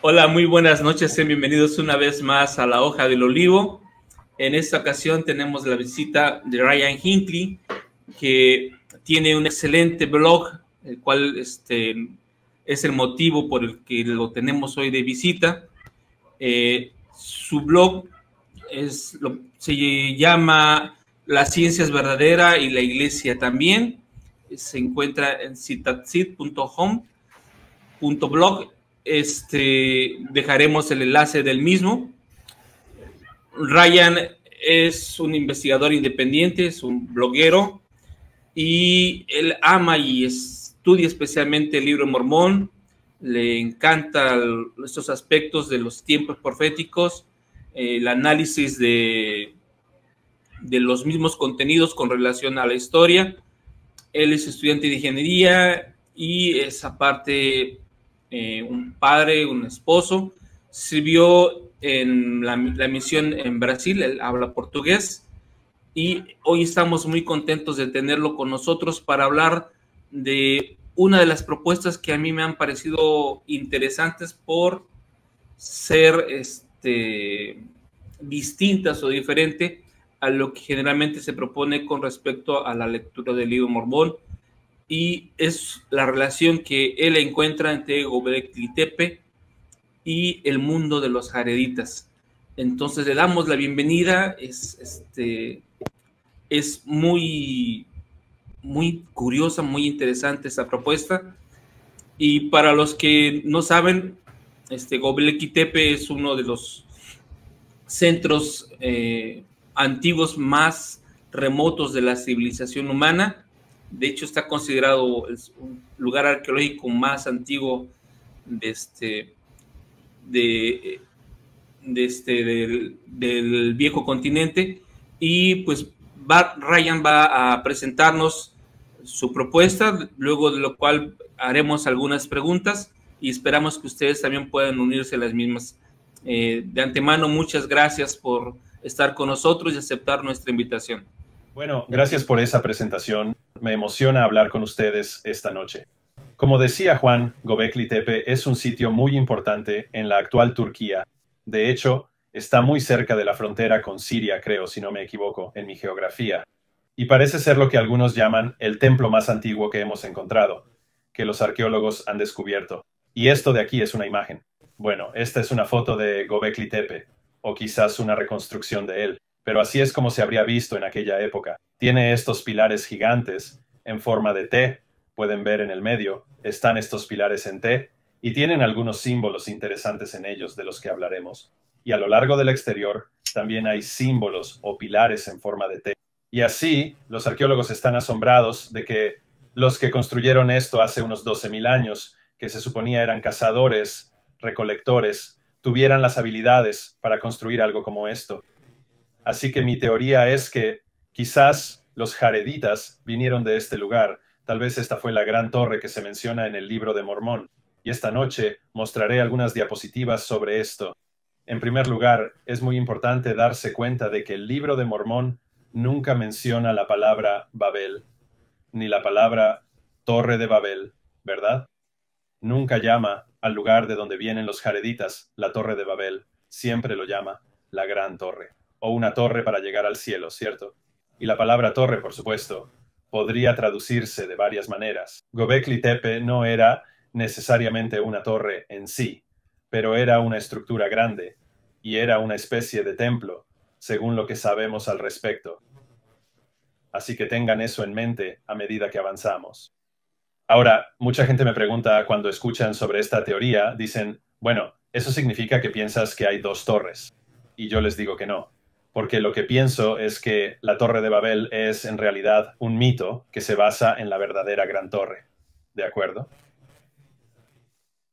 Hola, muy buenas noches, y bienvenidos una vez más a La Hoja del Olivo. En esta ocasión tenemos la visita de Ryan Hinckley, que tiene un excelente blog, el cual este, es el motivo por el que lo tenemos hoy de visita. Eh, su blog se llama La ciencia es verdadera y la iglesia también. Se encuentra en blog Este, dejaremos el enlace del mismo. Ryan es un investigador independiente, es un bloguero y él ama y es estudia especialmente el libro mormón, le encanta estos aspectos de los tiempos proféticos, eh, el análisis de, de los mismos contenidos con relación a la historia. Él es estudiante de ingeniería y es aparte eh, un padre, un esposo. Sirvió en la, misión en Brasil, habla portugués y hoy estamos muy contentos de tenerlo con nosotros para hablar de una de las propuestas que a mí me han parecido interesantes por ser este, distintas o diferente a lo que generalmente se propone con respecto a la lectura del libro Mormón y es la relación que él encuentra entre Gobekli Tepe y el mundo de los jareditas. Entonces le damos la bienvenida, es, este, es muy muy curiosa, muy interesante esta propuesta. Y para los que no saben, este tepe es uno de los centros eh, antiguos más remotos de la civilización humana. De hecho, está considerado el lugar arqueológico más antiguo de este, de, este, del, del, viejo continente. Y pues Ryan va a presentarnos su propuesta, luego de lo cual haremos algunas preguntas y esperamos que ustedes también puedan unirse a las mismas. Eh, de antemano, muchas gracias por estar con nosotros y aceptar nuestra invitación. Bueno, gracias por esa presentación. Me emociona hablar con ustedes esta noche. Como decía Juan, Gobekli Tepe es un sitio muy importante en la actual Turquía. De hecho, Está muy cerca de la frontera con Siria, creo, si no me equivoco, en mi geografía, y parece ser lo que algunos llaman el templo más antiguo que hemos encontrado, que los arqueólogos han descubierto. Y esto de aquí es una imagen. Bueno, esta es una foto de Gobekli Tepe, o quizás una reconstrucción de él, pero así es como se habría visto en aquella época. Tiene estos pilares gigantes en forma de T, pueden ver en el medio, están estos pilares en T, y tienen algunos símbolos interesantes en ellos de los que hablaremos y a lo largo del exterior también hay símbolos o pilares en forma de T. Y así los arqueólogos están asombrados de que los que construyeron esto hace unos 12.000 años, que se suponía eran cazadores, recolectores, tuvieran las habilidades para construir algo como esto. Así que mi teoría es que quizás los jareditas vinieron de este lugar. Tal vez esta fue la gran torre que se menciona en el libro de Mormón. Y esta noche mostraré algunas diapositivas sobre esto. En primer lugar, es muy importante darse cuenta de que el libro de Mormón nunca menciona la palabra Babel, ni la palabra Torre de Babel, ¿verdad? Nunca llama al lugar de donde vienen los jareditas la Torre de Babel, siempre lo llama la Gran Torre, o una torre para llegar al cielo, ¿cierto? Y la palabra torre, por supuesto, podría traducirse de varias maneras. Gobekli Tepe no era necesariamente una torre en sí, pero era una estructura grande, y era una especie de templo, según lo que sabemos al respecto. Así que tengan eso en mente a medida que avanzamos. Ahora, mucha gente me pregunta cuando escuchan sobre esta teoría, dicen, bueno, eso significa que piensas que hay dos torres. Y yo les digo que no, porque lo que pienso es que la Torre de Babel es en realidad un mito que se basa en la verdadera Gran Torre. ¿De acuerdo?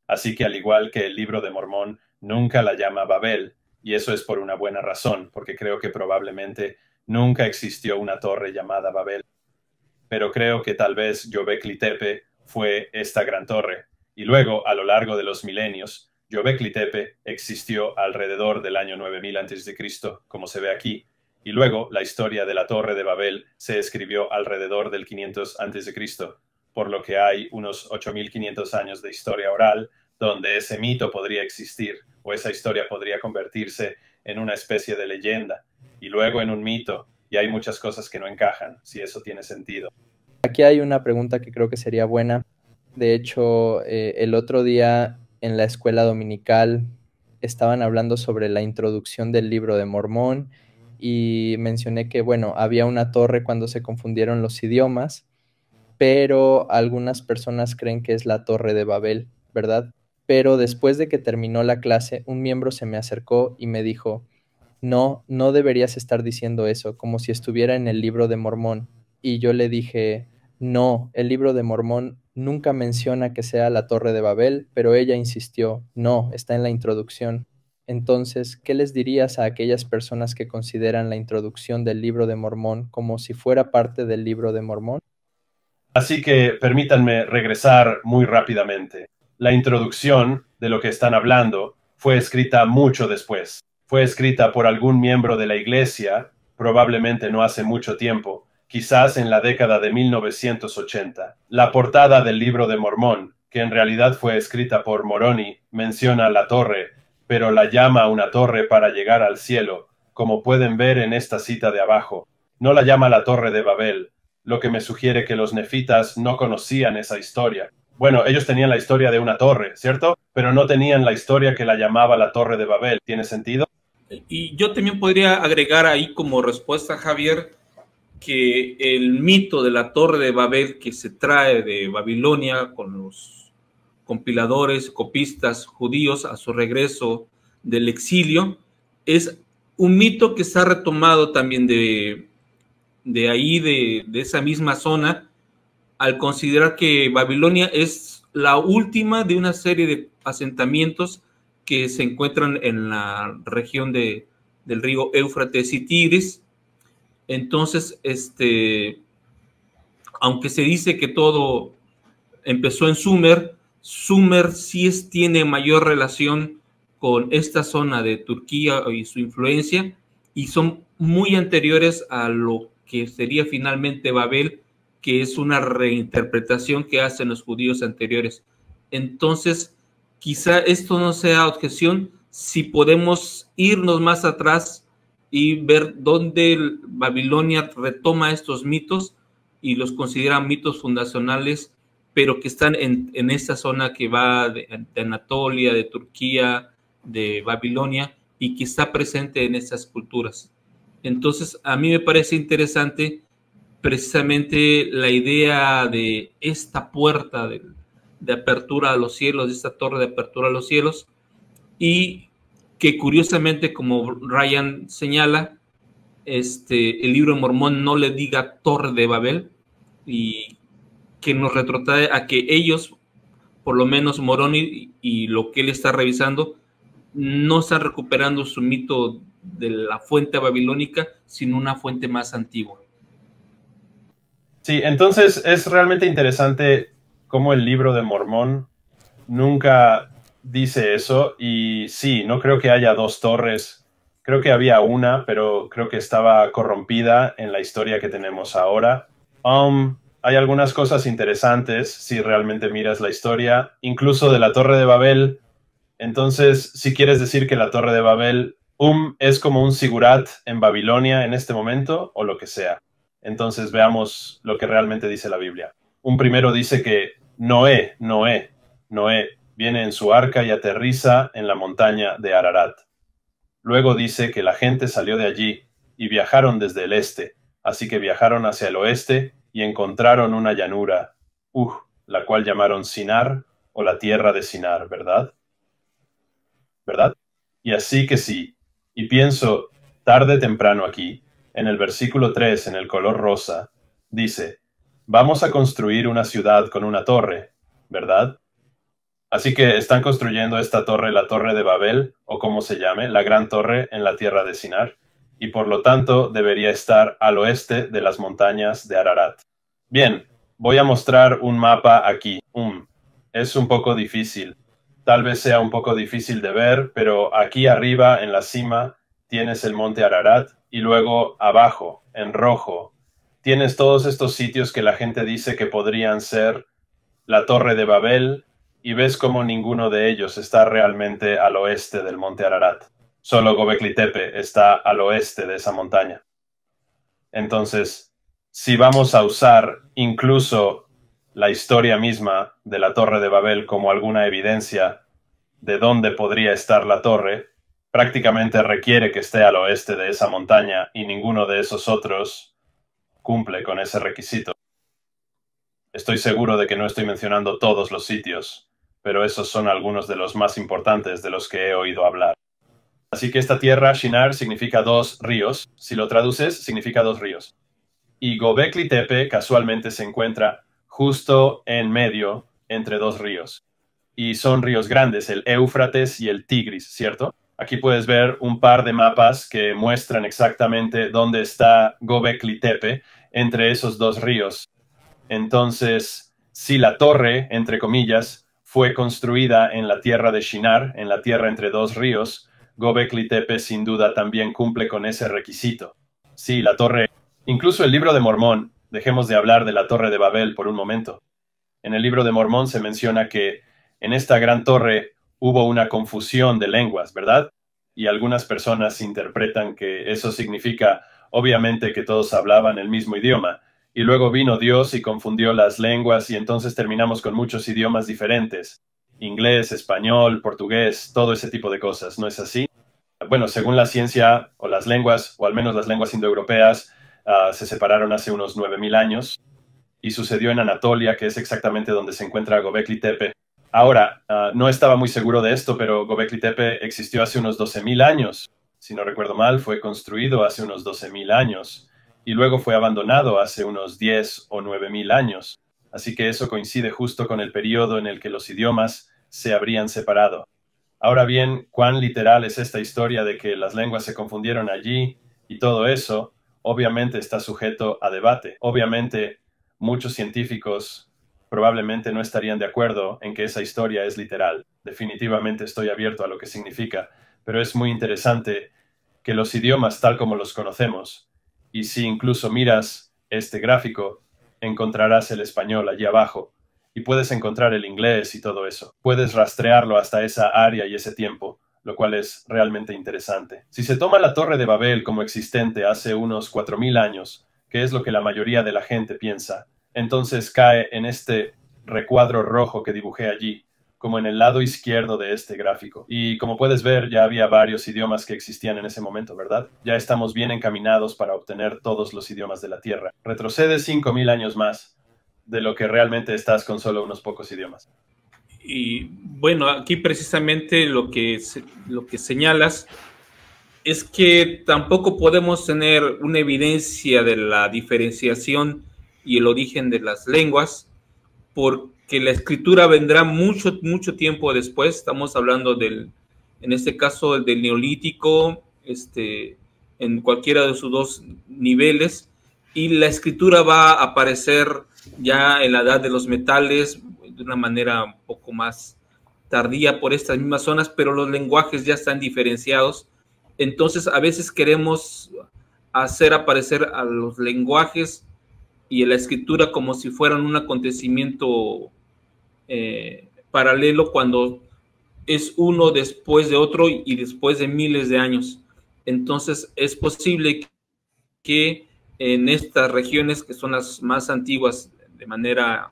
Así que al igual que el libro de Mormón nunca la llama Babel, y eso es por una buena razón, porque creo que probablemente nunca existió una torre llamada Babel. Pero creo que tal vez Yobeclitepe fue esta gran torre, y luego, a lo largo de los milenios, yobeclitepe existió alrededor del año 9000 a.C., como se ve aquí, y luego la historia de la Torre de Babel se escribió alrededor del 500 a.C., por lo que hay unos 8500 años de historia oral donde ese mito podría existir o esa historia podría convertirse en una especie de leyenda y luego en un mito y hay muchas cosas que no encajan, si eso tiene sentido. Aquí hay una pregunta que creo que sería buena. De hecho, eh, el otro día en la escuela dominical estaban hablando sobre la introducción del libro de Mormón y mencioné que, bueno, había una torre cuando se confundieron los idiomas, pero algunas personas creen que es la torre de Babel, ¿verdad? pero después de que terminó la clase, un miembro se me acercó y me dijo, no, no deberías estar diciendo eso, como si estuviera en el libro de Mormón. Y yo le dije, no, el libro de Mormón nunca menciona que sea la Torre de Babel, pero ella insistió, no, está en la introducción. Entonces, ¿qué les dirías a aquellas personas que consideran la introducción del libro de Mormón como si fuera parte del libro de Mormón? Así que permítanme regresar muy rápidamente. La introducción de lo que están hablando fue escrita mucho después. Fue escrita por algún miembro de la Iglesia, probablemente no hace mucho tiempo, quizás en la década de 1980. La portada del libro de Mormón, que en realidad fue escrita por Moroni, menciona la torre, pero la llama una torre para llegar al cielo, como pueden ver en esta cita de abajo. No la llama la torre de Babel, lo que me sugiere que los nefitas no conocían esa historia. Bueno, ellos tenían la historia de una torre, ¿cierto? Pero no tenían la historia que la llamaba la Torre de Babel. ¿Tiene sentido? Y yo también podría agregar ahí como respuesta, Javier, que el mito de la Torre de Babel que se trae de Babilonia con los compiladores, copistas judíos a su regreso del exilio, es un mito que se ha retomado también de, ahí, de esa misma zona, al considerar que Babilonia es la última de una serie de asentamientos que se encuentran en la región del río Éufrates y Tigris. Entonces, este, aunque se dice que todo empezó en Sumer, Sumer sí tiene mayor relación con esta zona de Turquía y su influencia, y son muy anteriores a lo que sería finalmente Babel, que es una reinterpretación que hacen los judíos anteriores. Entonces, quizá esto no sea objeción si podemos irnos más atrás y ver dónde Babilonia retoma estos mitos y los considera mitos fundacionales, pero que están en, en esta zona que va de, Anatolia, de Turquía, de Babilonia, y que está presente en estas culturas. Entonces, a mí me parece interesante precisamente la idea de esta puerta de, apertura a los cielos, de esta torre de apertura a los cielos, y que curiosamente, como Ryan señala, este, el libro mormón no le diga torre de Babel y que nos retrotrae a que ellos, por lo menos Moroni y, lo que él está revisando, no está recuperando su mito de la fuente babilónica, sino una fuente más antigua. Sí, entonces es realmente interesante cómo el libro de Mormón nunca dice eso y sí, no creo que haya dos torres, creo que había una, pero creo que estaba corrompida en la historia que tenemos ahora. Um, hay algunas cosas interesantes si realmente miras la historia, incluso de la torre de Babel. Entonces, si quieres decir que la torre de Babel, um, es como un sigurat en Babilonia en este momento o lo que sea. Entonces veamos lo que realmente dice la Biblia. Un primero dice que Noé, Noé, Noé viene en su arca y aterriza en la montaña de Ararat. Luego dice que la gente salió de allí y viajaron desde el este, así que viajaron hacia el oeste y encontraron una llanura, uh, la cual llamaron Sinar o la tierra de Sinar, ¿verdad? ¿Verdad? Y así que sí, y pienso, tarde temprano aquí, en el versículo 3, en el color rosa, dice, vamos a construir una ciudad con una torre, ¿verdad? Así que están construyendo esta torre, la torre de Babel, o como se llame, la gran torre en la tierra de Sinar, y por lo tanto debería estar al oeste de las montañas de Ararat. Bien, voy a mostrar un mapa aquí. Um, es un poco difícil. Tal vez sea un poco difícil de ver, pero aquí arriba, en la cima, tienes el monte Ararat, y luego abajo, en rojo, tienes todos estos sitios que la gente dice que podrían ser la Torre de Babel, y ves como ninguno de ellos está realmente al oeste del monte Ararat. Solo Gobekli Tepe está al oeste de esa montaña. Entonces, si vamos a usar incluso la historia misma de la Torre de Babel como alguna evidencia de dónde podría estar la torre, prácticamente requiere que esté al oeste de esa montaña y ninguno de esos otros cumple con ese requisito. Estoy seguro de que no estoy mencionando todos los sitios, pero esos son algunos de los más importantes de los que he oído hablar. Así que esta tierra, Shinar, significa dos ríos. Si lo traduces, significa dos ríos. Y Gobekli Tepe casualmente se encuentra justo en medio entre dos ríos. Y son ríos grandes, el Éufrates y el Tigris, ¿cierto? Aquí puedes ver un par de mapas que muestran exactamente dónde está Gobekli Tepe entre esos dos ríos. Entonces, si la torre, entre comillas, fue construida en la tierra de Shinar, en la tierra entre dos ríos, Gobekli Tepe sin duda también cumple con ese requisito. Sí, la torre. Incluso el libro de Mormón, dejemos de hablar de la torre de Babel por un momento. En el libro de Mormón se menciona que en esta gran torre hubo una confusión de lenguas, ¿verdad? Y algunas personas interpretan que eso significa, obviamente, que todos hablaban el mismo idioma. Y luego vino Dios y confundió las lenguas y entonces terminamos con muchos idiomas diferentes. Inglés, español, portugués, todo ese tipo de cosas, ¿no es así? Bueno, según la ciencia o las lenguas, o al menos las lenguas indoeuropeas, ah, se separaron hace unos 9.000 años y sucedió en Anatolia, que es exactamente donde se encuentra Gobekli Tepe, Ahora, ah, no estaba muy seguro de esto, pero Gobekli Tepe existió hace unos 12.000 años. Si no recuerdo mal, fue construido hace unos 12.000 años y luego fue abandonado hace unos 10 o 9.000 años. Así que eso coincide justo con el periodo en el que los idiomas se habrían separado. Ahora bien, cuán literal es esta historia de que las lenguas se confundieron allí y todo eso, obviamente está sujeto a debate. Obviamente, muchos científicos probablemente no estarían de acuerdo en que esa historia es literal. Definitivamente estoy abierto a lo que significa, pero es muy interesante que los idiomas tal como los conocemos, y si incluso miras este gráfico, encontrarás el español allí abajo, y puedes encontrar el inglés y todo eso. Puedes rastrearlo hasta esa área y ese tiempo, lo cual es realmente interesante. Si se toma la Torre de Babel como existente hace unos 4.000 años, que es lo que la mayoría de la gente piensa, entonces cae en este recuadro rojo que dibujé allí, como en el lado izquierdo de este gráfico. Y como puedes ver, ya había varios idiomas que existían en ese momento, ¿verdad? Ya estamos bien encaminados para obtener todos los idiomas de la Tierra. Retrocede 5.000 años más de lo que realmente estás con solo unos pocos idiomas. Y bueno, aquí precisamente lo que, lo que señalas es que tampoco podemos tener una evidencia de la diferenciación y el origen de las lenguas, porque la escritura vendrá mucho, mucho tiempo después. Estamos hablando del, en este caso, del neolítico, este, en cualquiera de sus dos niveles, y la escritura va a aparecer ya en la edad de los metales de una manera un poco más tardía por estas mismas zonas, pero los lenguajes ya están diferenciados. Entonces, a veces queremos hacer aparecer a los lenguajes y la escritura como si fueran un acontecimiento eh, paralelo cuando es uno después de otro y después de miles de años. Entonces es posible que en estas regiones, que son las más antiguas de manera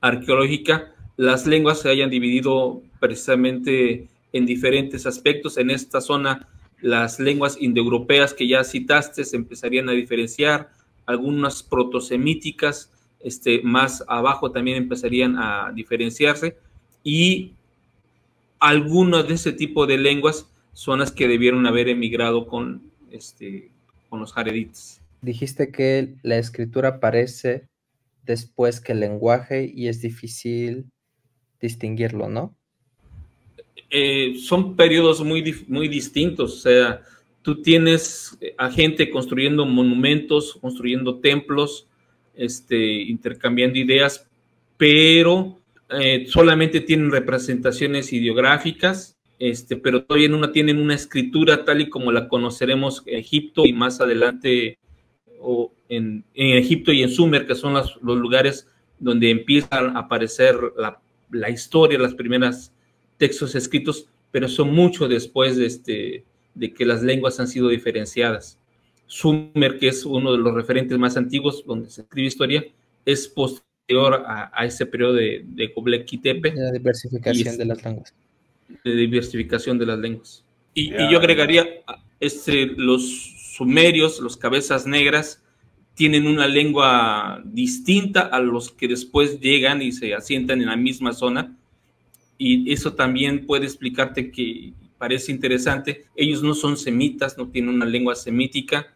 arqueológica, las lenguas se hayan dividido precisamente en diferentes aspectos. En esta zona, las lenguas indoeuropeas que ya citaste se empezarían a diferenciar, algunas protosemíticas este, más abajo también empezarían a diferenciarse y algunas de ese tipo de lenguas son las que debieron haber emigrado con, este, con los jaredites. Dijiste que la escritura aparece después que el lenguaje y es difícil distinguirlo, ¿no? Eh, son periodos muy, muy distintos, o sea, tú tienes eh, a gente construyendo monumentos, construyendo templos, este, intercambiando ideas, pero eh, solamente tienen representaciones ideográficas, este, pero todavía no tienen una escritura tal y como la conoceremos en Egipto y más adelante o en, Egipto y en Sumer, que son los lugares donde empiezan a aparecer la, la historia, los primeros textos escritos, pero son mucho después de este, de que las lenguas han sido diferenciadas. Sumer, que es uno de los referentes más antiguos donde se escribe historia, es posterior a, ese periodo de, de De la diversificación de las lenguas. De diversificación de las lenguas. Y, yo agregaría, este, los sumerios, los cabezas negras, tienen una lengua distinta a los que después llegan y se asientan en la misma zona. Y eso también puede explicarte que parece interesante. Ellos no son semitas, no tienen una lengua semítica,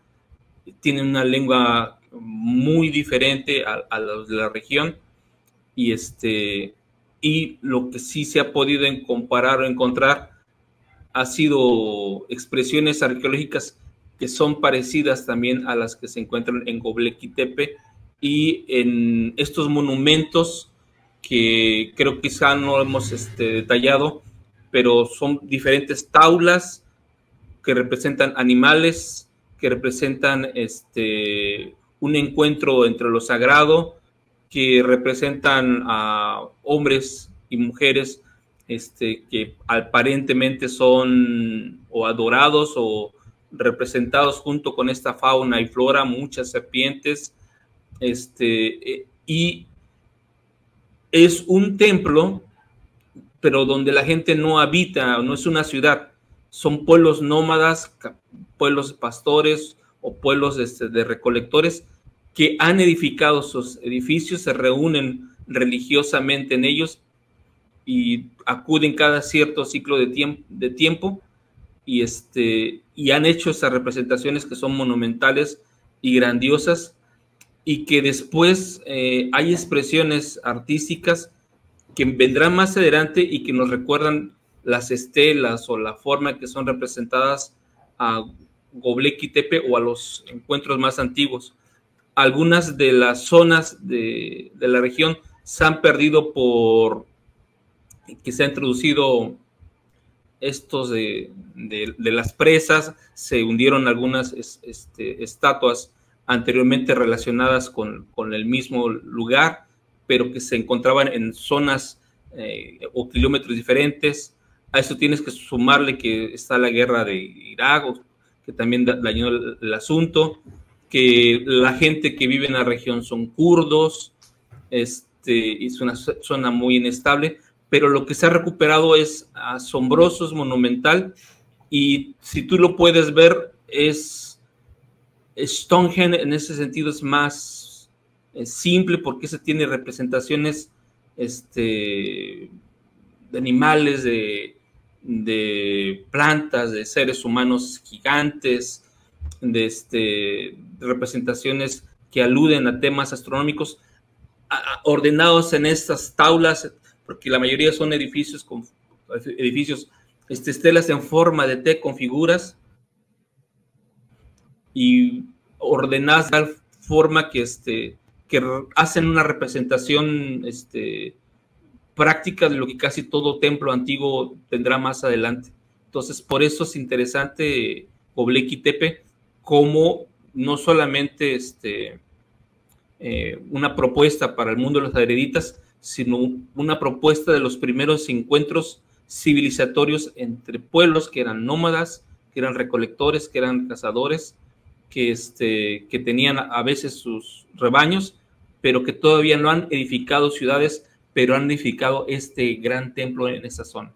tienen una lengua muy diferente a, la de la región. Y, este, y lo que sí se ha podido comparar o encontrar ha sido expresiones arqueológicas que son parecidas también a las que se encuentran en Goblequitepe y en estos monumentos que creo que quizá no hemos este, detallado, pero son diferentes taulas que representan animales, que representan este, un encuentro entre lo sagrado, que representan a hombres y mujeres este, que aparentemente son o adorados o representados junto con esta fauna y flora, muchas serpientes, este, eh, y es un templo pero donde la gente no habita, no es una ciudad, son pueblos nómadas, pueblos pastores o pueblos este, de, recolectores que han edificado sus edificios, se reúnen religiosamente en ellos y acuden cada cierto ciclo de tiempo, de tiempo y, este, y han hecho esas representaciones que son monumentales y grandiosas y que después eh, hay expresiones artísticas que vendrán más adelante y que nos recuerdan las estelas o la forma que son representadas a Goblequi Tepe o a los encuentros más antiguos. Algunas de las zonas de, la región se han perdido por que se ha introducido estos de, las presas, se hundieron algunas este, estatuas anteriormente relacionadas con, con, el mismo lugar pero que se encontraban en zonas eh, o kilómetros diferentes. A eso tienes que sumarle que está la guerra de Irak, que también dañó el, asunto, que la gente que vive en la región son kurdos, este, es una zona muy inestable, pero lo que se ha recuperado es asombroso, es monumental, y si tú lo puedes ver, es Stonehenge en ese sentido es más es simple porque se tiene representaciones este, de animales, de, plantas, de seres humanos gigantes, de este, representaciones que aluden a temas astronómicos ordenados en estas tablas, porque la mayoría son edificios, con, edificios este, estelas en forma de T con figuras y ordenadas de tal forma que este, que hacen una representación este, práctica de lo que casi todo templo antiguo tendrá más adelante. Entonces, por eso es interesante Oblequi Tepe como no solamente este, eh, una propuesta para el mundo de los adreditas, sino una propuesta de los primeros encuentros civilizatorios entre pueblos que eran nómadas, que eran recolectores, que eran cazadores, que este, tenían a veces sus rebaños pero que todavía no han edificado ciudades, pero han edificado este gran templo en esa zona.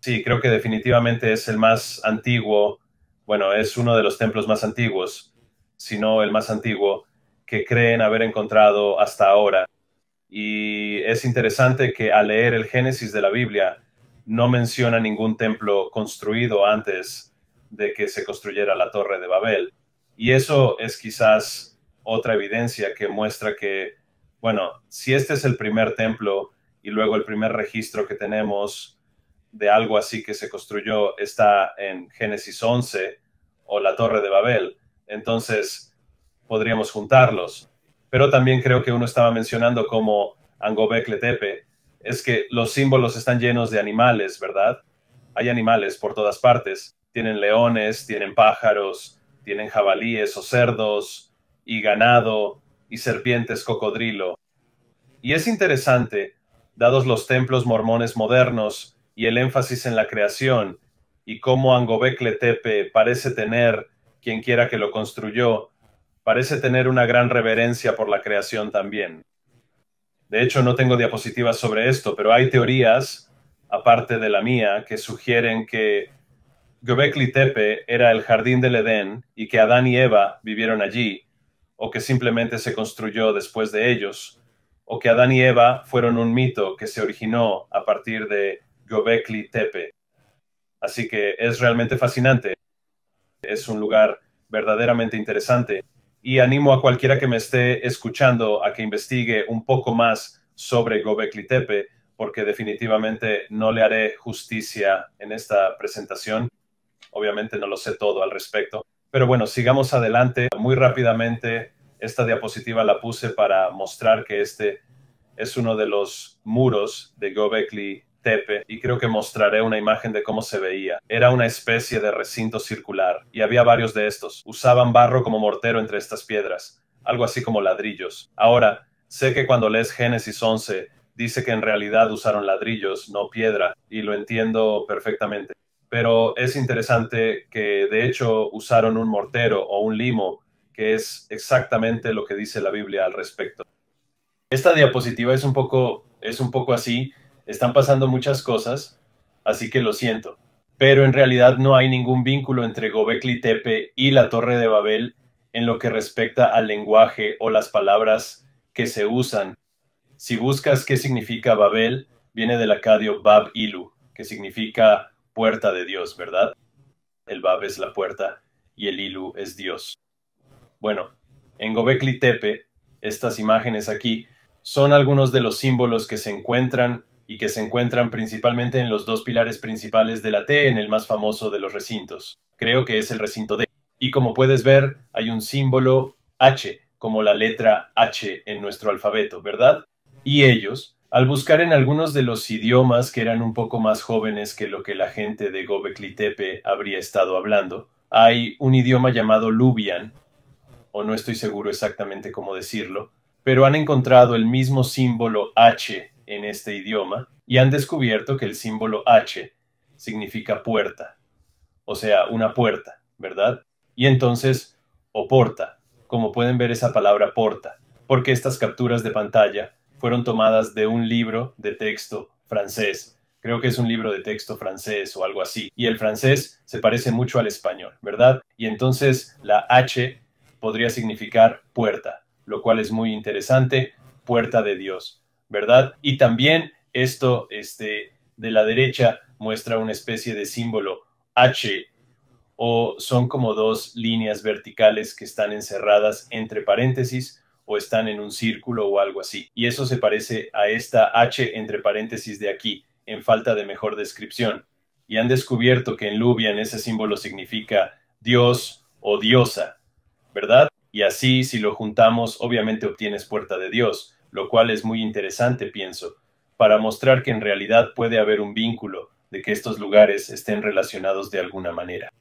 Sí, creo que definitivamente es el más antiguo, bueno, es uno de los templos más antiguos, si no el más antiguo, que creen haber encontrado hasta ahora. Y es interesante que al leer el Génesis de la Biblia no menciona ningún templo construido antes de que se construyera la Torre de Babel. Y eso es quizás otra evidencia que muestra que, bueno, si este es el primer templo y luego el primer registro que tenemos de algo así que se construyó está en Génesis 11 o la Torre de Babel, entonces podríamos juntarlos. Pero también creo que uno estaba mencionando como Angobekle Tepe, es que los símbolos están llenos de animales, ¿verdad? Hay animales por todas partes. Tienen leones, tienen pájaros, tienen jabalíes o cerdos, y ganado y serpientes cocodrilo. Y es interesante, dados los templos mormones modernos y el énfasis en la creación, y cómo Angobekle Tepe parece tener, quien quiera que lo construyó, parece tener una gran reverencia por la creación también. De hecho, no tengo diapositivas sobre esto, pero hay teorías, aparte de la mía, que sugieren que Göbekli Tepe era el jardín del Edén y que Adán y Eva vivieron allí o que simplemente se construyó después de ellos, o que Adán y Eva fueron un mito que se originó a partir de Göbekli Tepe. Así que es realmente fascinante. Es un lugar verdaderamente interesante y animo a cualquiera que me esté escuchando a que investigue un poco más sobre Gobekli Tepe porque definitivamente no le haré justicia en esta presentación. Obviamente no lo sé todo al respecto, pero bueno, sigamos adelante. Muy rápidamente, esta diapositiva la puse para mostrar que este es uno de los muros de Gobekli Tepe y creo que mostraré una imagen de cómo se veía. Era una especie de recinto circular y había varios de estos. Usaban barro como mortero entre estas piedras, algo así como ladrillos. Ahora, sé que cuando lees Génesis 11 dice que en realidad usaron ladrillos, no piedra, y lo entiendo perfectamente pero es interesante que de hecho usaron un mortero o un limo, que es exactamente lo que dice la Biblia al respecto. Esta diapositiva es un poco, es un poco así, están pasando muchas cosas, así que lo siento. Pero en realidad no hay ningún vínculo entre Gobekli Tepe y la Torre de Babel en lo que respecta al lenguaje o las palabras que se usan. Si buscas qué significa Babel, viene del acadio Bab-Ilu, que significa puerta de Dios, ¿verdad? El Bab es la puerta y el Ilu es Dios. Bueno, en Gobekli Tepe, estas imágenes aquí son algunos de los símbolos que se encuentran y que se encuentran principalmente en los dos pilares principales de la T, en el más famoso de los recintos. Creo que es el recinto D. Y como puedes ver, hay un símbolo H, como la letra H en nuestro alfabeto, ¿verdad? Y ellos al buscar en algunos de los idiomas que eran un poco más jóvenes que lo que la gente de Gobekli Tepe habría estado hablando, hay un idioma llamado Lubian, o no estoy seguro exactamente cómo decirlo, pero han encontrado el mismo símbolo H en este idioma y han descubierto que el símbolo H significa puerta, o sea, una puerta, ¿verdad? Y entonces, o porta, como pueden ver esa palabra porta, porque estas capturas de pantalla fueron tomadas de un libro de texto francés. Creo que es un libro de texto francés o algo así. Y el francés se parece mucho al español, ¿verdad? Y entonces la H podría significar puerta, lo cual es muy interesante, puerta de Dios, ¿verdad? Y también esto este, de la derecha muestra una especie de símbolo H o son como dos líneas verticales que están encerradas entre paréntesis o están en un círculo o algo así. Y eso se parece a esta H entre paréntesis de aquí, en falta de mejor descripción. Y han descubierto que en Lubian ese símbolo significa Dios o diosa, ¿verdad? Y así, si lo juntamos, obviamente obtienes puerta de Dios, lo cual es muy interesante, pienso, para mostrar que en realidad puede haber un vínculo, de que estos lugares estén relacionados de alguna manera.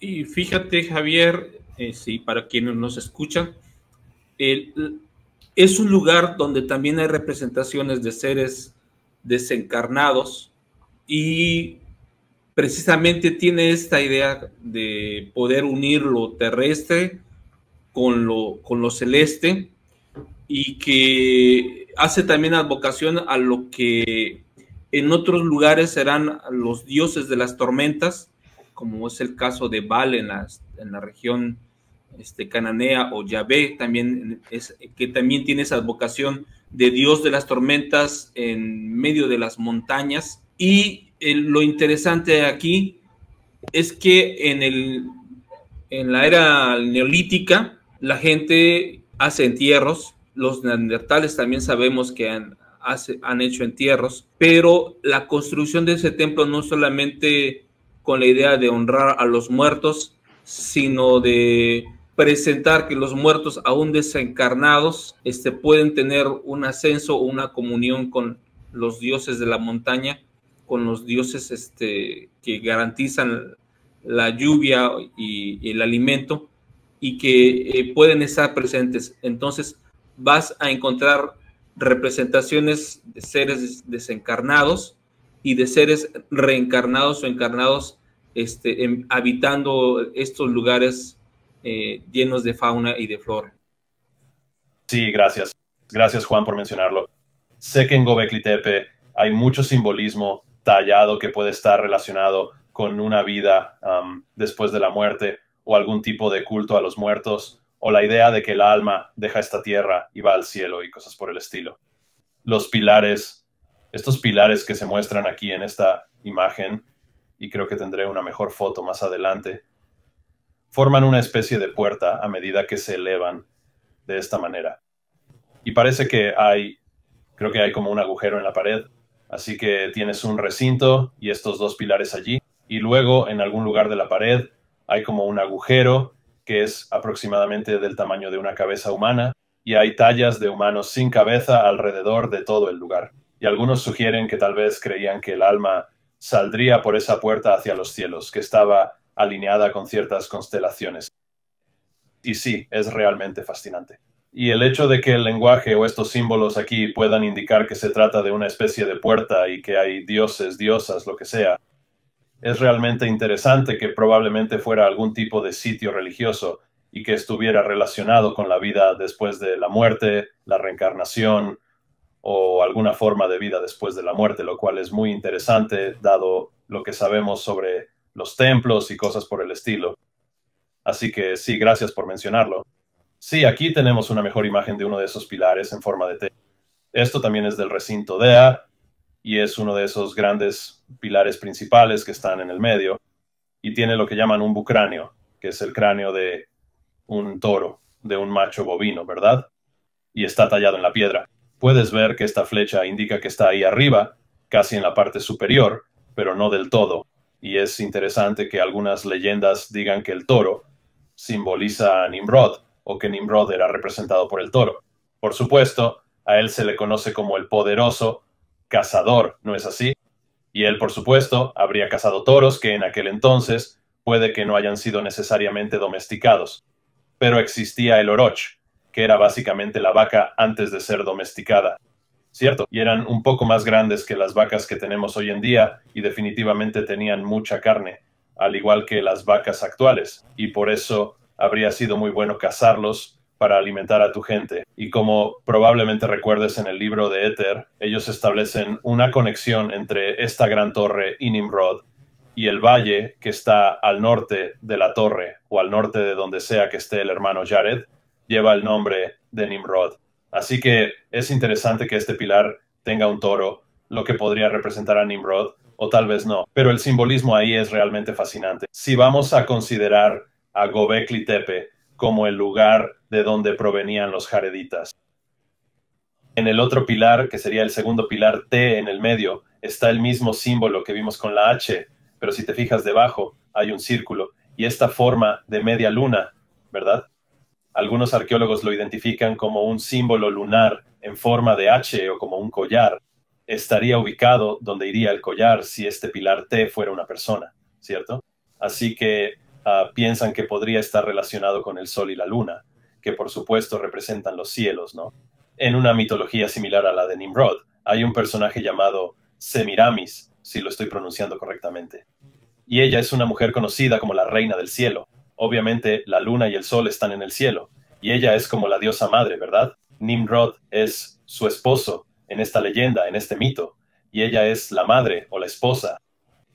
Y fíjate, Javier, eh, si para quienes nos escuchan, es un lugar donde también hay representaciones de seres desencarnados y precisamente tiene esta idea de poder unir lo terrestre con lo, con lo celeste y que hace también advocación a lo que en otros lugares serán los dioses de las tormentas, como es el caso de Val en la, en la región este, cananea o Yahvé, también es, que también tiene esa vocación de Dios de las tormentas en medio de las montañas. Y eh, lo interesante aquí es que en, el, en la era neolítica la gente hace entierros, los neandertales también sabemos que han, han hecho entierros, pero la construcción de ese templo no solamente con la idea de honrar a los muertos, sino de presentar que los muertos aún desencarnados este, pueden tener un ascenso o una comunión con los dioses de la montaña, con los dioses este, que garantizan la lluvia y, el alimento y que eh, pueden estar presentes. Entonces vas a encontrar representaciones de seres desencarnados y de seres reencarnados o encarnados este, habitando estos lugares eh, llenos de fauna y de flora. Sí, gracias. Gracias Juan por mencionarlo. Sé que en Gobekli Tepe hay mucho simbolismo tallado que puede estar relacionado con una vida después de la muerte o algún tipo de culto a los muertos o la idea de que el alma deja esta tierra y va al cielo y cosas por el estilo. Los pilares, estos pilares que se muestran aquí en esta imagen, y creo que tendré una mejor foto más adelante, forman una especie de puerta a medida que se elevan de esta manera. Y parece que hay, creo que hay como un agujero en la pared, así que tienes un recinto y estos dos pilares allí, y luego en algún lugar de la pared hay como un agujero que es aproximadamente del tamaño de una cabeza humana, y hay tallas de humanos sin cabeza alrededor de todo el lugar. Y algunos sugieren que tal vez creían que el alma saldría por esa puerta hacia los cielos, que estaba alineada con ciertas constelaciones. Y sí, es realmente fascinante. Y el hecho de que el lenguaje o estos símbolos aquí puedan indicar que se trata de una especie de puerta y que hay dioses, diosas, lo que sea, es realmente interesante que probablemente fuera algún tipo de sitio religioso y que estuviera relacionado con la vida después de la muerte, la reencarnación o alguna forma de vida después de la muerte, lo cual es muy interesante dado lo que sabemos sobre los templos y cosas por el estilo. Así que sí, gracias por mencionarlo. Sí, aquí tenemos una mejor imagen de uno de esos pilares en forma de T. Esto también es del recinto DEA y es uno de esos grandes pilares principales que están en el medio y tiene lo que llaman un bucráneo, que es el cráneo de un toro, de un macho bovino, ¿verdad? Y está tallado en la piedra. Puedes ver que esta flecha indica que está ahí arriba, casi en la parte superior, pero no del todo, y es interesante que algunas leyendas digan que el toro simboliza a Nimrod o que Nimrod era representado por el toro. Por supuesto, a él se le conoce como el poderoso cazador, ¿no es así? Y él, por supuesto, habría cazado toros que en aquel entonces puede que no hayan sido necesariamente domesticados. Pero existía el oroch, que era básicamente la vaca antes de ser domesticada. Cierto, y eran un poco más grandes que las vacas que tenemos hoy en día y definitivamente tenían mucha carne, al igual que las vacas actuales, y por eso habría sido muy bueno cazarlos para alimentar a tu gente. Y como probablemente recuerdes en el libro de Éter, ellos establecen una conexión entre esta gran torre y Nimrod y el valle que está al norte de la torre o al norte de donde sea que esté el hermano Jared lleva el nombre de Nimrod. Así que es interesante que este pilar tenga un toro, lo que podría representar a Nimrod, o tal vez no. Pero el simbolismo ahí es realmente fascinante. Si vamos a considerar a Gobekli Tepe como el lugar de donde provenían los jareditas. En el otro pilar, que sería el segundo pilar T en el medio, está el mismo símbolo que vimos con la H, pero si te fijas debajo, hay un círculo y esta forma de media luna, ¿verdad? Algunos arqueólogos lo identifican como un símbolo lunar en forma de H o como un collar. Estaría ubicado donde iría el collar si este pilar T fuera una persona, ¿cierto? Así que ah, piensan que podría estar relacionado con el Sol y la Luna, que por supuesto representan los cielos, ¿no? En una mitología similar a la de Nimrod, hay un personaje llamado Semiramis, si lo estoy pronunciando correctamente. Y ella es una mujer conocida como la Reina del Cielo, Obviamente, la luna y el sol están en el cielo, y ella es como la diosa madre, ¿verdad? Nimrod es su esposo en esta leyenda, en este mito, y ella es la madre o la esposa,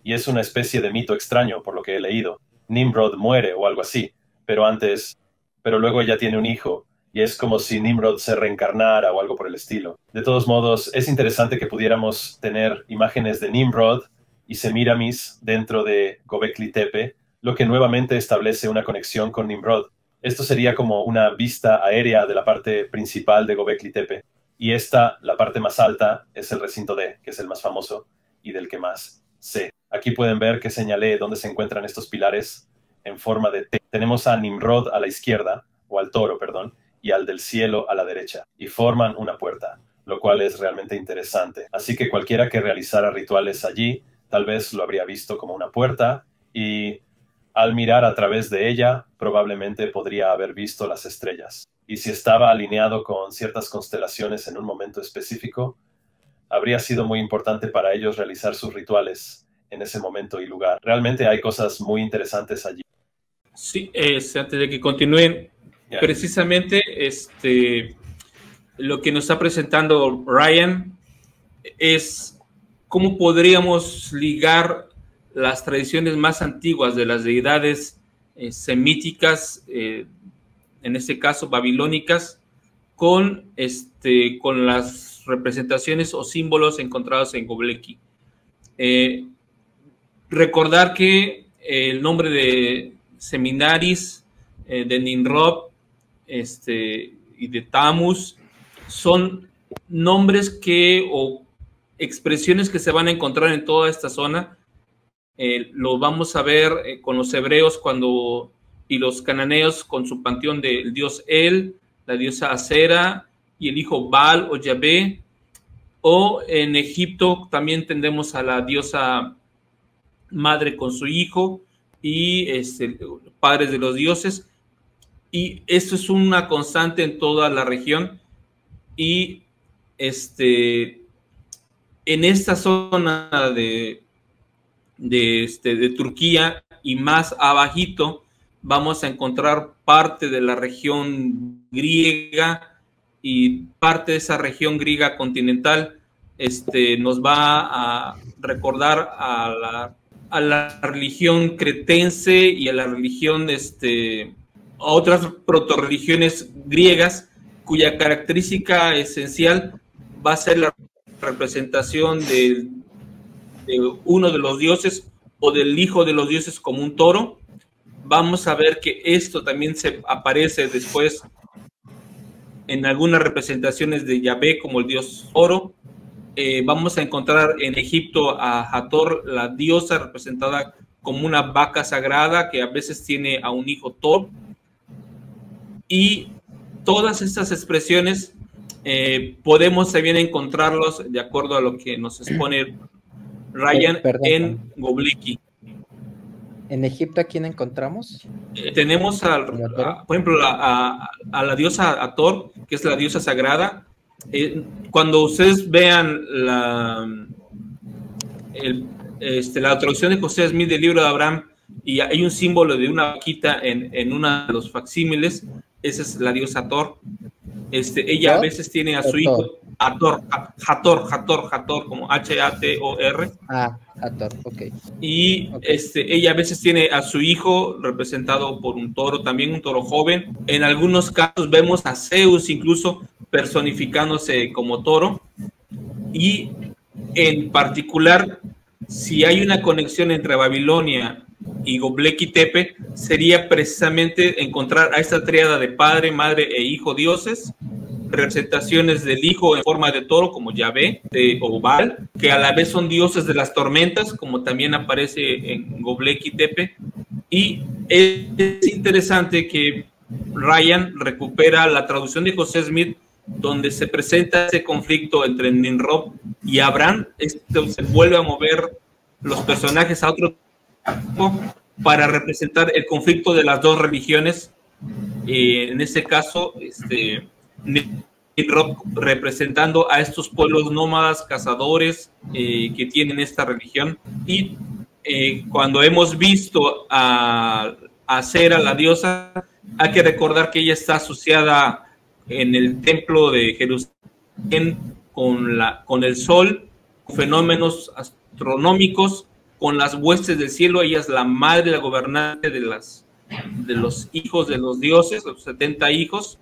y es una especie de mito extraño por lo que he leído. Nimrod muere o algo así, pero antes, pero luego ella tiene un hijo, y es como si Nimrod se reencarnara o algo por el estilo. De todos modos, es interesante que pudiéramos tener imágenes de Nimrod y Semiramis dentro de Gobekli Tepe, lo que nuevamente establece una conexión con Nimrod. Esto sería como una vista aérea de la parte principal de Gobekli Tepe. Y esta, la parte más alta, es el recinto D, que es el más famoso y del que más sé. Aquí pueden ver que señalé dónde se encuentran estos pilares en forma de T. Tenemos a Nimrod a la izquierda, o al toro, perdón, y al del cielo a la derecha, y forman una puerta, lo cual es realmente interesante. Así que cualquiera que realizara rituales allí, tal vez lo habría visto como una puerta, y al mirar a través de ella, probablemente podría haber visto las estrellas, y si estaba alineado con ciertas constelaciones en un momento específico, habría sido muy importante para ellos realizar sus rituales en ese momento y lugar. Realmente hay cosas muy interesantes allí. Sí, es, antes de que continúen, precisamente este, lo que nos está presentando Ryan es cómo podríamos ligar las tradiciones más antiguas de las deidades eh, semíticas, eh, en este caso babilónicas, con, este, con las representaciones o símbolos encontrados en Gobleki. Eh, recordar que el nombre de Seminaris, de Ninrob, este, y de Tamus son nombres que o expresiones que se van a encontrar en toda esta zona eh, lo vamos a ver eh, con los hebreos cuando y los cananeos con su panteón del dios El, la diosa Acera y el hijo Baal o Yahvé. O en Egipto también tendemos a la diosa madre con su hijo y este, padres de los dioses. Y esto es una constante en toda la región. Y este, en esta zona de de, este, de Turquía y más abajito vamos a encontrar parte de la región griega y parte de esa región griega continental este, nos va a recordar a la, a la religión cretense y a la religión, este, a otras religiones griegas cuya característica esencial va a ser la representación del uno de los dioses o del hijo de los dioses como un toro, vamos a ver que esto también se aparece después en algunas representaciones de Yahvé como el dios oro. Eh, vamos a encontrar en Egipto a Hathor, la diosa representada como una vaca sagrada que a veces tiene a un hijo Thor. Y todas estas expresiones eh, podemos también encontrarlos de acuerdo a lo que nos expone Ryan eh, en ¿En Egipto a quién encontramos? Eh, tenemos, al, por ejemplo, a, la diosa Ator, que es la diosa sagrada. Eh, cuando ustedes vean la, este, la traducción de José Smith del libro de Abraham, y hay un símbolo de una vaquita en, en uno de los facsímiles, esa es la diosa Thor. Este, ella a veces tiene a su hijo Thor? Hator, Hator, Hator, como H-A-T-O-R. Ah, Hator, ok. Y Este, ella a veces tiene a su hijo representado por un toro, también un toro joven. En algunos casos vemos a Zeus incluso personificándose como toro. Y en particular, si hay una conexión entre Babilonia y Gobleki Tepe sería precisamente encontrar a esta triada de padre, madre e hijo dioses representaciones del hijo en forma de toro, como ve, de Oval, que a la vez son dioses de las tormentas, como también aparece en Gobleki Tepe. Y es interesante que Ryan recupera la traducción de José Smith, donde se presenta ese conflicto entre Ninrob y Abraham. Esto se vuelve a mover los personajes a otro para representar el conflicto de las dos religiones. Eh, en este caso, este, representando a estos pueblos nómadas, cazadores eh, que tienen esta religión. Y eh, cuando hemos visto a, a la diosa, hay que recordar que ella está asociada en el templo de Jerusalén con, la, con el sol, fenómenos astronómicos con las huestes del cielo, ella es la madre, la gobernante de, las, de los hijos de los dioses, los 70 hijos,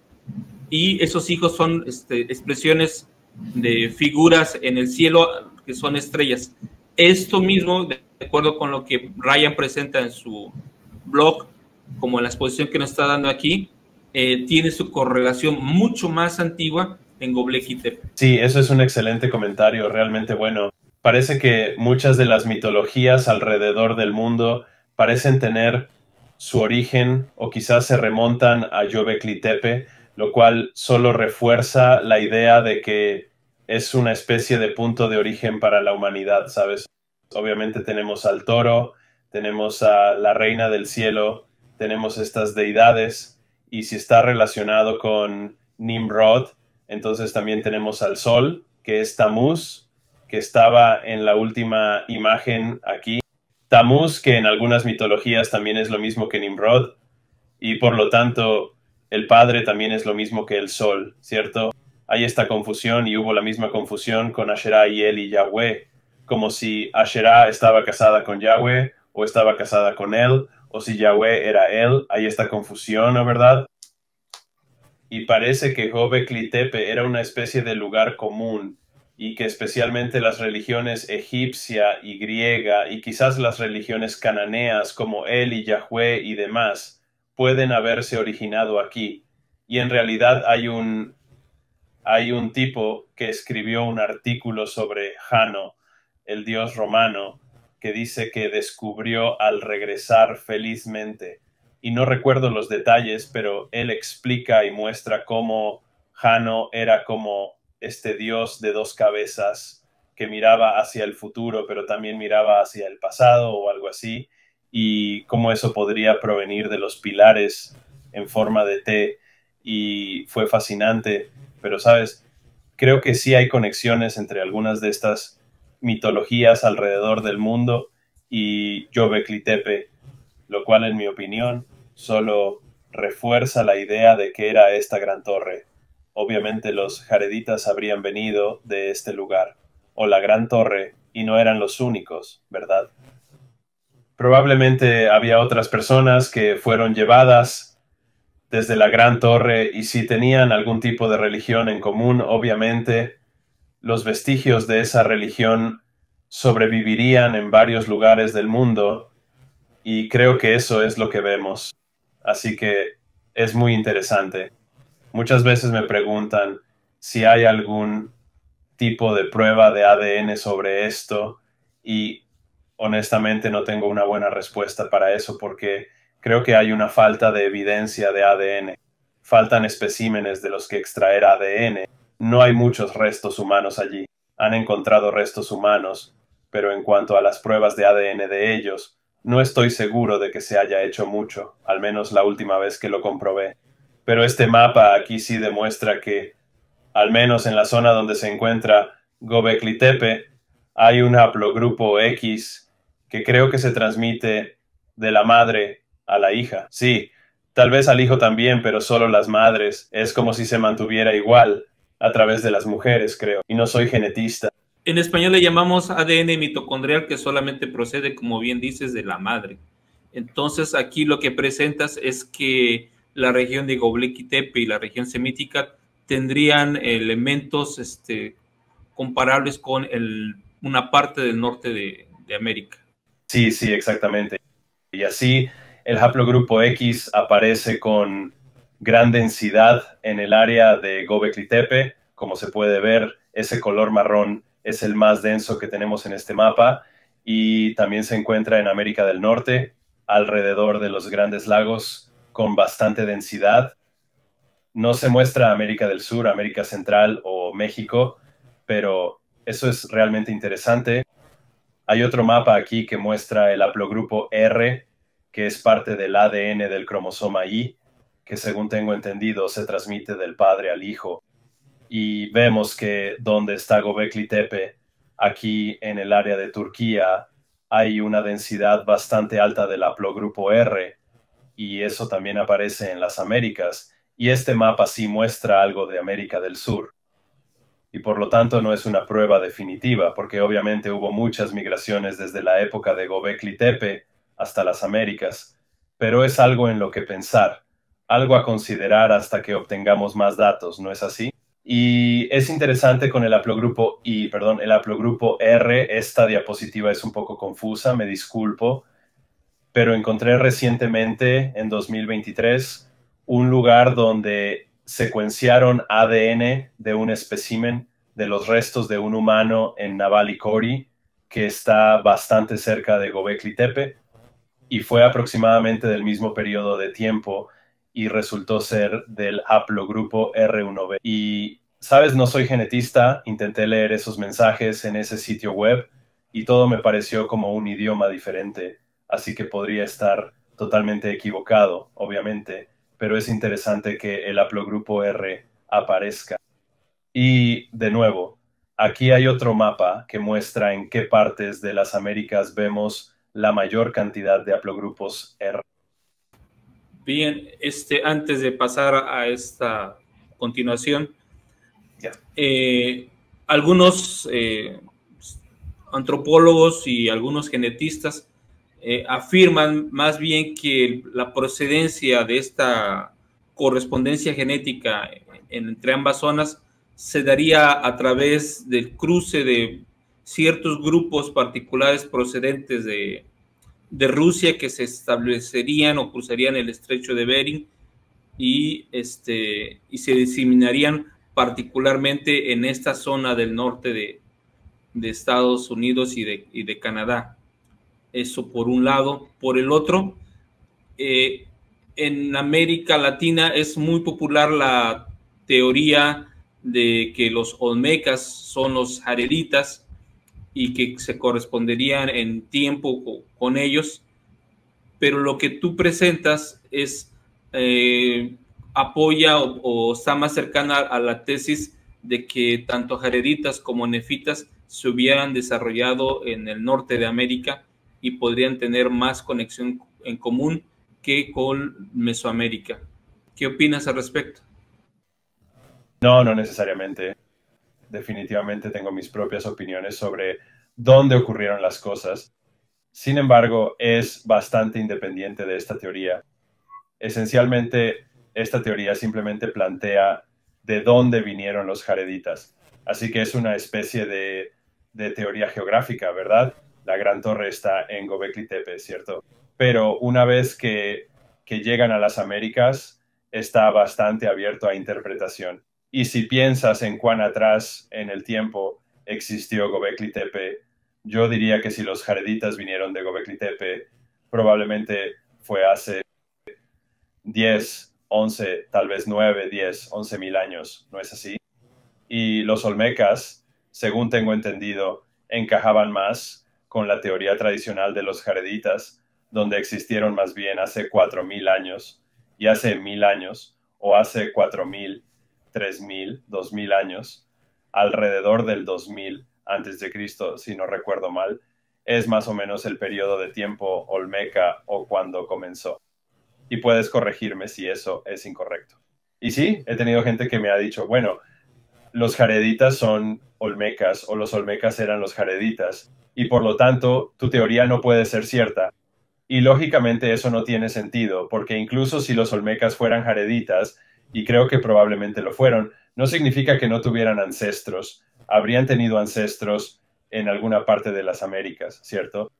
y esos hijos son este, expresiones de figuras en el cielo que son estrellas. Esto mismo, de acuerdo con lo que Ryan presenta en su blog, como en la exposición que nos está dando aquí, eh, tiene su correlación mucho más antigua en Goblekitep. Sí, eso es un excelente comentario, realmente bueno parece que muchas de las mitologías alrededor del mundo parecen tener su origen o quizás se remontan a Tepe, lo cual solo refuerza la idea de que es una especie de punto de origen para la humanidad, ¿sabes? Obviamente tenemos al toro, tenemos a la reina del cielo, tenemos estas deidades, y si está relacionado con Nimrod, entonces también tenemos al sol, que es Tamuz, que estaba en la última imagen aquí. Tamuz, que en algunas mitologías también es lo mismo que Nimrod, y por lo tanto el padre también es lo mismo que el sol, ¿cierto? Hay esta confusión y hubo la misma confusión con Asherah y él y Yahweh, como si Asherah estaba casada con Yahweh o estaba casada con él, o si Yahweh era él, hay esta confusión, ¿no verdad? Y parece que Job Clitepe era una especie de lugar común y que especialmente las religiones egipcia y griega y quizás las religiones cananeas como él y Yahweh y demás pueden haberse originado aquí. Y en realidad hay un, hay un tipo que escribió un artículo sobre Jano, el dios romano, que dice que descubrió al regresar felizmente. Y no recuerdo los detalles, pero él explica y muestra cómo Jano era como este dios de dos cabezas que miraba hacia el futuro, pero también miraba hacia el pasado o algo así, y cómo eso podría provenir de los pilares en forma de T, y fue fascinante, pero sabes, creo que sí hay conexiones entre algunas de estas mitologías alrededor del mundo y ve Tepe, lo cual en mi opinión solo refuerza la idea de que era esta gran torre Obviamente los jareditas habrían venido de este lugar, o la gran torre, y no eran los únicos, ¿verdad? Probablemente había otras personas que fueron llevadas desde la gran torre y si tenían algún tipo de religión en común, obviamente los vestigios de esa religión sobrevivirían en varios lugares del mundo y creo que eso es lo que vemos. Así que es muy interesante. Muchas veces me preguntan si hay algún tipo de prueba de ADN sobre esto y honestamente no tengo una buena respuesta para eso porque creo que hay una falta de evidencia de ADN. Faltan especímenes de los que extraer ADN. No hay muchos restos humanos allí. Han encontrado restos humanos, pero en cuanto a las pruebas de ADN de ellos, no estoy seguro de que se haya hecho mucho, al menos la última vez que lo comprobé pero este mapa aquí sí demuestra que, al menos en la zona donde se encuentra Gobekli Tepe, hay un haplogrupo X que creo que se transmite de la madre a la hija. Sí, tal vez al hijo también, pero solo las madres. Es como si se mantuviera igual a través de las mujeres, creo. Y no soy genetista. En español le llamamos ADN mitocondrial que solamente procede, como bien dices, de la madre. Entonces aquí lo que presentas es que la región de Gobekli Tepe y la región semítica tendrían elementos este, comparables con una parte del norte de, América. Sí, sí, exactamente. Y así el haplogrupo X aparece con gran densidad en el área de Gobekli Tepe. Como se puede ver, ese color marrón es el más denso que tenemos en este mapa y también se encuentra en América del Norte, alrededor de los grandes lagos con bastante densidad. No se muestra América del Sur, América Central o México, pero eso es realmente interesante. Hay otro mapa aquí que muestra el haplogrupo R, que es parte del ADN del cromosoma Y, que según tengo entendido se transmite del padre al hijo. Y vemos que donde está Gobekli Tepe, aquí en el área de Turquía, hay una densidad bastante alta del haplogrupo R, y eso también aparece en las Américas, y este mapa sí muestra algo de América del Sur. Y por lo tanto no es una prueba definitiva, porque obviamente hubo muchas migraciones desde la época de Gobekli Tepe hasta las Américas, pero es algo en lo que pensar, algo a considerar hasta que obtengamos más datos, ¿no es así? Y es interesante con el haplogrupo I, perdón, el haplogrupo R, esta diapositiva es un poco confusa, me disculpo, pero encontré recientemente, en 2023, un lugar donde secuenciaron ADN de un espécimen de los restos de un humano en Navalikori, que está bastante cerca de Gobekli Tepe, y fue aproximadamente del mismo periodo de tiempo y resultó ser del haplogrupo R1b. Y, sabes, no soy genetista, intenté leer esos mensajes en ese sitio web y todo me pareció como un idioma diferente así que podría estar totalmente equivocado, obviamente, pero es interesante que el haplogrupo R aparezca. Y de nuevo, aquí hay otro mapa que muestra en qué partes de las Américas vemos la mayor cantidad de haplogrupos R. Bien, este, antes de pasar a esta continuación, eh, algunos eh, antropólogos y algunos genetistas eh, afirman más bien que la procedencia de esta correspondencia genética entre ambas zonas se daría a través del cruce de ciertos grupos particulares procedentes de, Rusia que se establecerían o cruzarían el estrecho de Bering y, este, y se diseminarían particularmente en esta zona del norte de, de Estados Unidos y de, y de Canadá. Eso por un lado. Por el otro, eh, en América Latina es muy popular la teoría de que los olmecas son los jareditas y que se corresponderían en tiempo con ellos, pero lo que tú presentas es eh, apoya o, está más cercana a la tesis de que tanto jareditas como nefitas se hubieran desarrollado en el norte de América y podrían tener más conexión en común que con Mesoamérica. ¿Qué opinas al respecto? No, no necesariamente. Definitivamente tengo mis propias opiniones sobre dónde ocurrieron las cosas. Sin embargo, es bastante independiente de esta teoría. Esencialmente, esta teoría simplemente plantea de dónde vinieron los jareditas. Así que es una especie de, de teoría geográfica, ¿verdad? la gran torre está en Gobekli Tepe, ¿cierto? Pero una vez que, llegan a las Américas, está bastante abierto a interpretación. Y si piensas en cuán atrás en el tiempo existió Gobekli Tepe, yo diría que si los jareditas vinieron de Gobekli Tepe, probablemente fue hace 10, 11, tal vez 9, 10, 11 mil años, ¿no es así? Y los olmecas, según tengo entendido, encajaban más con la teoría tradicional de los jareditas, donde existieron más bien hace 4.000 años y hace 1.000 años, o hace 4.000, 3.000, 2.000 años, alrededor del 2000 antes de Cristo, si no recuerdo mal, es más o menos el periodo de tiempo olmeca o cuando comenzó. Y puedes corregirme si eso es incorrecto. Y sí, he tenido gente que me ha dicho, bueno, los jareditas son olmecas o los olmecas eran los jareditas y por lo tanto tu teoría no puede ser cierta. Y lógicamente eso no tiene sentido, porque incluso si los olmecas fueran jareditas, y creo que probablemente lo fueron, no significa que no tuvieran ancestros. Habrían tenido ancestros en alguna parte de las Américas, ¿cierto?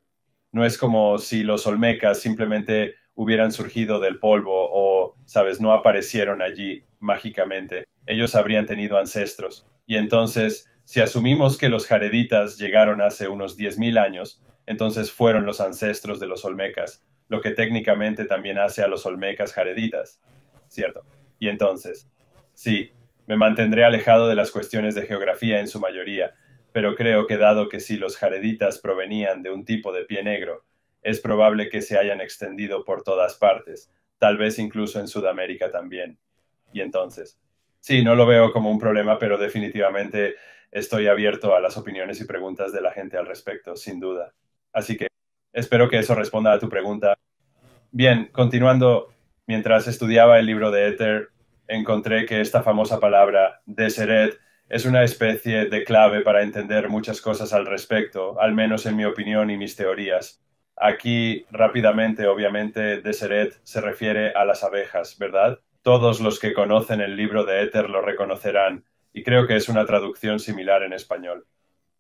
No es como si los olmecas simplemente hubieran surgido del polvo o, sabes, no aparecieron allí mágicamente ellos habrían tenido ancestros. Y entonces, si asumimos que los jareditas llegaron hace unos 10.000 años, entonces fueron los ancestros de los olmecas, lo que técnicamente también hace a los olmecas jareditas, ¿cierto? Y entonces, sí, me mantendré alejado de las cuestiones de geografía en su mayoría, pero creo que dado que si los jareditas provenían de un tipo de pie negro, es probable que se hayan extendido por todas partes, tal vez incluso en Sudamérica también. Y entonces, Sí, no lo veo como un problema, pero definitivamente estoy abierto a las opiniones y preguntas de la gente al respecto, sin duda. Así que espero que eso responda a tu pregunta. Bien, continuando, mientras estudiaba el libro de Ether, encontré que esta famosa palabra, Deseret, es una especie de clave para entender muchas cosas al respecto, al menos en mi opinión y mis teorías. Aquí, rápidamente, obviamente, Deseret se refiere a las abejas, ¿verdad? Todos los que conocen el libro de Éter lo reconocerán, y creo que es una traducción similar en español.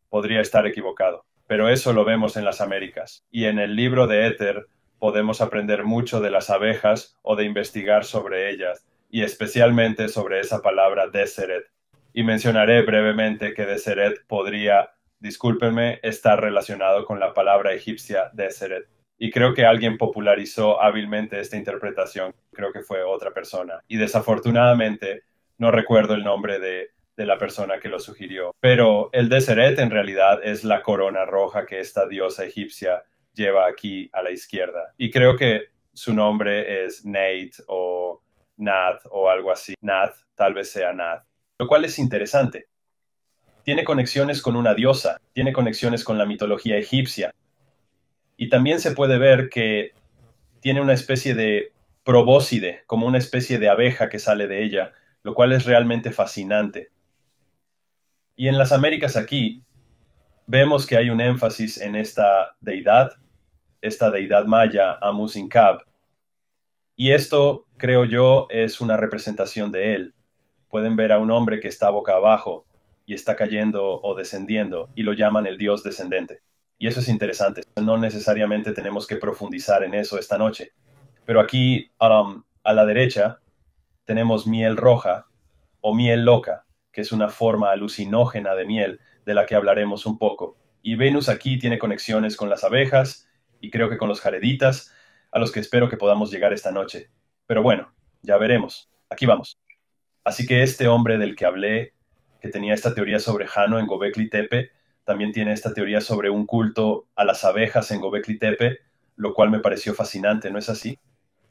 Podría estar equivocado, pero eso lo vemos en las Américas, y en el libro de Éter podemos aprender mucho de las abejas o de investigar sobre ellas, y especialmente sobre esa palabra Deseret. Y mencionaré brevemente que Deseret podría, discúlpenme, estar relacionado con la palabra egipcia Deseret y creo que alguien popularizó hábilmente esta interpretación, creo que fue otra persona. Y desafortunadamente no recuerdo el nombre de, la persona que lo sugirió, pero el Deseret en realidad es la corona roja que esta diosa egipcia lleva aquí a la izquierda. Y creo que su nombre es Nate o Nath o algo así. Nath tal vez sea Nath, lo cual es interesante. Tiene conexiones con una diosa, tiene conexiones con la mitología egipcia, y también se puede ver que tiene una especie de probóscide, como una especie de abeja que sale de ella, lo cual es realmente fascinante. Y en las Américas aquí vemos que hay un énfasis en esta deidad, esta deidad maya, Amus Y esto, creo yo, es una representación de él. Pueden ver a un hombre que está boca abajo y está cayendo o descendiendo, y lo llaman el dios descendente. Y eso es interesante. No necesariamente tenemos que profundizar en eso esta noche. Pero aquí um, a la derecha tenemos miel roja o miel loca, que es una forma alucinógena de miel de la que hablaremos un poco. Y Venus aquí tiene conexiones con las abejas y creo que con los jareditas, a los que espero que podamos llegar esta noche. Pero bueno, ya veremos. Aquí vamos. Así que este hombre del que hablé, que tenía esta teoría sobre Jano en Gobekli Tepe, también tiene esta teoría sobre un culto a las abejas en Gobekli Tepe, lo cual me pareció fascinante, ¿no es así?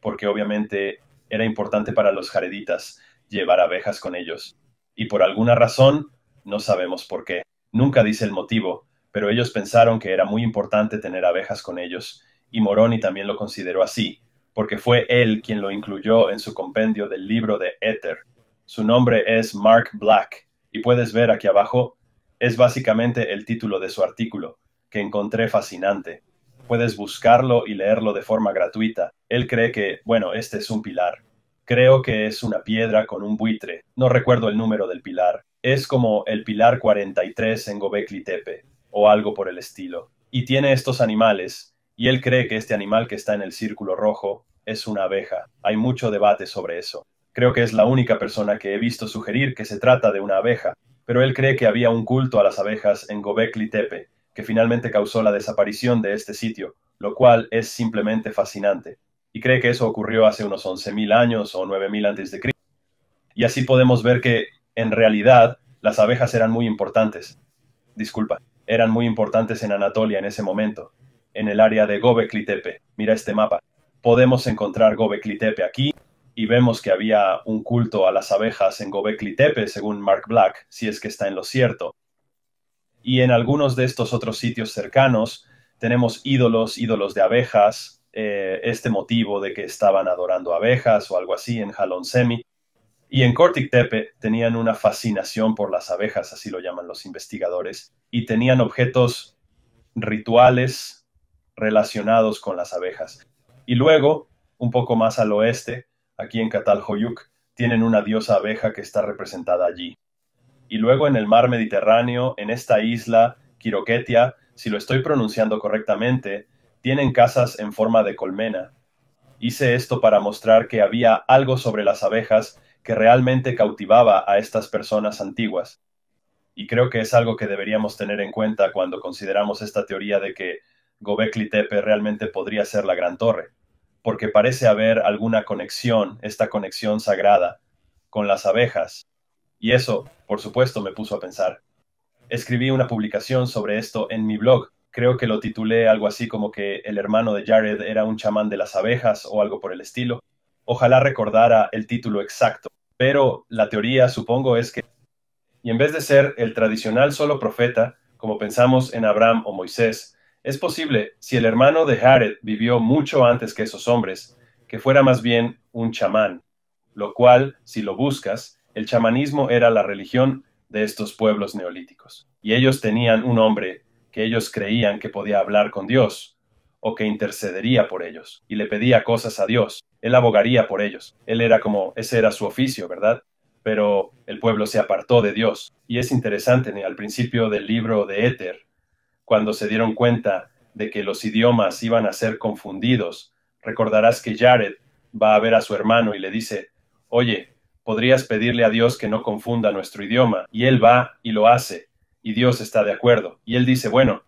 Porque obviamente era importante para los jareditas llevar abejas con ellos. Y por alguna razón, no sabemos por qué. Nunca dice el motivo, pero ellos pensaron que era muy importante tener abejas con ellos, y Moroni también lo consideró así, porque fue él quien lo incluyó en su compendio del libro de Éter. Su nombre es Mark Black, y puedes ver aquí abajo es básicamente el título de su artículo, que encontré fascinante. Puedes buscarlo y leerlo de forma gratuita. Él cree que, bueno, este es un pilar. Creo que es una piedra con un buitre. No recuerdo el número del pilar. Es como el pilar 43 en Gobekli Tepe, o algo por el estilo. Y tiene estos animales, y él cree que este animal que está en el círculo rojo es una abeja. Hay mucho debate sobre eso. Creo que es la única persona que he visto sugerir que se trata de una abeja, pero él cree que había un culto a las abejas en Gobekli Tepe, que finalmente causó la desaparición de este sitio, lo cual es simplemente fascinante, y cree que eso ocurrió hace unos 11.000 años o 9.000 antes de Cristo. Y así podemos ver que, en realidad, las abejas eran muy importantes. Disculpa, eran muy importantes en Anatolia en ese momento, en el área de Gobekli Tepe. Mira este mapa. Podemos encontrar Gobekli Tepe aquí y vemos que había un culto a las abejas en Gobekli Tepe, según Mark Black, si es que está en lo cierto. Y en algunos de estos otros sitios cercanos tenemos ídolos, ídolos de abejas, eh, este motivo de que estaban adorando abejas o algo así en Jalón Semi. Y en Cortic Tepe tenían una fascinación por las abejas, así lo llaman los investigadores, y tenían objetos rituales relacionados con las abejas. Y luego, un poco más al oeste, aquí en Catalhoyuk, tienen una diosa abeja que está representada allí. Y luego en el mar Mediterráneo, en esta isla, Quiroquetia, si lo estoy pronunciando correctamente, tienen casas en forma de colmena. Hice esto para mostrar que había algo sobre las abejas que realmente cautivaba a estas personas antiguas. Y creo que es algo que deberíamos tener en cuenta cuando consideramos esta teoría de que Gobekli Tepe realmente podría ser la gran torre porque parece haber alguna conexión, esta conexión sagrada, con las abejas. Y eso, por supuesto, me puso a pensar. Escribí una publicación sobre esto en mi blog. Creo que lo titulé algo así como que el hermano de Jared era un chamán de las abejas o algo por el estilo. Ojalá recordara el título exacto. Pero la teoría, supongo, es que... Y en vez de ser el tradicional solo profeta, como pensamos en Abraham o Moisés, es posible, si el hermano de Jared vivió mucho antes que esos hombres, que fuera más bien un chamán, lo cual, si lo buscas, el chamanismo era la religión de estos pueblos neolíticos. Y ellos tenían un hombre que ellos creían que podía hablar con Dios, o que intercedería por ellos, y le pedía cosas a Dios. Él abogaría por ellos. Él era como, ese era su oficio, ¿verdad? Pero el pueblo se apartó de Dios. Y es interesante, al principio del libro de Éter, cuando se dieron cuenta de que los idiomas iban a ser confundidos. Recordarás que Jared va a ver a su hermano y le dice, oye, podrías pedirle a Dios que no confunda nuestro idioma. Y él va y lo hace, y Dios está de acuerdo. Y él dice, bueno,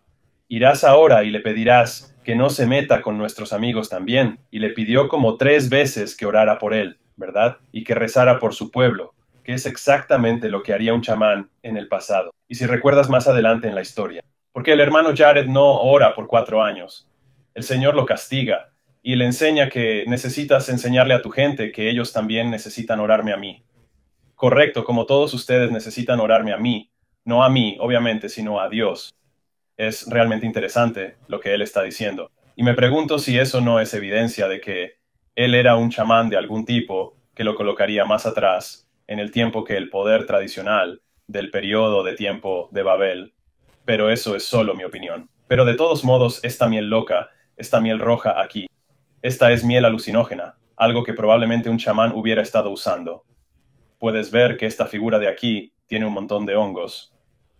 irás ahora y le pedirás que no se meta con nuestros amigos también. Y le pidió como tres veces que orara por él, ¿verdad? Y que rezara por su pueblo, que es exactamente lo que haría un chamán en el pasado. Y si recuerdas más adelante en la historia porque el hermano Jared no ora por cuatro años. El Señor lo castiga y le enseña que necesitas enseñarle a tu gente que ellos también necesitan orarme a mí. Correcto, como todos ustedes necesitan orarme a mí, no a mí, obviamente, sino a Dios. Es realmente interesante lo que él está diciendo. Y me pregunto si eso no es evidencia de que él era un chamán de algún tipo que lo colocaría más atrás en el tiempo que el poder tradicional del periodo de tiempo de Babel pero eso es solo mi opinión. Pero de todos modos, esta miel loca, esta miel roja aquí, esta es miel alucinógena, algo que probablemente un chamán hubiera estado usando. Puedes ver que esta figura de aquí tiene un montón de hongos,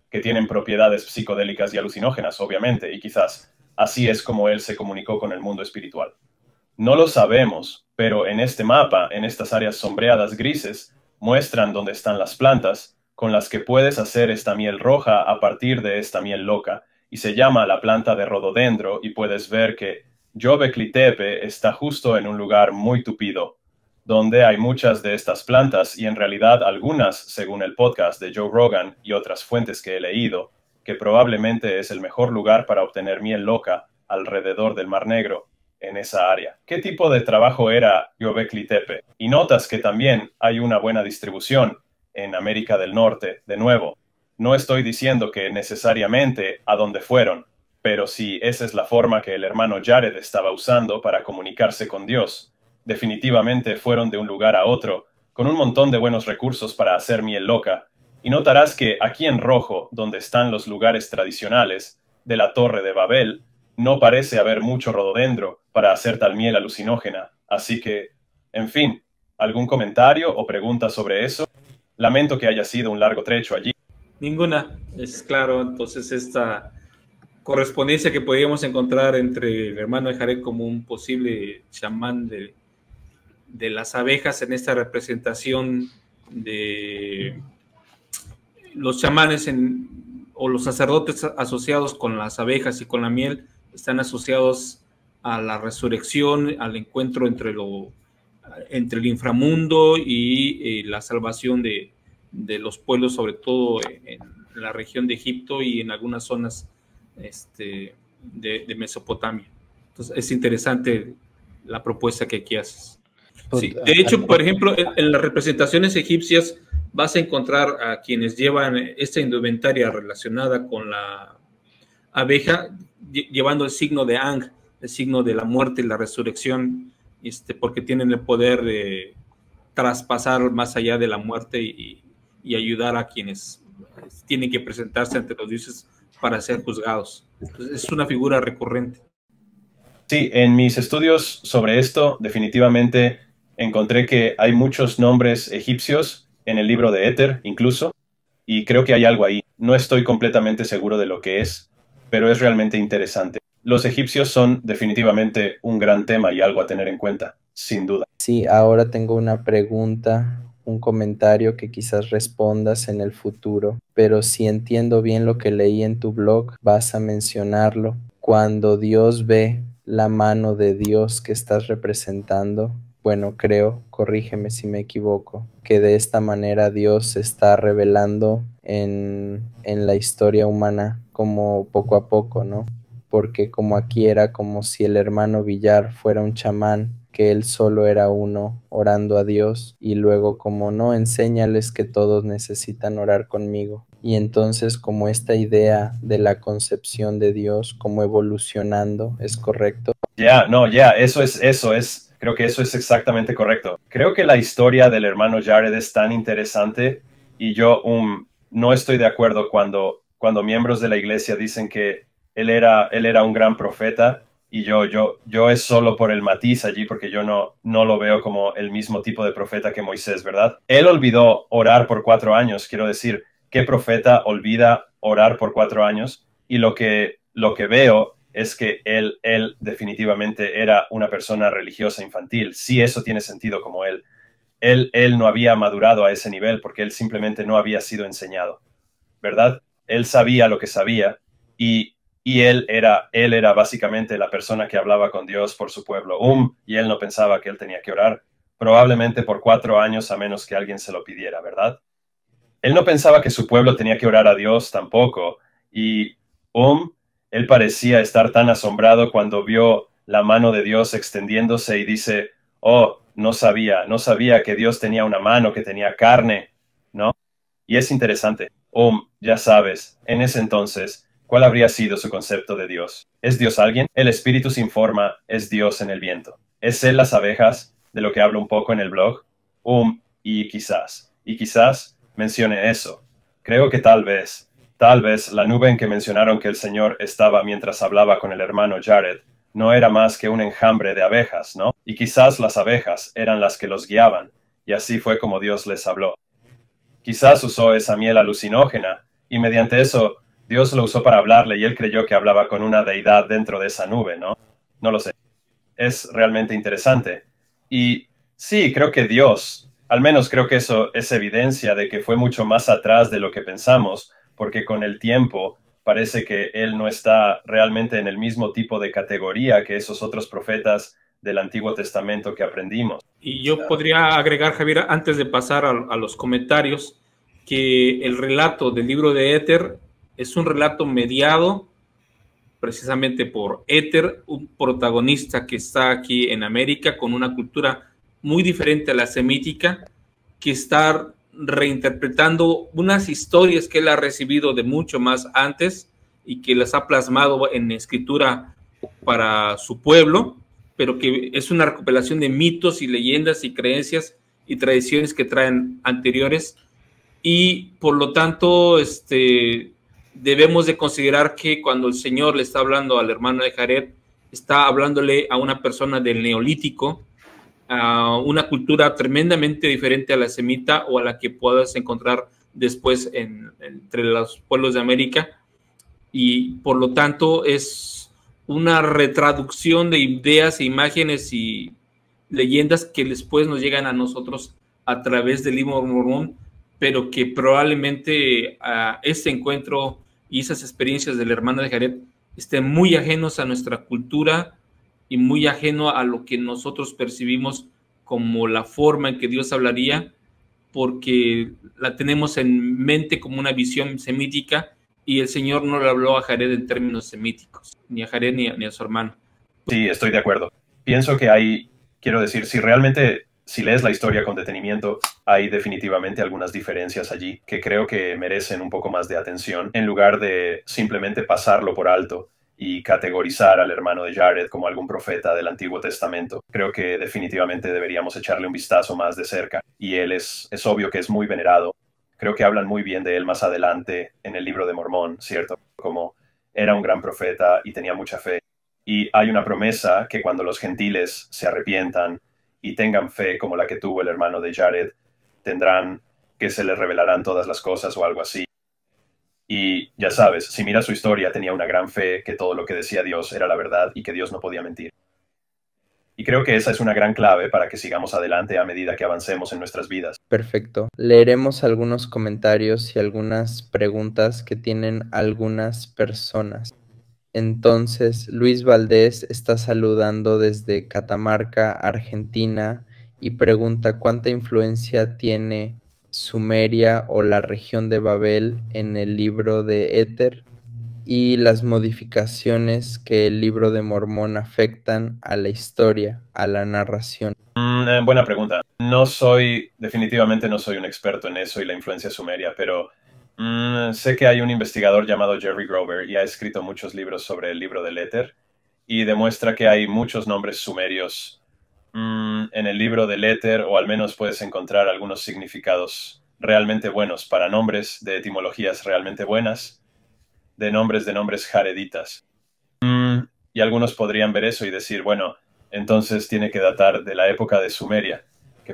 que tienen propiedades psicodélicas y alucinógenas, obviamente, y quizás así es como él se comunicó con el mundo espiritual. No lo sabemos, pero en este mapa, en estas áreas sombreadas grises, muestran dónde están las plantas con las que puedes hacer esta miel roja a partir de esta miel loca, y se llama la planta de rododendro y puedes ver que Joveclitepe está justo en un lugar muy tupido, donde hay muchas de estas plantas y en realidad algunas, según el podcast de Joe Rogan y otras fuentes que he leído, que probablemente es el mejor lugar para obtener miel loca alrededor del Mar Negro, en esa área. ¿Qué tipo de trabajo era Joveclitepe? Y notas que también hay una buena distribución en América del Norte. De nuevo, no estoy diciendo que necesariamente a dónde fueron, pero si esa es la forma que el hermano Jared estaba usando para comunicarse con Dios, definitivamente fueron de un lugar a otro, con un montón de buenos recursos para hacer miel loca, y notarás que aquí en rojo, donde están los lugares tradicionales de la Torre de Babel, no parece haber mucho rododendro para hacer tal miel alucinógena, así que, en fin, ¿algún comentario o pregunta sobre eso? Lamento que haya sido un largo trecho allí. Ninguna, es claro. Entonces esta correspondencia que podíamos encontrar entre el hermano de Jared como un posible chamán de, de las abejas en esta representación de los chamanes en, o los sacerdotes asociados con las abejas y con la miel están asociados a la resurrección, al encuentro entre lo entre el inframundo y eh, la salvación de, los pueblos, sobre todo en, la región de Egipto y en algunas zonas este, de, Mesopotamia. Entonces es interesante la propuesta que aquí haces. Pues, sí. Ah, de hecho, ah, por ejemplo, en, en, las representaciones egipcias vas a encontrar a quienes llevan esta indumentaria relacionada con la abeja, llevando el signo de Ang, el signo de la muerte y la resurrección este, porque tienen el poder de traspasar más allá de la muerte y, ayudar a quienes tienen que presentarse ante los dioses para ser juzgados. es una figura recurrente. Sí, en mis estudios sobre esto definitivamente encontré que hay muchos nombres egipcios en el libro de Éter incluso, y creo que hay algo ahí. No estoy completamente seguro de lo que es, pero es realmente interesante los egipcios son definitivamente un gran tema y algo a tener en cuenta, sin duda. Sí, ahora tengo una pregunta, un comentario que quizás respondas en el futuro, pero si entiendo bien lo que leí en tu blog, vas a mencionarlo. Cuando Dios ve la mano de Dios que estás representando, bueno, creo, corrígeme si me equivoco, que de esta manera Dios se está revelando en, en la historia humana como poco a poco, ¿no? porque como aquí era como si el hermano Villar fuera un chamán, que él solo era uno, orando a Dios, y luego como no, enséñales que todos necesitan orar conmigo. Y entonces como esta idea de la concepción de Dios como evolucionando es correcto. Ya, no, ya, eso es, eso es, Creo que eso es exactamente correcto. Creo que la historia del hermano Jared es tan interesante y yo um, no estoy de acuerdo cuando, cuando miembros de la iglesia dicen que él era, él era un gran profeta y yo, yo, yo es solo por el matiz allí porque yo no, no lo veo como el mismo tipo de profeta que Moisés, ¿verdad? Él olvidó orar por cuatro años, quiero decir, ¿qué profeta olvida orar por cuatro años? Y lo que, lo que veo es que él, él definitivamente era una persona religiosa infantil, si sí, eso tiene sentido como él. Él, él no había madurado a ese nivel porque él simplemente no había sido enseñado, ¿verdad? Él sabía lo que sabía y y él era, él era básicamente la persona que hablaba con Dios por su pueblo um, y él no pensaba que él tenía que orar, probablemente por cuatro años a menos que alguien se lo pidiera, ¿verdad? Él no pensaba que su pueblo tenía que orar a Dios tampoco, y um, él parecía estar tan asombrado cuando vio la mano de Dios extendiéndose y dice, oh, no sabía, no sabía que Dios tenía una mano, que tenía carne, ¿no? Y es interesante, um, ya sabes, en ese entonces, ¿Cuál habría sido su concepto de Dios? ¿Es Dios alguien? El espíritu sin forma es Dios en el viento. ¿Es él las abejas? De lo que hablo un poco en el blog. Um, y quizás. Y quizás mencione eso. Creo que tal vez, tal vez la nube en que mencionaron que el Señor estaba mientras hablaba con el hermano Jared no era más que un enjambre de abejas, ¿no? Y quizás las abejas eran las que los guiaban, y así fue como Dios les habló. Quizás usó esa miel alucinógena, y mediante eso Dios lo usó para hablarle y él creyó que hablaba con una deidad dentro de esa nube, ¿no? No lo sé. Es realmente interesante. Y sí, creo que Dios, al menos creo que eso es evidencia de que fue mucho más atrás de lo que pensamos, porque con el tiempo parece que él no está realmente en el mismo tipo de categoría que esos otros profetas del Antiguo Testamento que aprendimos. Y yo podría agregar, Javier, antes de pasar a, los comentarios, que el relato del libro de Éter es un relato mediado precisamente por Éter, un protagonista que está aquí en América con una cultura muy diferente a la semítica, que está reinterpretando unas historias que él ha recibido de mucho más antes y que las ha plasmado en escritura para su pueblo, pero que es una recopilación de mitos y leyendas y creencias y tradiciones que traen anteriores y por lo tanto este debemos de considerar que cuando el Señor le está hablando al hermano de Jared, está hablándole a una persona del neolítico, a una cultura tremendamente diferente a la semita o a la que puedas encontrar después entre los pueblos de América. Y por lo tanto es una retraducción de ideas, e imágenes y leyendas que después nos llegan a nosotros a través del libro Mormón, pero que probablemente a ah, este encuentro y esas experiencias de la hermana de Jared estén muy ajenos a nuestra cultura y muy ajeno a lo que nosotros percibimos como la forma en que Dios hablaría, porque la tenemos en mente como una visión semítica y el Señor no le habló a Jared en términos semíticos, ni a Jared ni a, su hermano. Sí, estoy de acuerdo. Pienso que hay, quiero decir, si realmente si lees la historia con detenimiento, hay definitivamente algunas diferencias allí que creo que merecen un poco más de atención en lugar de simplemente pasarlo por alto y categorizar al hermano de Jared como algún profeta del Antiguo Testamento. Creo que definitivamente deberíamos echarle un vistazo más de cerca y él es, obvio que es muy venerado. Creo que hablan muy bien de él más adelante en el libro de Mormón, ¿cierto? Como era un gran profeta y tenía mucha fe. Y hay una promesa que cuando los gentiles se arrepientan, y tengan fe como la que tuvo el hermano de Jared, tendrán que se les revelarán todas las cosas o algo así. Y ya sabes, si miras su historia, tenía una gran fe que todo lo que decía Dios era la verdad y que Dios no podía mentir. Y creo que esa es una gran clave para que sigamos adelante a medida que avancemos en nuestras vidas. Perfecto. Leeremos algunos comentarios y algunas preguntas que tienen algunas personas. Entonces, Luis Valdés está saludando desde Catamarca, Argentina, y pregunta cuánta influencia tiene Sumeria o la región de Babel en el libro de Éter y las modificaciones que el libro de Mormón afectan a la historia, a la narración. Mm, eh, buena pregunta. No soy, definitivamente no soy un experto en eso y la influencia sumeria, pero Mm, sé que hay un investigador llamado Jerry Grover y ha escrito muchos libros sobre el libro del éter y demuestra que hay muchos nombres sumerios mm, en el libro del éter o al menos puedes encontrar algunos significados realmente buenos para nombres de etimologías realmente buenas, de nombres de nombres jareditas. Mm, y algunos podrían ver eso y decir, bueno, entonces tiene que datar de la época de Sumeria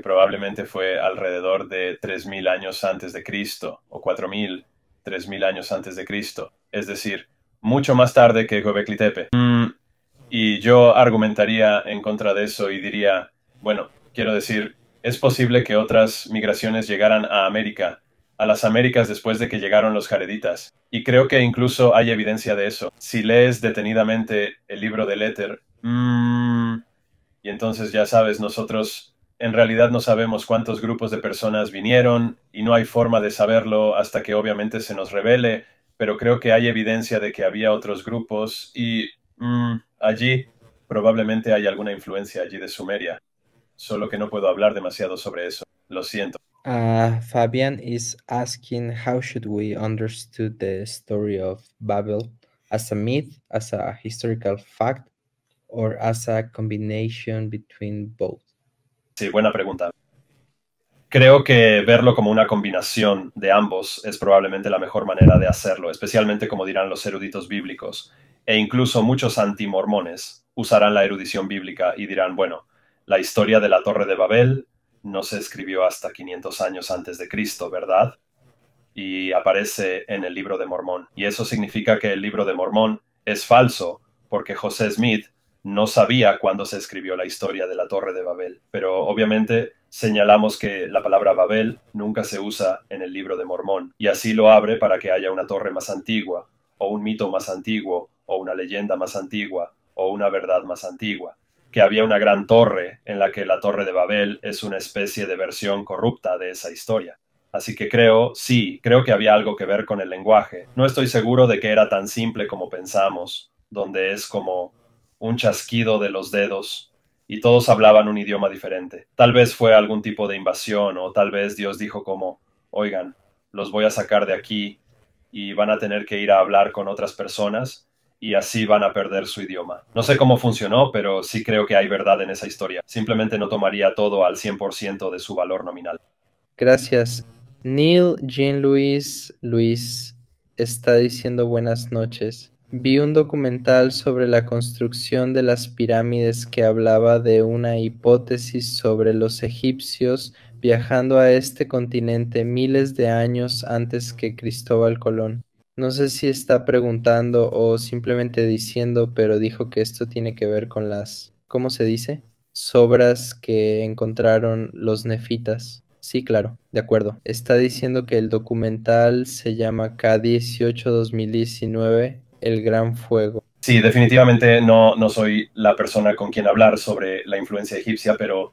probablemente fue alrededor de 3.000 años antes de Cristo, o 4.000, 3.000 años antes de Cristo, es decir, mucho más tarde que Gobekli Tepe. Mm, y yo argumentaría en contra de eso y diría, bueno, quiero decir, es posible que otras migraciones llegaran a América, a las Américas después de que llegaron los jareditas. Y creo que incluso hay evidencia de eso. Si lees detenidamente el libro del éter, mm, y entonces ya sabes, nosotros en realidad no sabemos cuántos grupos de personas vinieron y no hay forma de saberlo hasta que obviamente se nos revele, pero creo que hay evidencia de que había otros grupos y mm, allí probablemente hay alguna influencia allí de Sumeria. Solo que no puedo hablar demasiado sobre eso. Lo siento. Ah, Fabian is asking how should we understood the story of Babel as a myth, as a historical fact, or as a combination between both. Sí, buena pregunta. Creo que verlo como una combinación de ambos es probablemente la mejor manera de hacerlo, especialmente como dirán los eruditos bíblicos, e incluso muchos antimormones usarán la erudición bíblica y dirán, bueno, la historia de la Torre de Babel no se escribió hasta 500 años antes de Cristo, ¿verdad? Y aparece en el libro de Mormón. Y eso significa que el libro de Mormón es falso, porque José Smith no sabía cuándo se escribió la historia de la Torre de Babel, pero obviamente señalamos que la palabra Babel nunca se usa en el libro de Mormón, y así lo abre para que haya una torre más antigua, o un mito más antiguo, o una leyenda más antigua, o una verdad más antigua, que había una gran torre en la que la Torre de Babel es una especie de versión corrupta de esa historia. Así que creo, sí, creo que había algo que ver con el lenguaje. No estoy seguro de que era tan simple como pensamos, donde es como un chasquido de los dedos, y todos hablaban un idioma diferente. Tal vez fue algún tipo de invasión, o tal vez Dios dijo como, oigan, los voy a sacar de aquí y van a tener que ir a hablar con otras personas y así van a perder su idioma. No sé cómo funcionó, pero sí creo que hay verdad en esa historia. Simplemente no tomaría todo al 100% de su valor nominal. Gracias. Neil Jean-Louis Luis está diciendo buenas noches. Vi un documental sobre la construcción de las pirámides que hablaba de una hipótesis sobre los egipcios viajando a este continente miles de años antes que Cristóbal Colón. No sé si está preguntando o simplemente diciendo, pero dijo que esto tiene que ver con las, ¿cómo se dice? Sobras que encontraron los nefitas. Sí, claro, de acuerdo. Está diciendo que el documental se llama K18-2019 el gran fuego. Sí, definitivamente no, no soy la persona con quien hablar sobre la influencia egipcia, pero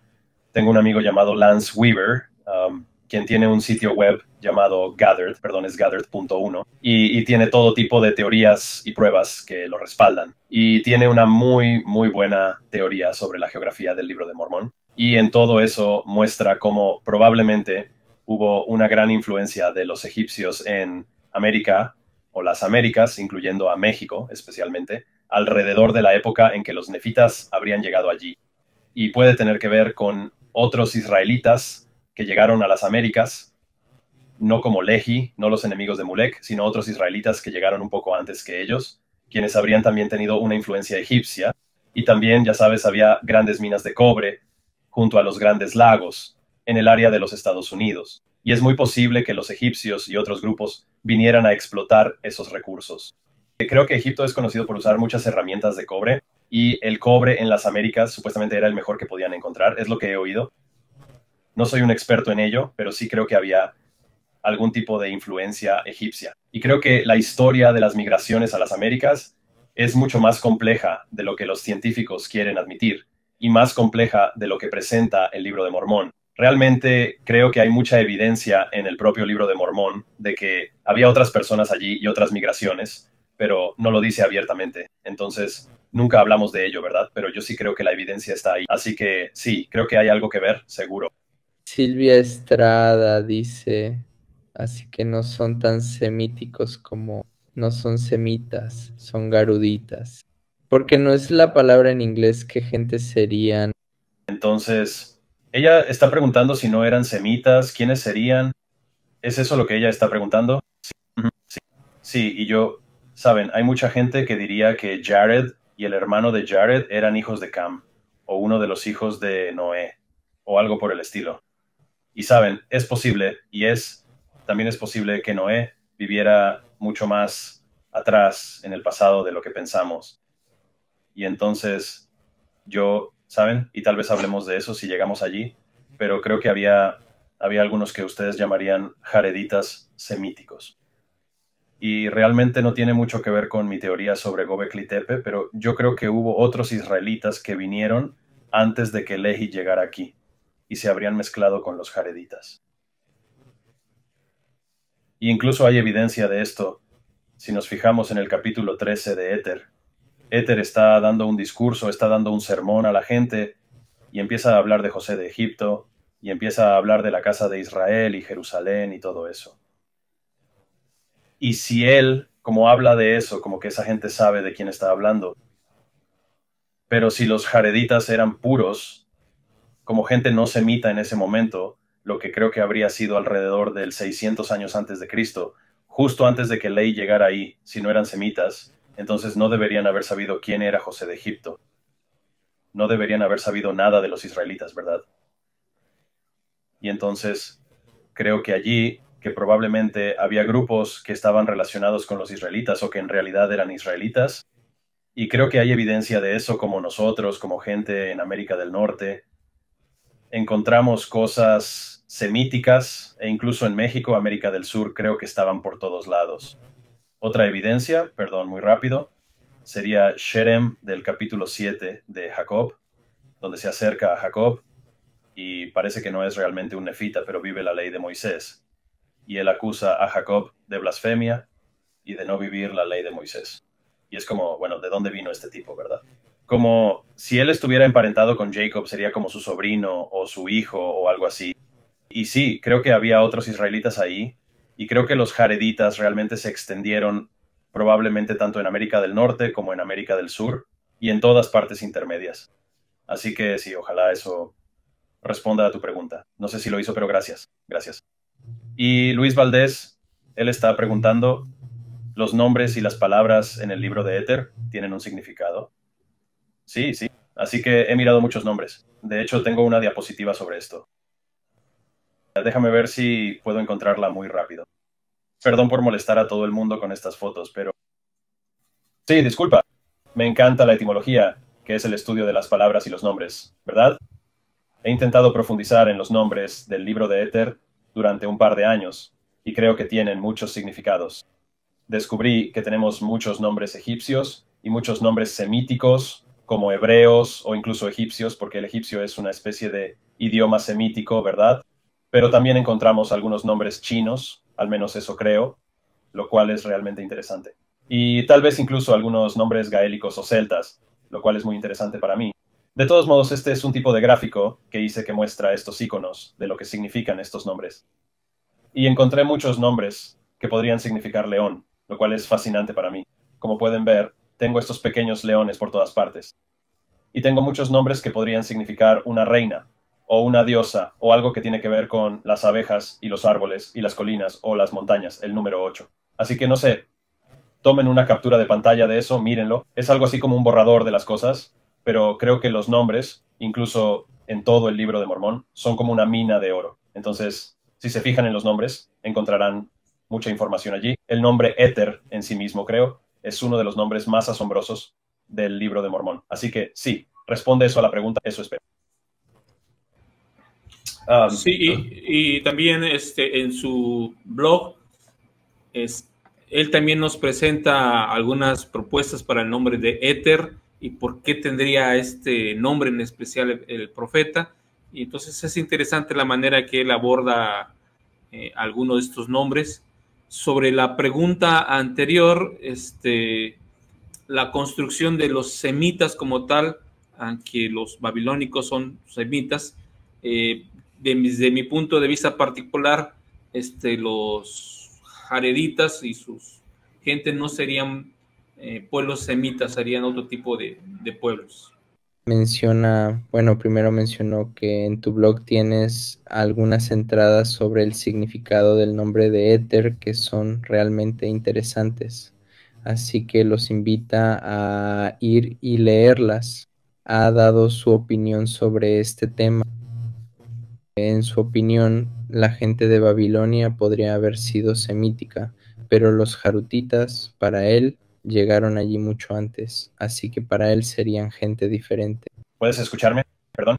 tengo un amigo llamado Lance Weaver, um, quien tiene un sitio web llamado Gathered, perdón, es Gathered.1, y, y tiene todo tipo de teorías y pruebas que lo respaldan. Y tiene una muy, muy buena teoría sobre la geografía del libro de Mormón. Y en todo eso muestra cómo probablemente hubo una gran influencia de los egipcios en América, o las Américas, incluyendo a México especialmente, alrededor de la época en que los nefitas habrían llegado allí. Y puede tener que ver con otros israelitas que llegaron a las Américas, no como Lehi, no los enemigos de Mulek, sino otros israelitas que llegaron un poco antes que ellos, quienes habrían también tenido una influencia egipcia. Y también, ya sabes, había grandes minas de cobre junto a los grandes lagos en el área de los Estados Unidos y es muy posible que los egipcios y otros grupos vinieran a explotar esos recursos. Eh, creo que Egipto es conocido por usar muchas herramientas de cobre y el cobre en las Américas supuestamente era el mejor que podían encontrar, es lo que he oído. No soy un experto en ello, pero sí creo que había algún tipo de influencia egipcia. Y creo que la historia de las migraciones a las Américas es mucho más compleja de lo que los científicos quieren admitir y más compleja de lo que presenta el libro de Mormón realmente creo que hay mucha evidencia en el propio libro de Mormón de que había otras personas allí y otras migraciones, pero no lo dice abiertamente. Entonces, nunca hablamos de ello, ¿verdad? Pero yo sí creo que la evidencia está ahí. Así que sí, creo que hay algo que ver, seguro. Silvia Estrada dice, así que no son tan semíticos como no son semitas, son garuditas. Porque no es la palabra en inglés que gente serían. Entonces, ella está preguntando si no eran semitas, quiénes serían. ¿Es eso lo que ella está preguntando? Sí, sí, y yo, saben, hay mucha gente que diría que Jared y el hermano de Jared eran hijos de Cam, o uno de los hijos de Noé, o algo por el estilo. Y saben, es posible, y es, también es posible que Noé viviera mucho más atrás en el pasado de lo que pensamos. Y entonces yo ¿saben? Y tal vez hablemos de eso si llegamos allí, pero creo que había, había algunos que ustedes llamarían jareditas semíticos. Y realmente no tiene mucho que ver con mi teoría sobre Gobekli Tepe, pero yo creo que hubo otros israelitas que vinieron antes de que Lehi llegara aquí y se habrían mezclado con los jareditas. Y incluso hay evidencia de esto si nos fijamos en el capítulo 13 de Éter, Éter está dando un discurso, está dando un sermón a la gente y empieza a hablar de José de Egipto y empieza a hablar de la casa de Israel y Jerusalén y todo eso. Y si él, como habla de eso, como que esa gente sabe de quién está hablando, pero si los jareditas eran puros, como gente no semita en ese momento, lo que creo que habría sido alrededor del 600 años antes de Cristo, justo antes de que Ley llegara ahí, si no eran semitas, entonces no deberían haber sabido quién era José de Egipto. No deberían haber sabido nada de los israelitas, ¿verdad? Y entonces creo que allí, que probablemente había grupos que estaban relacionados con los israelitas o que en realidad eran israelitas, y creo que hay evidencia de eso como nosotros, como gente en América del Norte, encontramos cosas semíticas e incluso en México, América del Sur, creo que estaban por todos lados. Otra evidencia, perdón, muy rápido, sería Sherem del capítulo 7 de Jacob, donde se acerca a Jacob y parece que no es realmente un nefita, pero vive la ley de Moisés. Y él acusa a Jacob de blasfemia y de no vivir la ley de Moisés. Y es como, bueno, ¿de dónde vino este tipo, verdad? Como si él estuviera emparentado con Jacob, sería como su sobrino o su hijo o algo así. Y sí, creo que había otros israelitas ahí y creo que los jareditas realmente se extendieron probablemente tanto en América del Norte como en América del Sur y en todas partes intermedias. Así que sí, ojalá eso responda a tu pregunta. No sé si lo hizo, pero gracias. Gracias. Y Luis Valdés, él está preguntando, ¿los nombres y las palabras en el libro de Éter tienen un significado? Sí, sí. Así que he mirado muchos nombres. De hecho, tengo una diapositiva sobre esto. Déjame ver si puedo encontrarla muy rápido. Perdón por molestar a todo el mundo con estas fotos, pero... Sí, disculpa. Me encanta la etimología, que es el estudio de las palabras y los nombres, ¿verdad? He intentado profundizar en los nombres del libro de Éter durante un par de años, y creo que tienen muchos significados. Descubrí que tenemos muchos nombres egipcios y muchos nombres semíticos, como hebreos o incluso egipcios, porque el egipcio es una especie de idioma semítico, ¿verdad? pero también encontramos algunos nombres chinos, al menos eso creo, lo cual es realmente interesante. Y tal vez incluso algunos nombres gaélicos o celtas, lo cual es muy interesante para mí. De todos modos, este es un tipo de gráfico que hice que muestra estos iconos, de lo que significan estos nombres. Y encontré muchos nombres que podrían significar león, lo cual es fascinante para mí. Como pueden ver, tengo estos pequeños leones por todas partes. Y tengo muchos nombres que podrían significar una reina, o una diosa o algo que tiene que ver con las abejas y los árboles y las colinas o las montañas, el número 8. Así que no sé, tomen una captura de pantalla de eso, mírenlo. Es algo así como un borrador de las cosas, pero creo que los nombres, incluso en todo el libro de Mormón, son como una mina de oro. Entonces, si se fijan en los nombres, encontrarán mucha información allí. El nombre Éter en sí mismo, creo, es uno de los nombres más asombrosos del libro de Mormón. Así que sí, responde eso a la pregunta, eso espero. Ah, sí, y, también este, en su blog, es, él también nos presenta algunas propuestas para el nombre de Éter y por qué tendría este nombre en especial el, profeta. Y entonces es interesante la manera que él aborda eh, algunos de estos nombres. Sobre la pregunta anterior, este, la construcción de los semitas como tal, aunque los babilónicos son semitas, eh, desde mi punto de vista particular, este, los jareditas y sus gentes no serían eh, pueblos semitas, serían otro tipo de, de pueblos. Menciona, bueno, primero mencionó que en tu blog tienes algunas entradas sobre el significado del nombre de Éter que son realmente interesantes. Así que los invita a ir y leerlas. Ha dado su opinión sobre este tema en su opinión, la gente de Babilonia podría haber sido semítica, pero los jarutitas, para él, llegaron allí mucho antes, así que para él serían gente diferente. ¿Puedes escucharme? Perdón.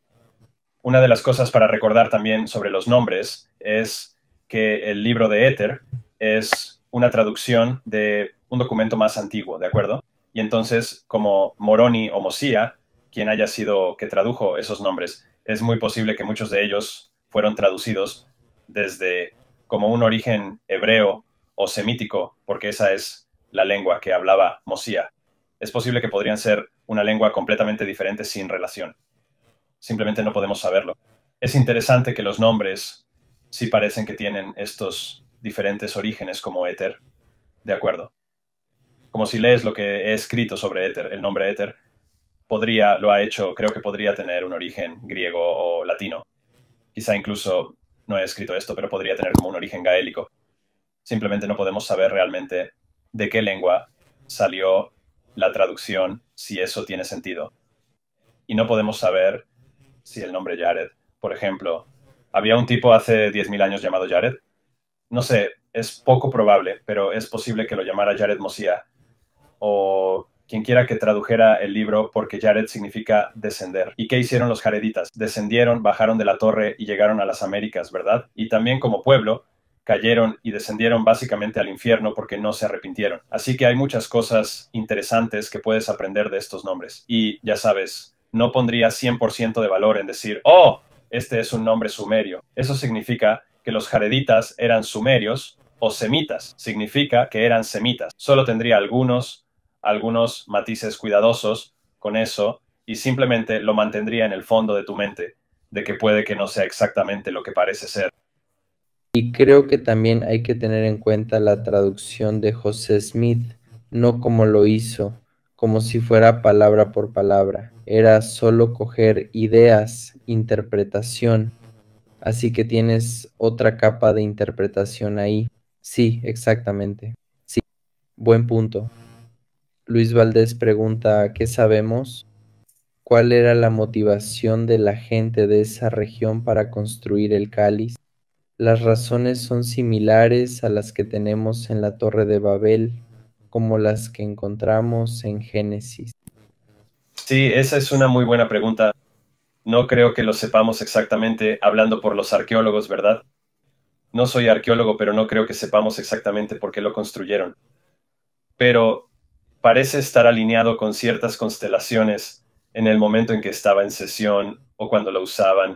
Una de las cosas para recordar también sobre los nombres es que el libro de Éter es una traducción de un documento más antiguo, ¿de acuerdo? Y entonces, como Moroni o Mosía, quien haya sido que tradujo esos nombres, es muy posible que muchos de ellos fueron traducidos desde como un origen hebreo o semítico, porque esa es la lengua que hablaba Mosía. Es posible que podrían ser una lengua completamente diferente sin relación. Simplemente no podemos saberlo. Es interesante que los nombres sí parecen que tienen estos diferentes orígenes como éter. De acuerdo. Como si lees lo que he escrito sobre éter, el nombre éter podría, lo ha hecho, creo que podría tener un origen griego o latino. Quizá incluso, no he escrito esto, pero podría tener como un origen gaélico. Simplemente no podemos saber realmente de qué lengua salió la traducción, si eso tiene sentido. Y no podemos saber si el nombre Jared, por ejemplo, había un tipo hace 10.000 años llamado Jared. No sé, es poco probable, pero es posible que lo llamara Jared Mosía. O quien quiera que tradujera el libro, porque Jared significa descender. ¿Y qué hicieron los jareditas? Descendieron, bajaron de la torre y llegaron a las Américas, ¿verdad? Y también como pueblo, cayeron y descendieron básicamente al infierno porque no se arrepintieron. Así que hay muchas cosas interesantes que puedes aprender de estos nombres. Y ya sabes, no pondría 100% de valor en decir, oh, este es un nombre sumerio. Eso significa que los jareditas eran sumerios o semitas. Significa que eran semitas. Solo tendría algunos algunos matices cuidadosos con eso y simplemente lo mantendría en el fondo de tu mente, de que puede que no sea exactamente lo que parece ser. Y creo que también hay que tener en cuenta la traducción de José Smith, no como lo hizo, como si fuera palabra por palabra, era solo coger ideas, interpretación, así que tienes otra capa de interpretación ahí. Sí, exactamente. Sí, buen punto. Luis Valdés pregunta, ¿qué sabemos? ¿Cuál era la motivación de la gente de esa región para construir el cáliz? Las razones son similares a las que tenemos en la Torre de Babel, como las que encontramos en Génesis. Sí, esa es una muy buena pregunta. No creo que lo sepamos exactamente hablando por los arqueólogos, ¿verdad? No soy arqueólogo, pero no creo que sepamos exactamente por qué lo construyeron. Pero parece estar alineado con ciertas constelaciones en el momento en que estaba en sesión o cuando lo usaban.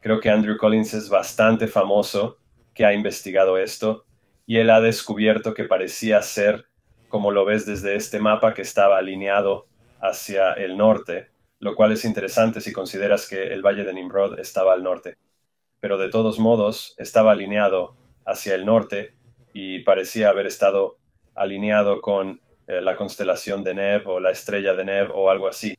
Creo que Andrew Collins es bastante famoso que ha investigado esto y él ha descubierto que parecía ser, como lo ves desde este mapa, que estaba alineado hacia el norte, lo cual es interesante si consideras que el valle de Nimrod estaba al norte. Pero de todos modos, estaba alineado hacia el norte y parecía haber estado alineado con eh, la constelación de Neb o la estrella de Neb o algo así.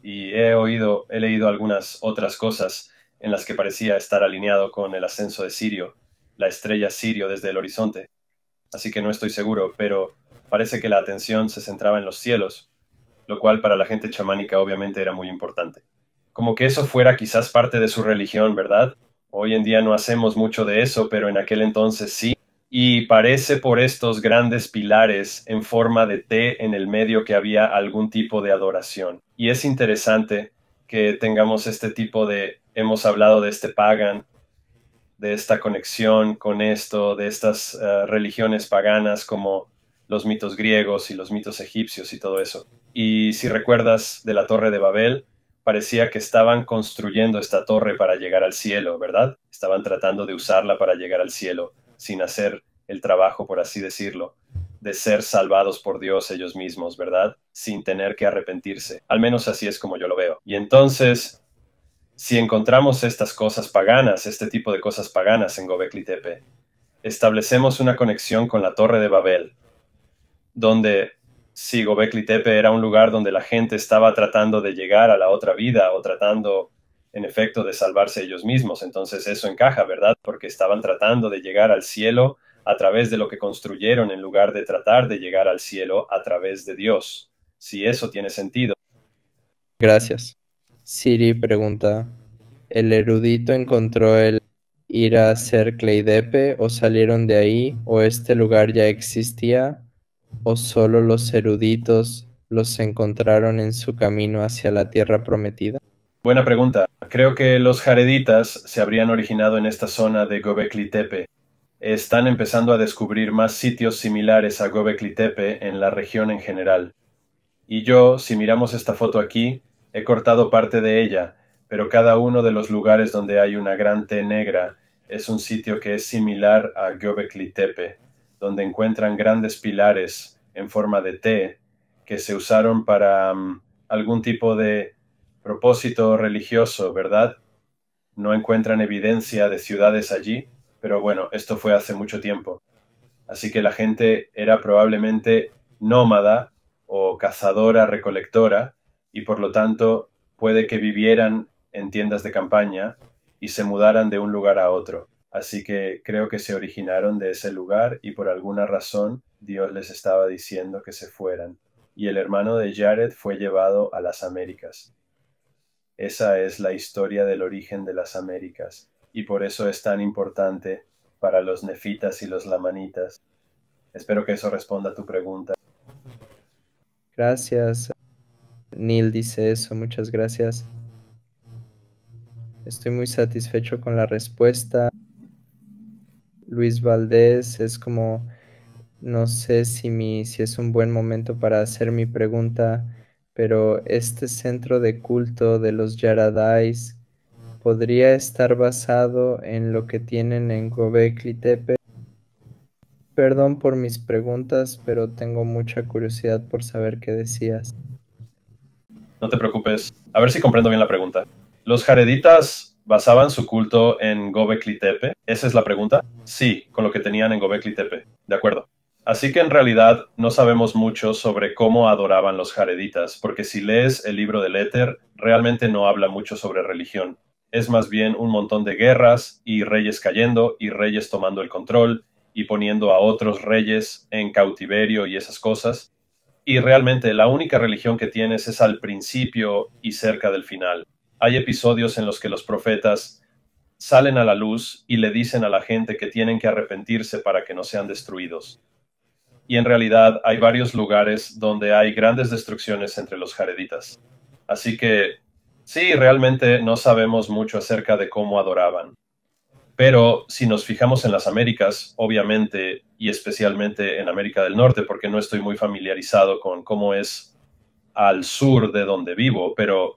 Y he oído, he leído algunas otras cosas en las que parecía estar alineado con el ascenso de Sirio, la estrella Sirio desde el horizonte. Así que no estoy seguro, pero parece que la atención se centraba en los cielos, lo cual para la gente chamánica obviamente era muy importante. Como que eso fuera quizás parte de su religión, ¿verdad? Hoy en día no hacemos mucho de eso, pero en aquel entonces sí, y parece por estos grandes pilares en forma de T en el medio que había algún tipo de adoración. Y es interesante que tengamos este tipo de, hemos hablado de este pagan, de esta conexión con esto, de estas eh, religiones paganas como los mitos griegos y los mitos egipcios y todo eso. Y si recuerdas de la Torre de Babel, parecía que estaban construyendo esta torre para llegar al cielo, ¿verdad? Estaban tratando de usarla para llegar al cielo sin hacer el trabajo, por así decirlo, de ser salvados por Dios ellos mismos, ¿verdad? Sin tener que arrepentirse. Al menos así es como yo lo veo. Y entonces, si encontramos estas cosas paganas, este tipo de cosas paganas en Gobekli Tepe, establecemos una conexión con la Torre de Babel, donde si Gobekli Tepe era un lugar donde la gente estaba tratando de llegar a la otra vida o tratando en efecto, de salvarse ellos mismos. Entonces eso encaja, ¿verdad? Porque estaban tratando de llegar al cielo a través de lo que construyeron en lugar de tratar de llegar al cielo a través de Dios. Si eso tiene sentido. Gracias. Siri pregunta, ¿el erudito encontró el ir a ser Cleidepe o salieron de ahí o este lugar ya existía o solo los eruditos los encontraron en su camino hacia la tierra prometida? Buena pregunta. Creo que los jareditas se habrían originado en esta zona de Gobekli Tepe. Están empezando a descubrir más sitios similares a Gobekli Tepe en la región en general. Y yo, si miramos esta foto aquí, he cortado parte de ella, pero cada uno de los lugares donde hay una gran T negra es un sitio que es similar a Gobekli Tepe, donde encuentran grandes pilares en forma de T que se usaron para mm, algún tipo de propósito religioso, ¿verdad? No encuentran evidencia de ciudades allí, pero bueno, esto fue hace mucho tiempo. Así que la gente era probablemente nómada o cazadora-recolectora y por lo tanto puede que vivieran en tiendas de campaña y se mudaran de un lugar a otro. Así que creo que se originaron de ese lugar y por alguna razón Dios les estaba diciendo que se fueran. Y el hermano de Jared fue llevado a las Américas. Esa es la historia del origen de las Américas, y por eso es tan importante para los nefitas y los lamanitas. Espero que eso responda a tu pregunta. Gracias. Neil dice eso, muchas gracias. Estoy muy satisfecho con la respuesta. Luis Valdés es como, no sé si, si es un buen momento para hacer mi pregunta pero este centro de culto de los Yaradais podría estar basado en lo que tienen en Gobekli Tepe. Perdón por mis preguntas, pero tengo mucha curiosidad por saber qué decías. No te preocupes. A ver si comprendo bien la pregunta. ¿Los jareditas basaban su culto en Gobekli Tepe? ¿Esa es la pregunta? Sí, con lo que tenían en Gobekli Tepe. De acuerdo. Así que en realidad no sabemos mucho sobre cómo adoraban los jareditas, porque si lees el libro del Éter, realmente no habla mucho sobre religión. Es más bien un montón de guerras y reyes cayendo y reyes tomando el control y poniendo a otros reyes en cautiverio y esas cosas. Y realmente la única religión que tienes es al principio y cerca del final. Hay episodios en los que los profetas salen a la luz y le dicen a la gente que tienen que arrepentirse para que no sean destruidos y en realidad hay varios lugares donde hay grandes destrucciones entre los jareditas. Así que sí, realmente no sabemos mucho acerca de cómo adoraban. Pero si nos fijamos en las Américas, obviamente, y especialmente en América del Norte, porque no estoy muy familiarizado con cómo es al sur de donde vivo, pero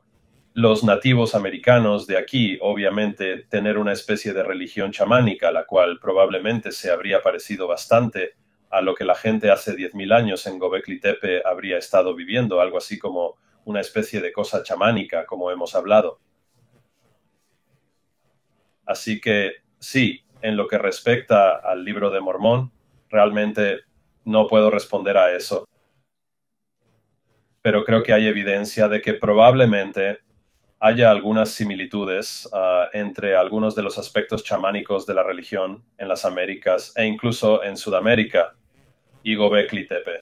los nativos americanos de aquí, obviamente, tener una especie de religión chamánica, la cual probablemente se habría parecido bastante a lo que la gente hace 10.000 años en Gobekli Tepe habría estado viviendo, algo así como una especie de cosa chamánica, como hemos hablado. Así que sí, en lo que respecta al libro de Mormón, realmente no puedo responder a eso. Pero creo que hay evidencia de que probablemente haya algunas similitudes ah, entre algunos de los aspectos chamánicos de la religión en las Américas e incluso en Sudamérica, Tepe.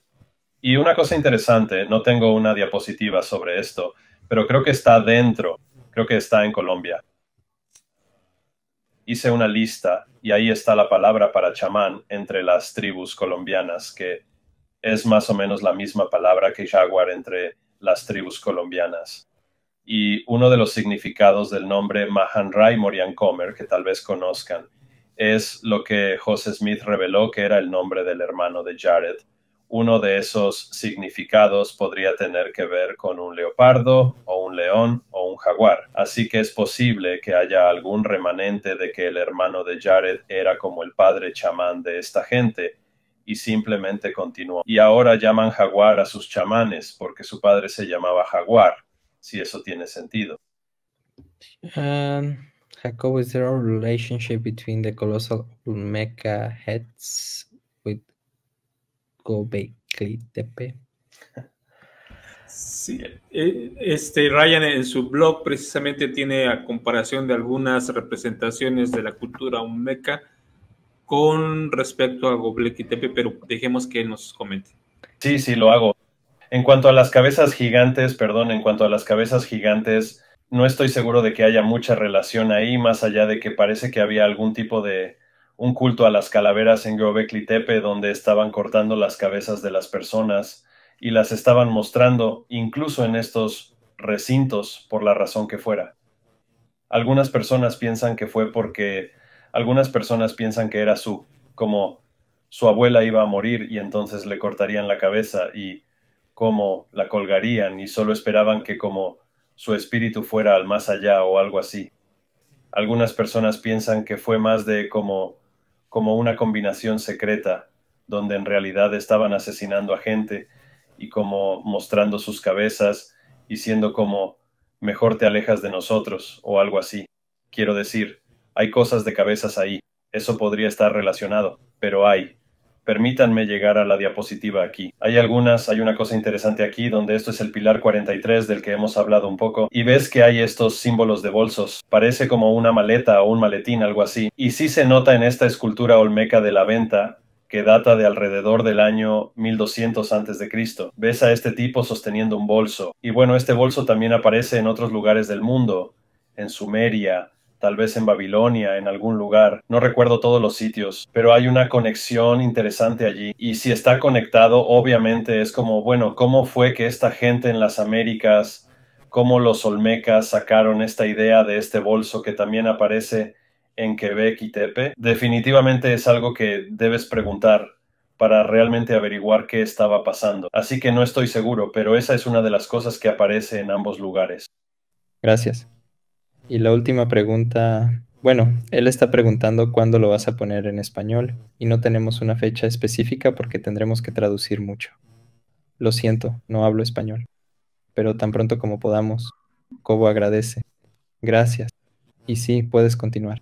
Y una cosa interesante, no tengo una diapositiva sobre esto, pero creo que está dentro, creo que está en Colombia. Hice una lista y ahí está la palabra para chamán entre las tribus colombianas, que es más o menos la misma palabra que jaguar entre las tribus colombianas. Y uno de los significados del nombre Mahanray Moriancomer, que tal vez conozcan, es lo que José Smith reveló que era el nombre del hermano de Jared. Uno de esos significados podría tener que ver con un leopardo o un león o un jaguar, así que es posible que haya algún remanente de que el hermano de Jared era como el padre chamán de esta gente, y simplemente continuó. Y ahora llaman jaguar a sus chamanes porque su padre se llamaba jaguar, si eso tiene sentido. Um, Jacob, is there a relationship between the colossal Olmeca heads with Gobekli Tepe? Sí, eh, este Ryan en su blog precisamente tiene a comparación de algunas representaciones de la cultura olmeca con respecto a Gobekli Tepe, pero dejemos que él nos comente. Sí, sí, lo hago. En cuanto a las cabezas gigantes, perdón, en cuanto a las cabezas gigantes, no estoy seguro de que haya mucha relación ahí, más allá de que parece que había algún tipo de un culto a las calaveras en Göbekli Tepe donde estaban cortando las cabezas de las personas y las estaban mostrando incluso en estos recintos por la razón que fuera. Algunas personas piensan que fue porque algunas personas piensan que era su, como su abuela iba a morir y entonces le cortarían la cabeza y como la colgarían y solo esperaban que como su espíritu fuera al más allá o algo así. Algunas personas piensan que fue más de como, como una combinación secreta, donde en realidad estaban asesinando a gente y como mostrando sus cabezas y siendo como mejor te alejas de nosotros o algo así. Quiero decir, hay cosas de cabezas ahí, eso podría estar relacionado, pero hay, Permítanme llegar a la diapositiva aquí. Hay algunas, hay una cosa interesante aquí donde esto es el pilar 43 del que hemos hablado un poco y ves que hay estos símbolos de bolsos. Parece como una maleta o un maletín, algo así. Y sí se nota en esta escultura olmeca de la venta que data de alrededor del año 1200 a.C. Ves a este tipo sosteniendo un bolso. Y bueno, este bolso también aparece en otros lugares del mundo, en Sumeria, tal vez en Babilonia, en algún lugar. No recuerdo todos los sitios, pero hay una conexión interesante allí. Y si está conectado, obviamente es como, bueno, ¿cómo fue que esta gente en las Américas, cómo los Olmecas sacaron esta idea de este bolso que también aparece en Quebec y Tepe? Definitivamente es algo que debes preguntar para realmente averiguar qué estaba pasando. Así que no estoy seguro, pero esa es una de las cosas que aparece en ambos lugares. Gracias. Y la última pregunta, bueno, él está preguntando cuándo lo vas a poner en español y no tenemos una fecha específica porque tendremos que traducir mucho. Lo siento, no hablo español, pero tan pronto como podamos, Cobo agradece. Gracias. Y sí, puedes continuar.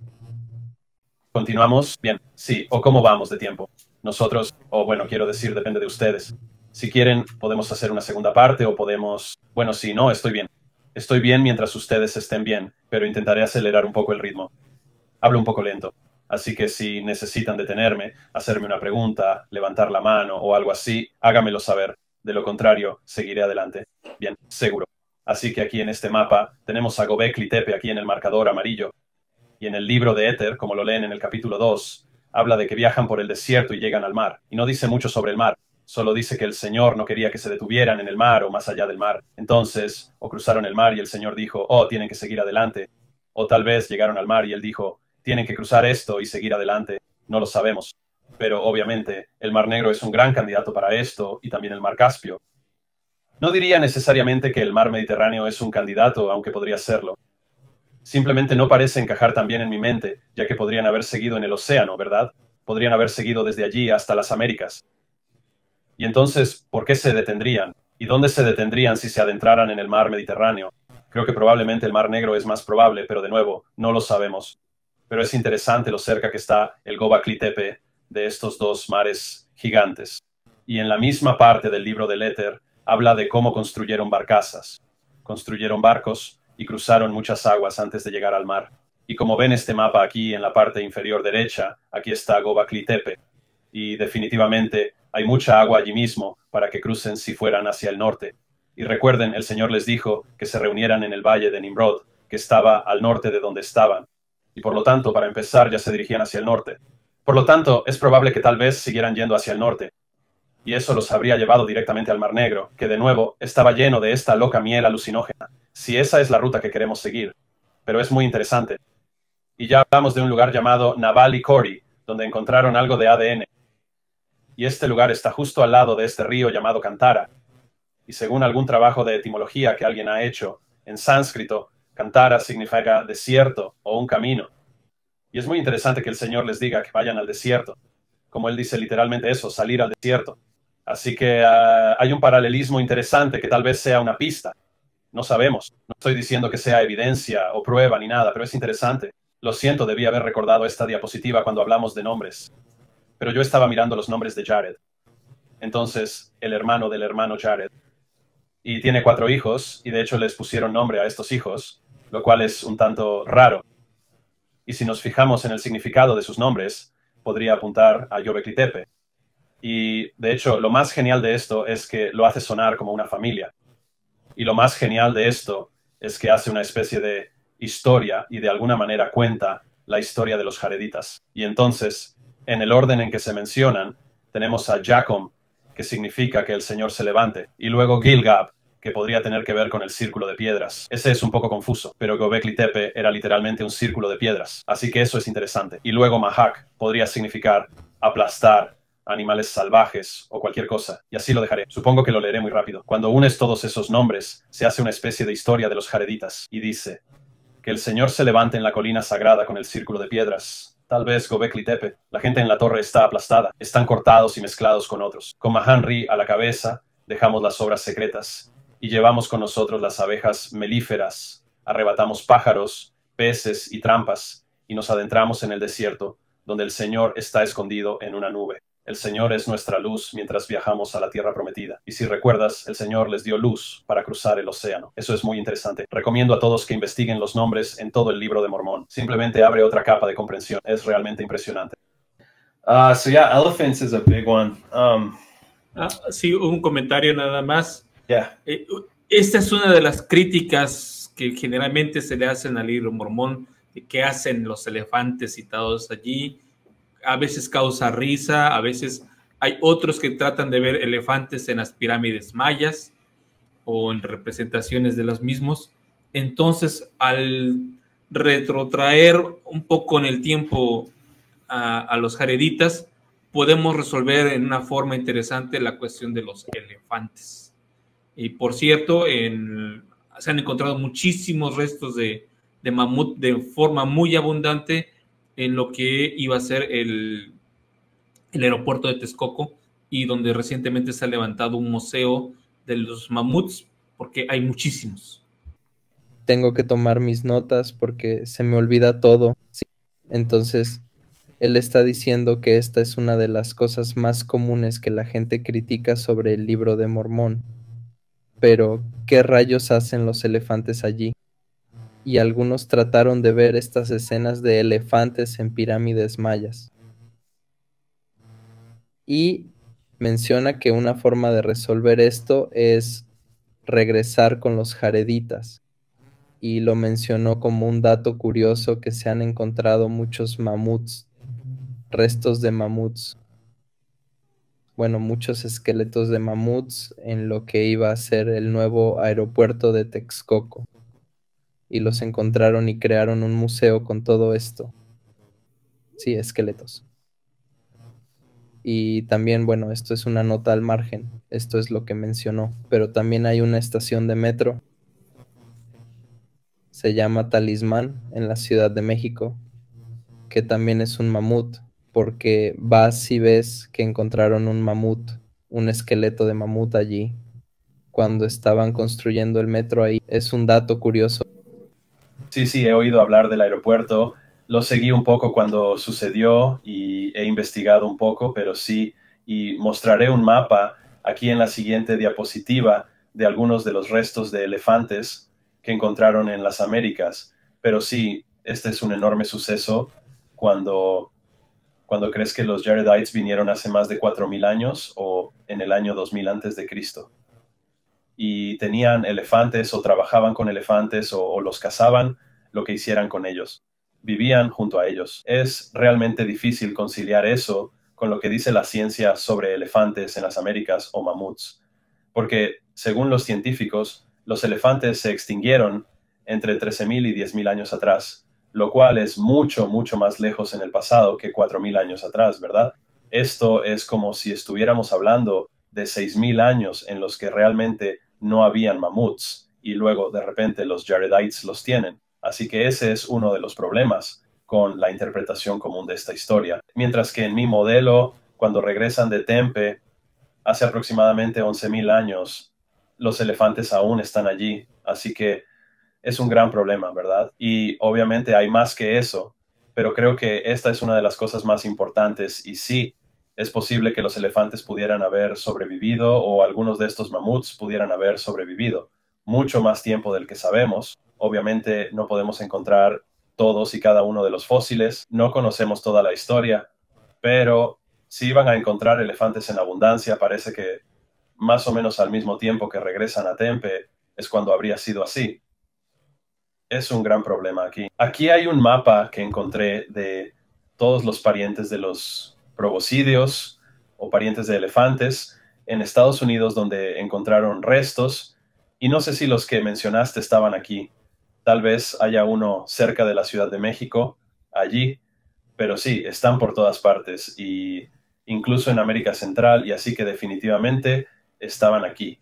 ¿Continuamos? Bien, sí, o cómo vamos de tiempo. Nosotros, o bueno, quiero decir, depende de ustedes. Si quieren, podemos hacer una segunda parte o podemos... Bueno, si no, estoy bien. Estoy bien mientras ustedes estén bien, pero intentaré acelerar un poco el ritmo. Hablo un poco lento, así que si necesitan detenerme, hacerme una pregunta, levantar la mano o algo así, hágamelo saber. De lo contrario, seguiré adelante. Bien, seguro. Así que aquí en este mapa tenemos a Gobekli Tepe aquí en el marcador amarillo. Y en el libro de Éter, como lo leen en el capítulo 2, habla de que viajan por el desierto y llegan al mar, y no dice mucho sobre el mar, solo dice que el Señor no quería que se detuvieran en el mar o más allá del mar. Entonces, o cruzaron el mar y el Señor dijo, oh, tienen que seguir adelante. O tal vez llegaron al mar y él dijo, tienen que cruzar esto y seguir adelante. No lo sabemos. Pero obviamente el Mar Negro es un gran candidato para esto y también el Mar Caspio. No diría necesariamente que el Mar Mediterráneo es un candidato, aunque podría serlo. Simplemente no parece encajar tan bien en mi mente, ya que podrían haber seguido en el océano, ¿verdad? Podrían haber seguido desde allí hasta las Américas, y entonces, ¿por qué se detendrían? ¿Y dónde se detendrían si se adentraran en el mar Mediterráneo? Creo que probablemente el Mar Negro es más probable, pero de nuevo, no lo sabemos. Pero es interesante lo cerca que está el Gobakli de estos dos mares gigantes. Y en la misma parte del libro del Éter habla de cómo construyeron barcazas. Construyeron barcos y cruzaron muchas aguas antes de llegar al mar. Y como ven este mapa aquí en la parte inferior derecha, aquí está Gobakli Y definitivamente hay mucha agua allí mismo para que crucen si fueran hacia el norte. Y recuerden, el Señor les dijo que se reunieran en el valle de Nimrod, que estaba al norte de donde estaban. Y por lo tanto, para empezar, ya se dirigían hacia el norte. Por lo tanto, es probable que tal vez siguieran yendo hacia el norte. Y eso los habría llevado directamente al Mar Negro, que de nuevo estaba lleno de esta loca miel alucinógena, si esa es la ruta que queremos seguir. Pero es muy interesante. Y ya hablamos de un lugar llamado Naval y Cori, donde encontraron algo de ADN, y este lugar está justo al lado de este río llamado Cantara. Y según algún trabajo de etimología que alguien ha hecho, en sánscrito, Cantara significa desierto o un camino. Y es muy interesante que el Señor les diga que vayan al desierto. Como Él dice literalmente eso, salir al desierto. Así que ah, hay un paralelismo interesante que tal vez sea una pista. No sabemos. No estoy diciendo que sea evidencia o prueba ni nada, pero es interesante. Lo siento, debí haber recordado esta diapositiva cuando hablamos de nombres pero yo estaba mirando los nombres de Jared. Entonces, el hermano del hermano Jared. Y tiene cuatro hijos, y de hecho les pusieron nombre a estos hijos, lo cual es un tanto raro. Y si nos fijamos en el significado de sus nombres, podría apuntar a Yobeclitepe. Y de hecho, lo más genial de esto es que lo hace sonar como una familia. Y lo más genial de esto es que hace una especie de historia y de alguna manera cuenta la historia de los jareditas. Y entonces en el orden en que se mencionan, tenemos a Jacob, que significa que el Señor se levante, y luego Gilgab, que podría tener que ver con el círculo de piedras. Ese es un poco confuso, pero Gobekli Tepe era literalmente un círculo de piedras, así que eso es interesante. Y luego Mahak podría significar aplastar, animales salvajes o cualquier cosa, y así lo dejaré. Supongo que lo leeré muy rápido. Cuando unes todos esos nombres, se hace una especie de historia de los jareditas, y dice, que el Señor se levante en la colina sagrada con el círculo de piedras, Tal vez Gobekli Tepe. La gente en la torre está aplastada. Están cortados y mezclados con otros. Con Mahanri a la cabeza, dejamos las obras secretas y llevamos con nosotros las abejas melíferas. Arrebatamos pájaros, peces y trampas y nos adentramos en el desierto, donde el Señor está escondido en una nube. El Señor es nuestra luz mientras viajamos a la tierra prometida. Y si recuerdas, el Señor les dio luz para cruzar el océano. Eso es muy interesante. Recomiendo a todos que investiguen los nombres en todo el libro de Mormón. Simplemente abre otra capa de comprensión. Es realmente impresionante. Ah, so yeah, elephants is a big one. Um, ah, sí, un comentario nada más. Ya eh, Esta es una de las críticas que generalmente se le hacen al libro mormón, de qué hacen los elefantes citados allí a veces causa risa, a veces hay otros que tratan de ver elefantes en las pirámides mayas o en representaciones de los mismos. Entonces, al retrotraer un poco en el tiempo a, los jareditas, podemos resolver en una forma interesante la cuestión de los elefantes. Y por cierto, se han encontrado muchísimos restos de mamut de forma muy abundante en lo que iba a ser el, aeropuerto de Texcoco y donde recientemente se ha levantado un museo de los mamuts, porque hay muchísimos. Tengo que tomar mis notas porque se me olvida todo. Entonces, él está diciendo que esta es una de las cosas más comunes que la gente critica sobre el libro de Mormón. Pero, ¿qué rayos hacen los elefantes allí? y algunos trataron de ver estas escenas de elefantes en pirámides mayas. Y menciona que una forma de resolver esto es regresar con los jareditas. Y lo mencionó como un dato curioso que se han encontrado muchos mamuts, restos de mamuts. Bueno, muchos esqueletos de mamuts en lo que iba a ser el nuevo aeropuerto de Texcoco y los encontraron y crearon un museo con todo esto. Sí, esqueletos. Y también, bueno, esto es una nota al margen, esto es lo que mencionó, pero también hay una estación de metro. Se llama Talismán en la Ciudad de México, que también es un mamut, porque vas y ves que encontraron un mamut, un esqueleto de mamut allí, cuando estaban construyendo el metro ahí. Es un dato curioso. Sí, sí, he oído hablar del aeropuerto. Lo seguí un poco cuando sucedió y he investigado un poco, pero sí, y mostraré un mapa aquí en la siguiente diapositiva de algunos de los restos de elefantes que encontraron en las Américas. Pero sí, este es un enorme suceso cuando, cuando crees que los Jaredites vinieron hace más de 4.000 años o en el año 2000 antes de Cristo y tenían elefantes o trabajaban con elefantes o, los cazaban, lo que hicieran con ellos. Vivían junto a ellos. Es realmente difícil conciliar eso con lo que dice la ciencia sobre elefantes en las Américas o mamuts, porque según los científicos, los elefantes se extinguieron entre 13.000 y 10.000 años atrás, lo cual es mucho, mucho más lejos en el pasado que 4.000 años atrás, ¿verdad? Esto es como si estuviéramos hablando de 6.000 años en los que realmente no habían mamuts y luego de repente los Jaredites los tienen. Así que ese es uno de los problemas con la interpretación común de esta historia. Mientras que en mi modelo, cuando regresan de Tempe, hace aproximadamente 11.000 años, los elefantes aún están allí. Así que es un gran problema, ¿verdad? Y obviamente hay más que eso, pero creo que esta es una de las cosas más importantes y sí, es posible que los elefantes pudieran haber sobrevivido o algunos de estos mamuts pudieran haber sobrevivido mucho más tiempo del que sabemos. Obviamente no podemos encontrar todos y cada uno de los fósiles, no conocemos toda la historia, pero si iban a encontrar elefantes en abundancia, parece que más o menos al mismo tiempo que regresan a Tempe es cuando habría sido así. Es un gran problema aquí. Aquí hay un mapa que encontré de todos los parientes de los proboscideos o parientes de elefantes en Estados Unidos donde encontraron restos y no sé si los que mencionaste estaban aquí. Tal vez haya uno cerca de la Ciudad de México, allí, pero sí, están por todas partes y incluso en América Central y así que definitivamente estaban aquí.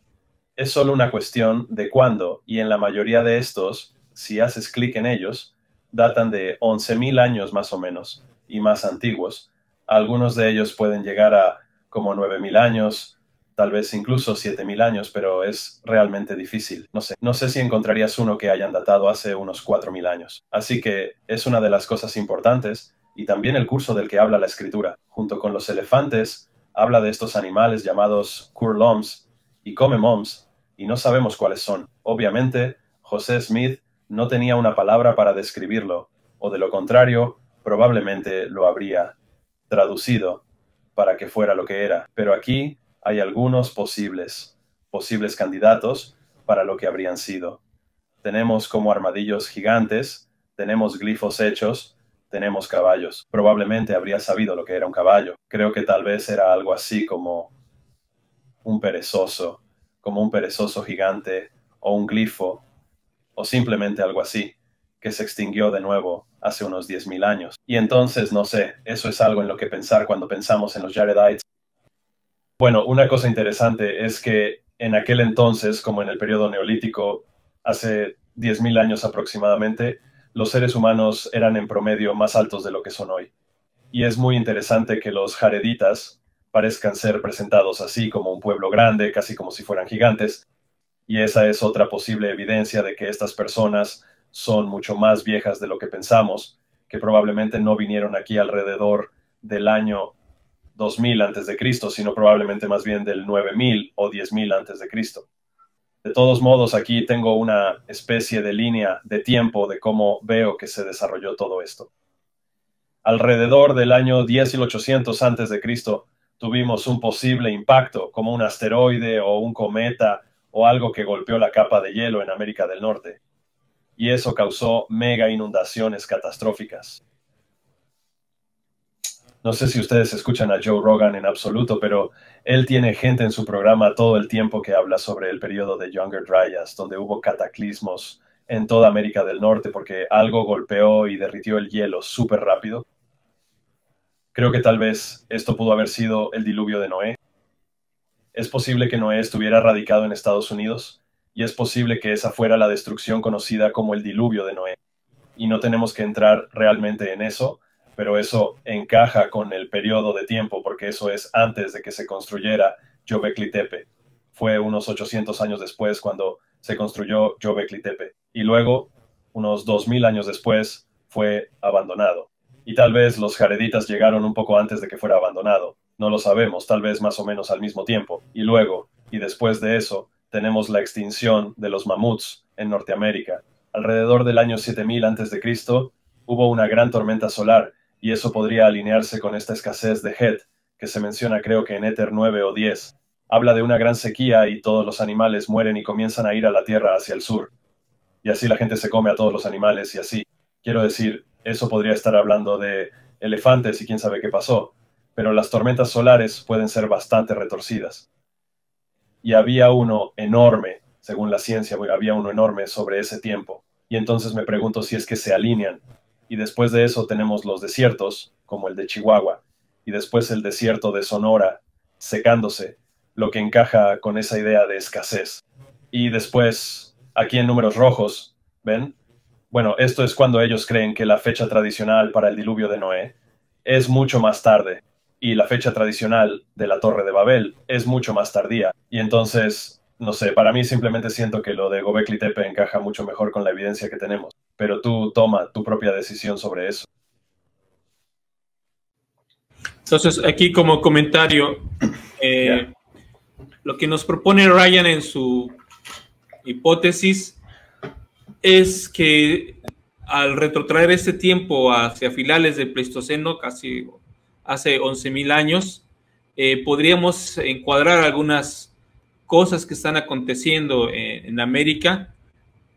Es solo una cuestión de cuándo y en la mayoría de estos, si haces clic en ellos, datan de 11.000 años más o menos y más antiguos, algunos de ellos pueden llegar a como 9.000 años, tal vez incluso 7.000 años, pero es realmente difícil. No sé, si encontrarías uno que hayan datado hace unos 4.000 años. Así que es una de las cosas importantes y también el curso del que habla la escritura. Junto con los elefantes, habla de estos animales llamados curloms y come moms y no sabemos cuáles son. Obviamente, José Smith no tenía una palabra para describirlo, o de lo contrario, probablemente lo habría traducido para que fuera lo que era. Pero aquí hay algunos posibles, posibles candidatos para lo que habrían sido. Tenemos como armadillos gigantes, tenemos glifos hechos, tenemos caballos. Probablemente habría sabido lo que era un caballo. Creo que tal vez era algo así como un perezoso, como un perezoso gigante o un glifo, o simplemente algo así que se extinguió de nuevo hace unos 10.000 años. Y entonces, no sé, eso es algo en lo que pensar cuando pensamos en los Jaredites. Bueno, una cosa interesante es que en aquel entonces, como en el periodo neolítico, hace 10.000 años aproximadamente, los seres humanos eran en promedio más altos de lo que son hoy. Y es muy interesante que los jareditas parezcan ser presentados así como un pueblo grande, casi como si fueran gigantes. Y esa es otra posible evidencia de que estas personas son mucho más viejas de lo que pensamos, que probablemente no vinieron aquí alrededor del año 2000 antes de Cristo, sino probablemente más bien del 9000 o 10000 antes de Cristo. De todos modos, aquí tengo una especie de línea de tiempo de cómo veo que se desarrolló todo esto. Alrededor del año 10800 antes de Cristo tuvimos un posible impacto como un asteroide o un cometa o algo que golpeó la capa de hielo en América del Norte y eso causó mega inundaciones catastróficas. No sé si ustedes escuchan a Joe Rogan en absoluto, pero él tiene gente en su programa todo el tiempo que habla sobre el periodo de Younger Dryas, donde hubo cataclismos en toda América del Norte porque algo golpeó y derritió el hielo súper rápido. Creo que tal vez esto pudo haber sido el diluvio de Noé. Es posible que Noé estuviera radicado en Estados Unidos y es posible que esa fuera la destrucción conocida como el diluvio de Noé. Y no tenemos que entrar realmente en eso, pero eso encaja con el periodo de tiempo, porque eso es antes de que se construyera Yobeclitepe. Fue unos 800 años después cuando se construyó Yobeclitepe. Y luego, unos 2000 años después, fue abandonado. Y tal vez los jareditas llegaron un poco antes de que fuera abandonado. No lo sabemos, tal vez más o menos al mismo tiempo. Y luego, y después de eso, tenemos la extinción de los mamuts en Norteamérica. Alrededor del año 7000 a.C. hubo una gran tormenta solar y eso podría alinearse con esta escasez de Het, que se menciona creo que en Éter 9 o 10. Habla de una gran sequía y todos los animales mueren y comienzan a ir a la tierra hacia el sur. Y así la gente se come a todos los animales y así. Quiero decir, eso podría estar hablando de elefantes y quién sabe qué pasó, pero las tormentas solares pueden ser bastante retorcidas y había uno enorme, según la ciencia, había uno enorme sobre ese tiempo. Y entonces me pregunto si es que se alinean. Y después de eso tenemos los desiertos, como el de Chihuahua, y después el desierto de Sonora, secándose, lo que encaja con esa idea de escasez. Y después, aquí en números rojos, ¿ven? Bueno, esto es cuando ellos creen que la fecha tradicional para el diluvio de Noé es mucho más tarde, y la fecha tradicional de la Torre de Babel es mucho más tardía. Y entonces, no sé, para mí simplemente siento que lo de Gobekli Tepe encaja mucho mejor con la evidencia que tenemos. Pero tú toma tu propia decisión sobre eso. Entonces, aquí como comentario, eh, lo que nos propone Ryan en su hipótesis es que al retrotraer este tiempo hacia finales del Pleistoceno, casi hace 11.000 años, eh, podríamos encuadrar algunas cosas que están aconteciendo eh, en, América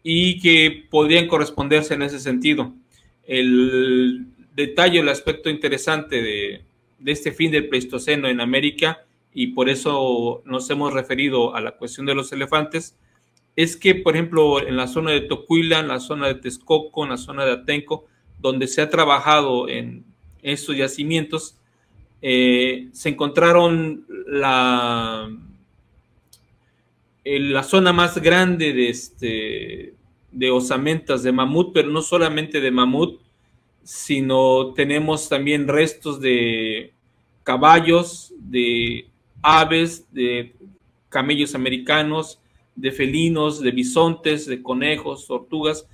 y que podrían corresponderse en ese sentido. El detalle, el aspecto interesante de, de este fin del Pleistoceno en América, y por eso nos hemos referido a la cuestión de los elefantes, es que, por ejemplo, en la zona de Tocuila, en la zona de Texcoco, en la zona de Atenco, donde se ha trabajado en estos yacimientos, eh, se encontraron la, eh, la zona más grande de, este, de osamentas de mamut, pero no solamente de mamut, sino tenemos también restos de caballos, de aves, de camellos americanos, de felinos, de bisontes, de conejos, tortugas,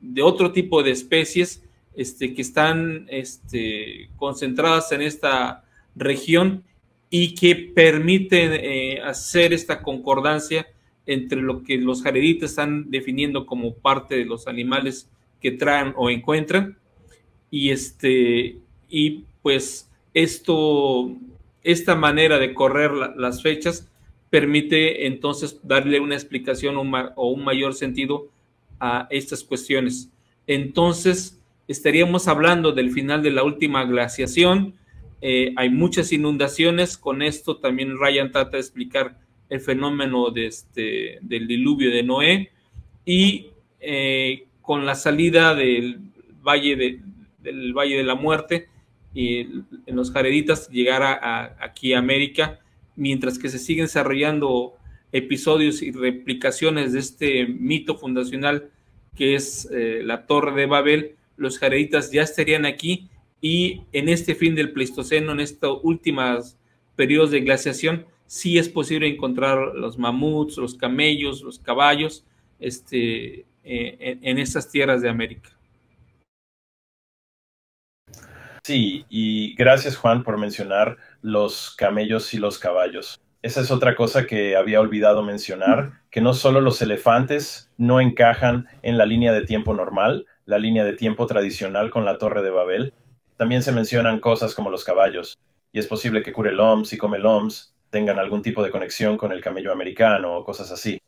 de otro tipo de especies este, que están este, concentradas en esta región y que permite eh, hacer esta concordancia entre lo que los jareditas están definiendo como parte de los animales que traen o encuentran y este y pues esto esta manera de correr las fechas permite entonces darle una explicación o un mayor sentido a estas cuestiones entonces estaríamos hablando del final de la última glaciación eh, hay muchas inundaciones. Con esto también Ryan trata de explicar el fenómeno de este, del diluvio de Noé y eh, con la salida del valle de, del valle de la muerte y los jareditas llegar a, aquí a América, mientras que se siguen desarrollando episodios y replicaciones de este mito fundacional que es eh, la Torre de Babel, los jareditas ya estarían aquí y en este fin del Pleistoceno, en estos últimos periodos de glaciación, sí es posible encontrar los mamuts, los camellos, los caballos este, eh, en, en estas tierras de América. Sí, y gracias Juan por mencionar los camellos y los caballos. Esa es otra cosa que había olvidado mencionar, que no solo los elefantes no encajan en la línea de tiempo normal, la línea de tiempo tradicional con la Torre de Babel, también se mencionan cosas como los caballos, y es posible que cure loms y come loms, tengan algún tipo de conexión con el camello americano o cosas así.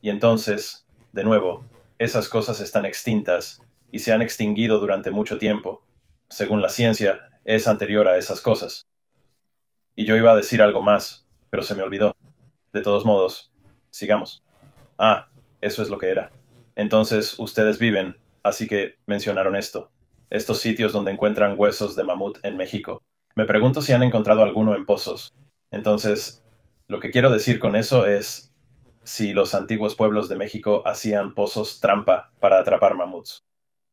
Y entonces, de nuevo, esas cosas están extintas y se han extinguido durante mucho tiempo. Según la ciencia, es anterior a esas cosas. Y yo iba a decir algo más, pero se me olvidó. De todos modos, sigamos. Ah, eso es lo que era. Entonces, ustedes viven, así que mencionaron esto estos sitios donde encuentran huesos de mamut en México. Me pregunto si han encontrado alguno en pozos. Entonces, lo que quiero decir con eso es si los antiguos pueblos de México hacían pozos trampa para atrapar mamuts,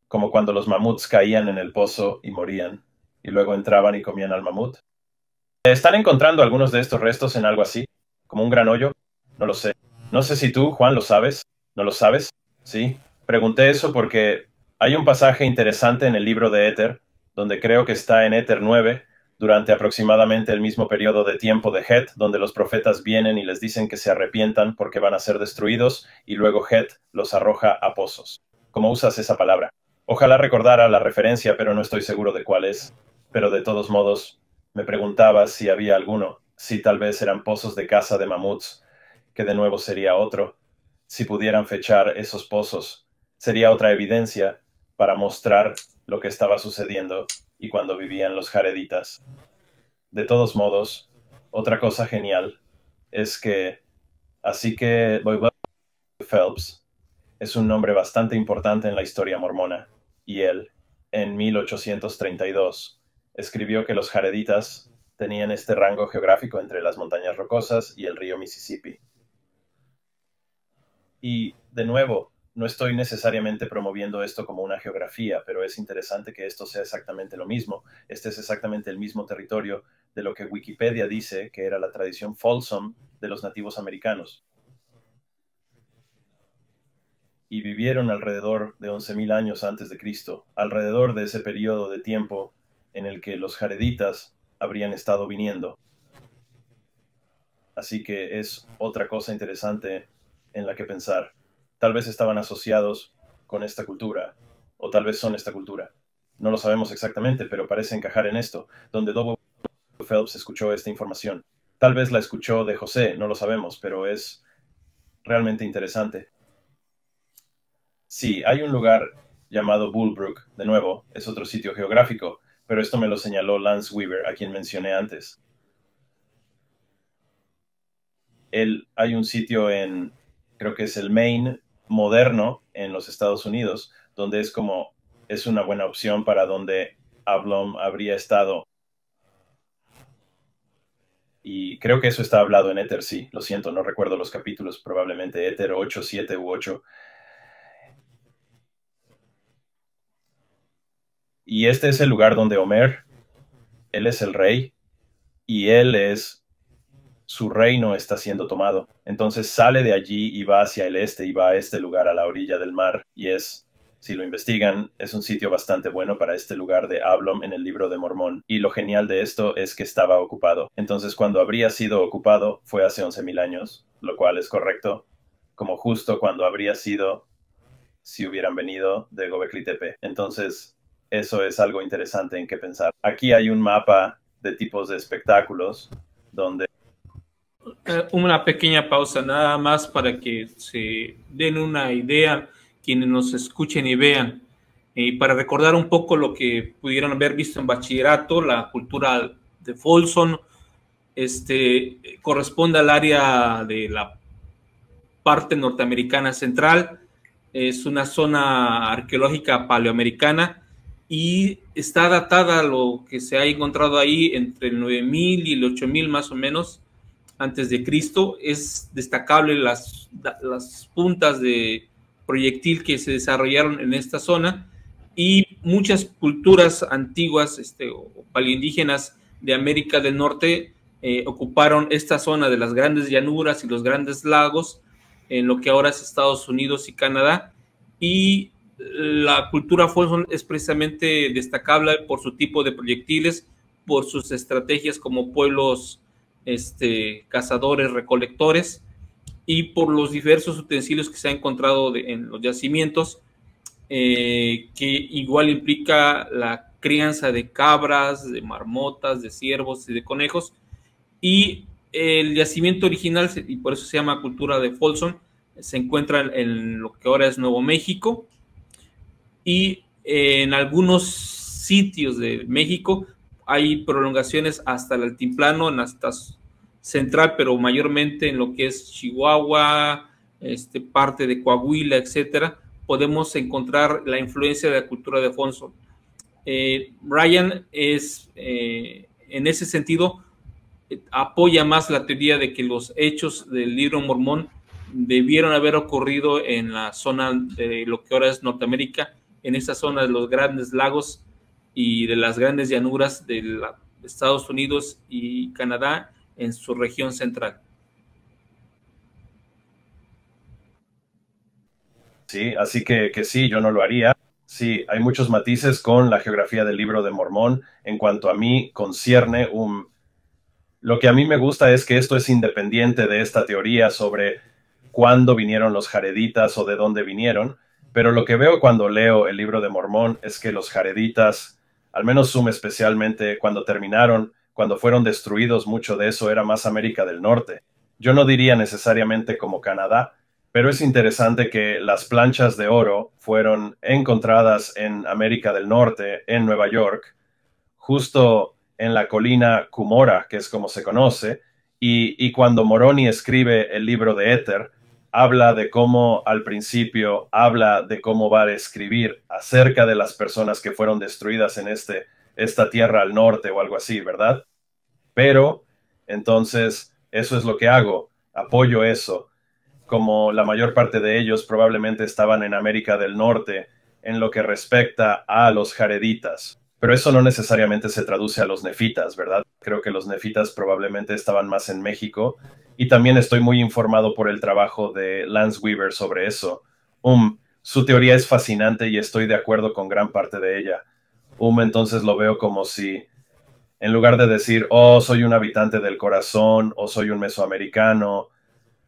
como cuando los mamuts caían en el pozo y morían, y luego entraban y comían al mamut. ¿Están encontrando algunos de estos restos en algo así? ¿Como un gran hoyo? No lo sé. No sé si tú, Juan, lo sabes. ¿No lo sabes? Sí. Pregunté eso porque hay un pasaje interesante en el libro de Éter, donde creo que está en Éter 9, durante aproximadamente el mismo periodo de tiempo de Het, donde los profetas vienen y les dicen que se arrepientan porque van a ser destruidos, y luego Het los arroja a pozos. ¿Cómo usas esa palabra? Ojalá recordara la referencia, pero no estoy seguro de cuál es. Pero de todos modos, me preguntaba si había alguno, si tal vez eran pozos de caza de mamuts, que de nuevo sería otro. Si pudieran fechar esos pozos, sería otra evidencia para mostrar lo que estaba sucediendo y cuando vivían los jareditas. De todos modos, otra cosa genial es que, así que Boy Phelps es un nombre bastante importante en la historia mormona, y él, en 1832, escribió que los jareditas tenían este rango geográfico entre las montañas rocosas y el río Mississippi. Y, de nuevo, no estoy necesariamente promoviendo esto como una geografía, pero es interesante que esto sea exactamente lo mismo. Este es exactamente el mismo territorio de lo que Wikipedia dice que era la tradición Folsom de los nativos americanos. Y vivieron alrededor de 11.000 años antes de Cristo, alrededor de ese periodo de tiempo en el que los jareditas habrían estado viniendo. Así que es otra cosa interesante en la que pensar tal vez estaban asociados con esta cultura, o tal vez son esta cultura. No lo sabemos exactamente, pero parece encajar en esto, donde Dobo Phelps escuchó esta información. Tal vez la escuchó de José, no lo sabemos, pero es realmente interesante. Sí, hay un lugar llamado Bullbrook, de nuevo, es otro sitio geográfico, pero esto me lo señaló Lance Weaver, a quien mencioné antes. Él, hay un sitio en, creo que es el Maine, moderno en los Estados Unidos, donde es como, es una buena opción para donde Ablom habría estado. Y creo que eso está hablado en Ether, sí, lo siento, no recuerdo los capítulos, probablemente Ether 8, 7 u 8. Y este es el lugar donde Homer, él es el rey, y él es su reino está siendo tomado. Entonces sale de allí y va hacia el este y va a este lugar a la orilla del mar y es, si lo investigan, es un sitio bastante bueno para este lugar de Ablom en el libro de Mormón. Y lo genial de esto es que estaba ocupado. Entonces cuando habría sido ocupado fue hace 11.000 años, lo cual es correcto, como justo cuando habría sido si hubieran venido de Gobekli Tepe. Entonces eso es algo interesante en que pensar. Aquí hay un mapa de tipos de espectáculos donde eh, una pequeña pausa nada más para que se den una idea quienes nos escuchen y vean. Y para recordar un poco lo que pudieron haber visto en bachillerato, la cultura de Folsom este, corresponde al área de la parte norteamericana central, es una zona arqueológica paleoamericana y está datada lo que se ha encontrado ahí entre el 9000 y el 8000 más o menos antes de Cristo, es destacable las, puntas de proyectil que se desarrollaron en esta zona y muchas culturas antiguas este, o paleoindígenas de América del Norte eh, ocuparon esta zona de las grandes llanuras y los grandes lagos en lo que ahora es Estados Unidos y Canadá y eh, la cultura fue es precisamente destacable por su tipo de proyectiles, por sus estrategias como pueblos este, cazadores, recolectores, y por los diversos utensilios que se ha encontrado en los yacimientos, eh, que igual implica la crianza de cabras, de marmotas, de ciervos y de conejos. Y el yacimiento original, y por eso se llama Cultura de Folsom, se encuentra en lo que ahora es Nuevo México y en algunos sitios de México hay prolongaciones hasta el altiplano, en hasta central, pero mayormente en lo que es Chihuahua, este, parte de Coahuila, etcétera, podemos encontrar la influencia de la cultura de Afonso. Eh, Ryan es, eh, en ese sentido, apoya más la teoría de que los hechos del libro mormón debieron haber ocurrido en la zona de lo que ahora es Norteamérica, en esa zona de los grandes lagos y de las grandes llanuras de Estados Unidos y Canadá en su región central. Sí, así que, que, sí, yo no lo haría. Sí, hay muchos matices con la geografía del libro de Mormón. En cuanto a mí, concierne un... Lo que a mí me gusta es que esto es independiente de esta teoría sobre cuándo vinieron los jareditas o de dónde vinieron, pero lo que veo cuando leo el libro de Mormón es que los jareditas al menos pues Zoom especialmente, cuando terminaron, cuando fueron destruidos, mucho de eso era más América del Norte. Yo no diría necesariamente como Canadá, pero es interesante que las planchas de oro fueron encontradas en América del Norte, en Nueva York, justo en la colina Cumora, que es como se conoce, y, y cuando Moroni escribe el libro de Éter, habla de cómo al principio habla de cómo va a escribir acerca de las personas que fueron destruidas en este, esta tierra al norte o algo así, ¿verdad? Pero entonces eso es lo que hago, apoyo eso. Como la mayor parte de ellos probablemente estaban en América del Norte en lo que respecta a los jareditas. Pero eso no necesariamente se traduce a los nefitas, ¿verdad? Creo que los nefitas probablemente estaban más en México y también estoy muy informado por el trabajo de Lance Weaver sobre eso. Um, su teoría es fascinante y estoy de acuerdo con gran parte de ella. Um, entonces lo veo como si, en lugar de decir, oh, soy un habitante del corazón o soy un mesoamericano,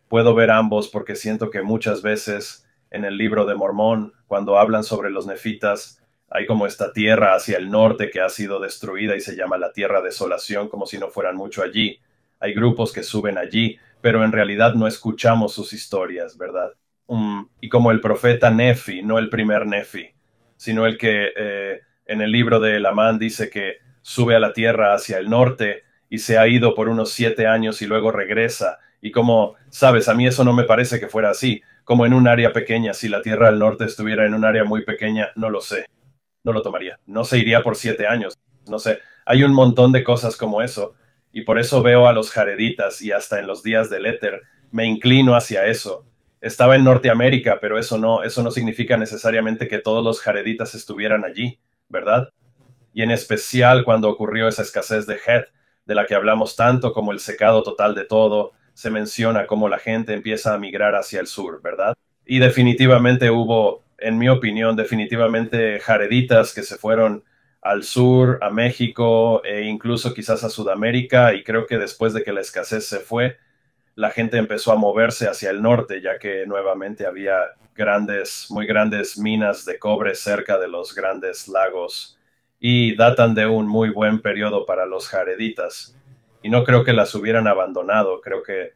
puedo ver ambos porque siento que muchas veces en el libro de Mormón, cuando hablan sobre los nefitas, hay como esta tierra hacia el norte que ha sido destruida y se llama la Tierra Desolación, como si no fueran mucho allí. Hay grupos que suben allí, pero en realidad no escuchamos sus historias, ¿verdad? Um, y como el profeta Nefi, no el primer Nefi, sino el que eh, en el libro de Elamán dice que sube a la tierra hacia el norte y se ha ido por unos siete años y luego regresa. Y como, sabes, a mí eso no me parece que fuera así, como en un área pequeña, si la tierra del norte estuviera en un área muy pequeña, no lo sé no lo tomaría. No se iría por siete años. No sé, hay un montón de cosas como eso. Y por eso veo a los jareditas y hasta en los días del éter me inclino hacia eso. Estaba en Norteamérica, pero eso no, eso no significa necesariamente que todos los jareditas estuvieran allí, ¿verdad? Y en especial cuando ocurrió esa escasez de head, de la que hablamos tanto como el secado total de todo, se menciona cómo la gente empieza a migrar hacia el sur, ¿verdad? Y definitivamente hubo en mi opinión, definitivamente jareditas que se fueron al sur, a México e incluso quizás a Sudamérica y creo que después de que la escasez se fue, la gente empezó a moverse hacia el norte, ya que nuevamente había grandes, muy grandes minas de cobre cerca de los grandes lagos y datan de un muy buen periodo para los jareditas. Y no creo que las hubieran abandonado, creo que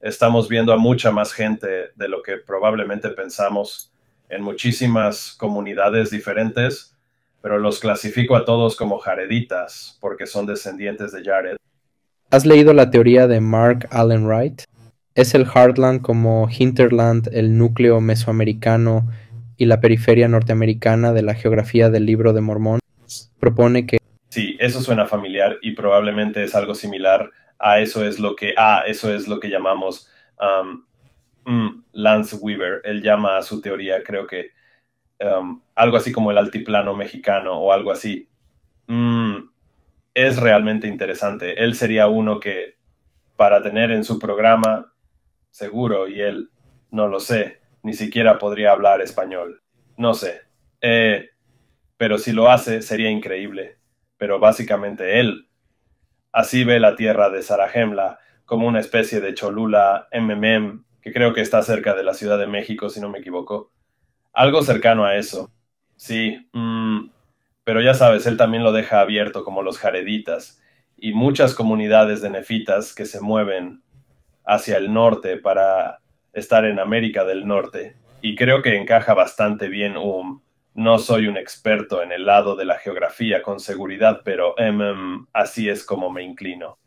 estamos viendo a mucha más gente de lo que probablemente pensamos en muchísimas comunidades diferentes, pero los clasifico a todos como jareditas porque son descendientes de Jared. ¿Has leído la teoría de Mark Allen Wright? Es el Heartland como Hinterland, el núcleo mesoamericano y la periferia norteamericana de la geografía del libro de Mormón. Propone que... Sí, eso suena familiar y probablemente es algo similar a eso es lo que, ah, eso es lo que llamamos um, Mm, Lance Weaver, él llama a su teoría, creo que um, algo así como el altiplano mexicano o algo así. Mm, es realmente interesante. Él sería uno que para tener en su programa, seguro, y él no lo sé, ni siquiera podría hablar español. No sé. Eh, pero si lo hace, sería increíble. Pero básicamente él. Así ve la tierra de Sarajemla como una especie de cholula MMM que creo que está cerca de la Ciudad de México, si no me equivoco. Algo cercano a eso. Sí, mm, pero ya sabes, él también lo deja abierto como los jareditas y muchas comunidades de nefitas que se mueven hacia el norte para estar en América del Norte. Y creo que encaja bastante bien un No soy un experto en el lado de la geografía con seguridad, pero em, em, así es como me inclino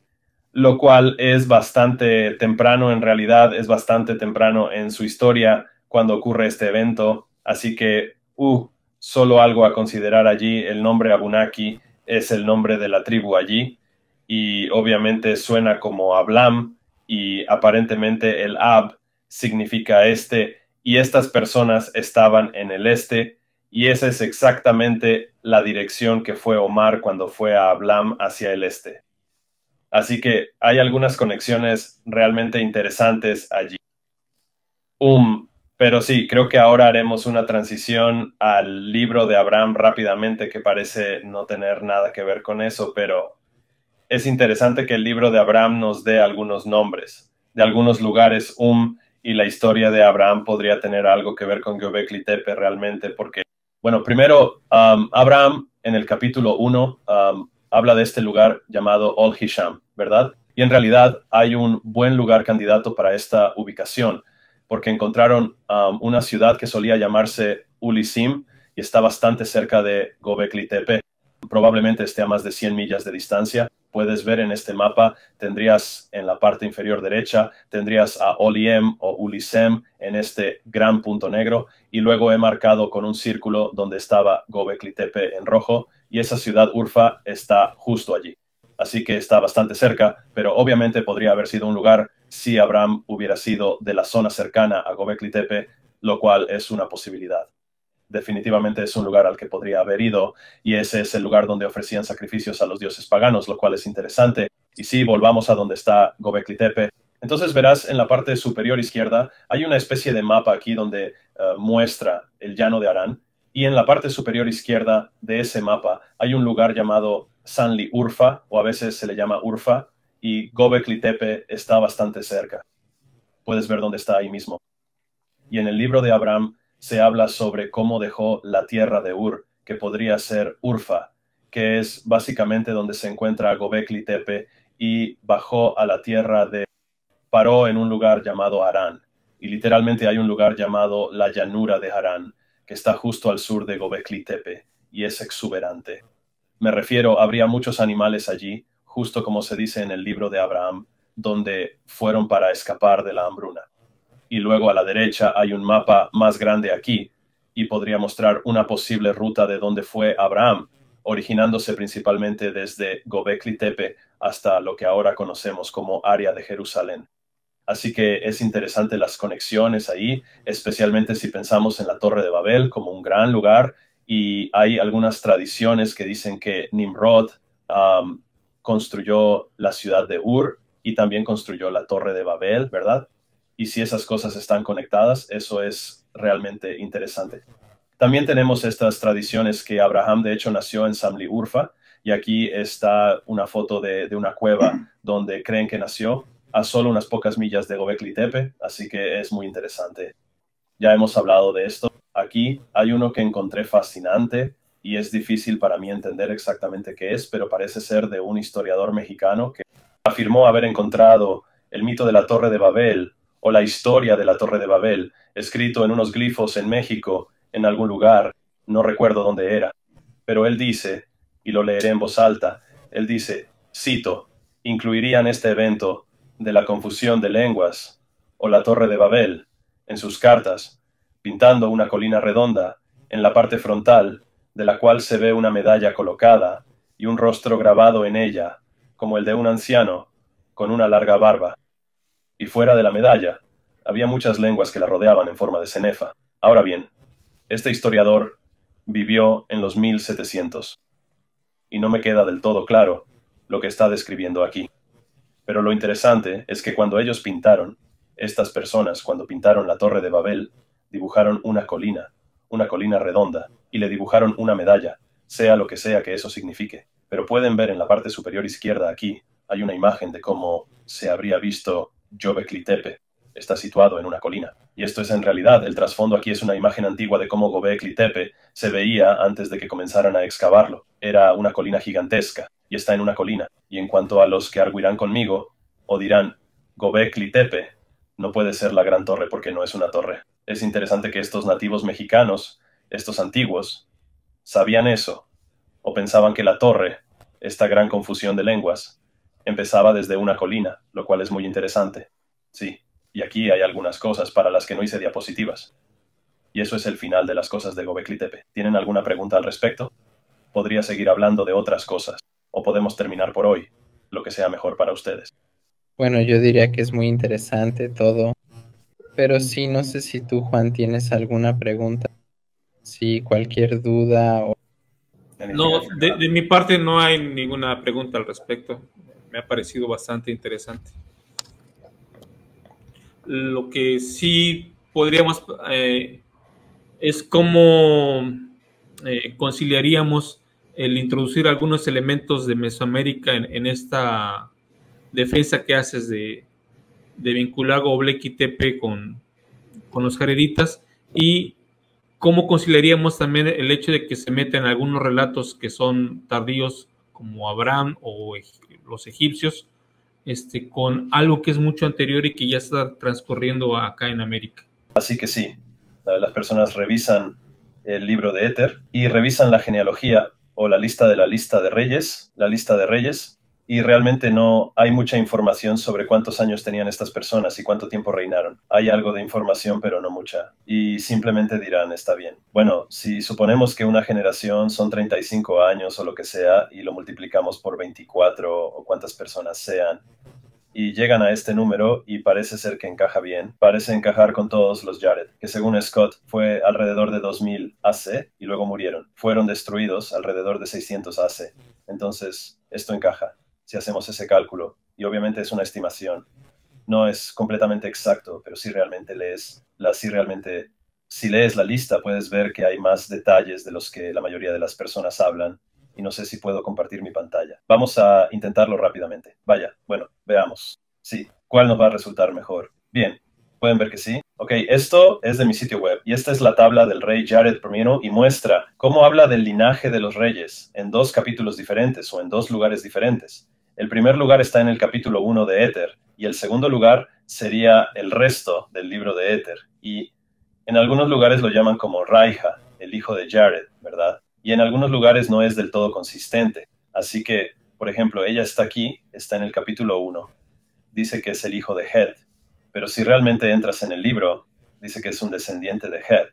lo cual es bastante temprano en realidad, es bastante temprano en su historia cuando ocurre este evento. Así que, uh, solo algo a considerar allí, el nombre Abunaki es el nombre de la tribu allí y obviamente suena como Ablam y aparentemente el Ab significa este y estas personas estaban en el este y esa es exactamente la dirección que fue Omar cuando fue a Ablam hacia el este. Así que hay algunas conexiones realmente interesantes allí. Um, pero sí, creo que ahora haremos una transición al libro de Abraham rápidamente, que parece no tener nada que ver con eso, pero es interesante que el libro de Abraham nos dé algunos nombres de algunos lugares. Um y la historia de Abraham podría tener algo que ver con Göbekli Tepe realmente, porque, bueno, primero, um, Abraham en el capítulo 1 um, habla de este lugar llamado Ol Hisham. ¿verdad? Y en realidad hay un buen lugar candidato para esta ubicación, porque encontraron um, una ciudad que solía llamarse Ulisim y está bastante cerca de Gobekli Tepe. Probablemente esté a más de 100 millas de distancia. Puedes ver en este mapa, tendrías en la parte inferior derecha, tendrías a Oliem o Ulisem en este gran punto negro y luego he marcado con un círculo donde estaba Gobekli Tepe en rojo y esa ciudad Urfa está justo allí así que está bastante cerca, pero obviamente podría haber sido un lugar si Abraham hubiera sido de la zona cercana a Gobekli Tepe, lo cual es una posibilidad. Definitivamente es un lugar al que podría haber ido, y ese es el lugar donde ofrecían sacrificios a los dioses paganos, lo cual es interesante. Y si sí, volvamos a donde está Gobekli Tepe, entonces verás en la parte superior izquierda hay una especie de mapa aquí donde eh, muestra el llano de Arán, y en la parte superior izquierda de ese mapa hay un lugar llamado Sanli Urfa, o a veces se le llama Urfa, y Gobekli Tepe está bastante cerca. Puedes ver dónde está ahí mismo. Y en el libro de Abraham se habla sobre cómo dejó la tierra de Ur, que podría ser Urfa, que es básicamente donde se encuentra Gobekli Tepe, y bajó a la tierra de... paró en un lugar llamado Harán. Y literalmente hay un lugar llamado la llanura de Harán, que está justo al sur de Gobekli Tepe, y es exuberante. Me refiero, habría muchos animales allí, justo como se dice en el libro de Abraham, donde fueron para escapar de la hambruna. Y luego a la derecha hay un mapa más grande aquí, y podría mostrar una posible ruta de donde fue Abraham, originándose principalmente desde Gobekli Tepe hasta lo que ahora conocemos como área de Jerusalén. Así que es interesante las conexiones ahí, especialmente si pensamos en la Torre de Babel como un gran lugar y hay algunas tradiciones que dicen que Nimrod construyó la ciudad de Ur y también construyó la torre de Babel, ¿verdad? Y si esas cosas están conectadas, eso es realmente interesante. También tenemos estas tradiciones que Abraham, de hecho, nació en Samli Urfa, y aquí está una foto de, de una cueva donde creen que nació a solo unas pocas millas de Gobekli Tepe, así que es muy interesante. Ya hemos hablado de esto. Aquí hay uno que encontré fascinante y es difícil para mí entender exactamente qué es, pero parece ser de un historiador mexicano que afirmó haber encontrado el mito de la Torre de Babel o la historia de la Torre de Babel, escrito en unos glifos en México, en algún lugar, no recuerdo dónde era. Pero él dice, y lo leeré en voz alta, él dice, cito, incluirían este evento de la confusión de lenguas o la Torre de Babel en sus cartas pintando una colina redonda, en la parte frontal, de la cual se ve una medalla colocada y un rostro grabado en ella, como el de un anciano, con una larga barba. Y fuera de la medalla, había muchas lenguas que la rodeaban en forma de cenefa. Ahora bien, este historiador vivió en los 1700, y no me queda del todo claro lo que está describiendo aquí. Pero lo interesante es que cuando ellos pintaron, estas personas, cuando pintaron la Torre de Babel, dibujaron una colina, una colina redonda, y le dibujaron una medalla, sea lo que sea que eso signifique. Pero pueden ver en la parte superior izquierda aquí, hay una imagen de cómo se habría visto Tepe. Está situado en una colina. Y esto es en realidad, el trasfondo aquí es una imagen antigua de cómo Tepe se veía antes de que comenzaran a excavarlo. Era una colina gigantesca, y está en una colina. Y en cuanto a los que arguirán conmigo, o dirán, Tepe no puede ser la gran torre porque no es una torre. Es interesante que estos nativos mexicanos, estos antiguos, sabían eso, o pensaban que la torre, esta gran confusión de lenguas, empezaba desde una colina, lo cual es muy interesante. Sí, y aquí hay algunas cosas para las que no hice diapositivas. Y eso es el final de las cosas de Gobekli-Tepe. ¿Tienen alguna pregunta al respecto? Podría seguir hablando de otras cosas, o podemos terminar por hoy, lo que sea mejor para ustedes. Bueno, yo diría que es muy interesante todo. Pero sí, no sé si tú, Juan, tienes alguna pregunta, si cualquier duda o... No, de, mi parte no hay ninguna pregunta al respecto. Me ha parecido bastante interesante. Lo que sí podríamos eh, es cómo eh, conciliaríamos el introducir algunos elementos de Mesoamérica en esta defensa que haces de, de vincular y Tepe con, con los jareditas y cómo conciliaríamos también el hecho de que se meten algunos relatos que son tardíos como Abraham o los egipcios este, con algo que es mucho anterior y que ya está transcurriendo acá en América. Así que sí, las personas revisan el libro de Éter y revisan la genealogía o la lista de la lista de reyes, la lista de reyes, y realmente no hay mucha información sobre cuántos años tenían estas personas y cuánto tiempo reinaron. Hay algo de información, pero no mucha. Y simplemente dirán, está bien. Bueno, si suponemos que una generación son 35 años o lo que sea y lo multiplicamos por 24 o cuántas personas sean, y llegan a este número y parece ser que encaja bien. Parece encajar con todos los Jared, que según Scott fue alrededor de 2000 AC y luego murieron. Fueron destruidos alrededor de 600 AC. Entonces, esto encaja si hacemos ese cálculo. Y obviamente es una estimación. No es completamente exacto, pero si realmente lees la, realmente, si lees la lista, puedes ver que hay más detalles de los que la mayoría de las personas hablan. Y no sé si puedo compartir mi pantalla. Vamos a intentarlo rápidamente. Vaya, bueno, veamos. Sí, ¿cuál nos va a resultar mejor? Bien, pueden ver que sí. Ok, esto es de mi sitio web y esta es la tabla del rey Jared I y muestra cómo habla del linaje de los reyes en dos capítulos diferentes o en dos lugares diferentes. El primer lugar está en el capítulo 1 de Éter y el segundo lugar sería el resto del libro de Éter. Y en algunos lugares lo llaman como Raija, el hijo de Jared, ¿verdad? Y en algunos lugares no es del todo consistente. Así que, por ejemplo, ella está aquí, está en el capítulo 1. Dice que es el hijo de Het. Pero si realmente entras en el libro, dice que es un descendiente de Het.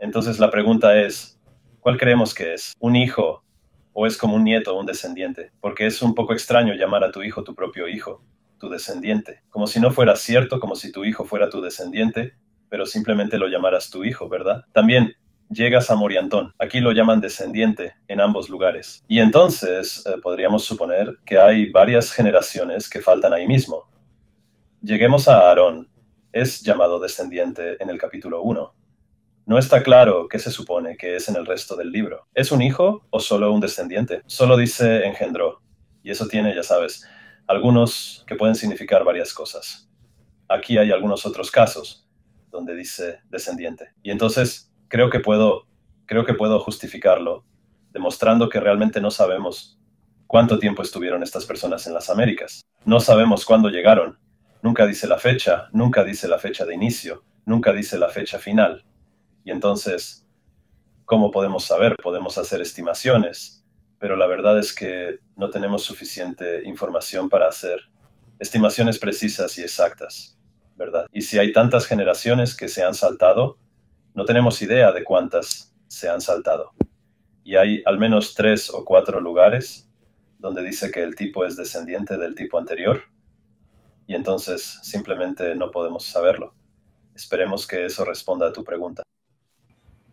Entonces la pregunta es, ¿cuál creemos que es? ¿Un hijo o es como un nieto o un descendiente, porque es un poco extraño llamar a tu hijo tu propio hijo, tu descendiente, como si no fuera cierto, como si tu hijo fuera tu descendiente, pero simplemente lo llamaras tu hijo, ¿verdad? También llegas a Moriantón, aquí lo llaman descendiente en ambos lugares, y entonces eh, podríamos suponer que hay varias generaciones que faltan ahí mismo. Lleguemos a Aarón, es llamado descendiente en el capítulo 1. No está claro qué se supone que es en el resto del libro. ¿Es un hijo o solo un descendiente? Solo dice engendró. Y eso tiene, ya sabes, algunos que pueden significar varias cosas. Aquí hay algunos otros casos donde dice descendiente. Y entonces creo que puedo, creo que puedo justificarlo demostrando que realmente no sabemos cuánto tiempo estuvieron estas personas en las Américas. No sabemos cuándo llegaron. Nunca dice la fecha, nunca dice la fecha de inicio, nunca dice la fecha final. Y entonces, ¿cómo podemos saber? Podemos hacer estimaciones, pero la verdad es que no tenemos suficiente información para hacer estimaciones precisas y exactas, ¿verdad? Y si hay tantas generaciones que se han saltado, no tenemos idea de cuántas se han saltado. Y hay al menos tres o cuatro lugares donde dice que el tipo es descendiente del tipo anterior, y entonces simplemente no podemos saberlo. Esperemos que eso responda a tu pregunta.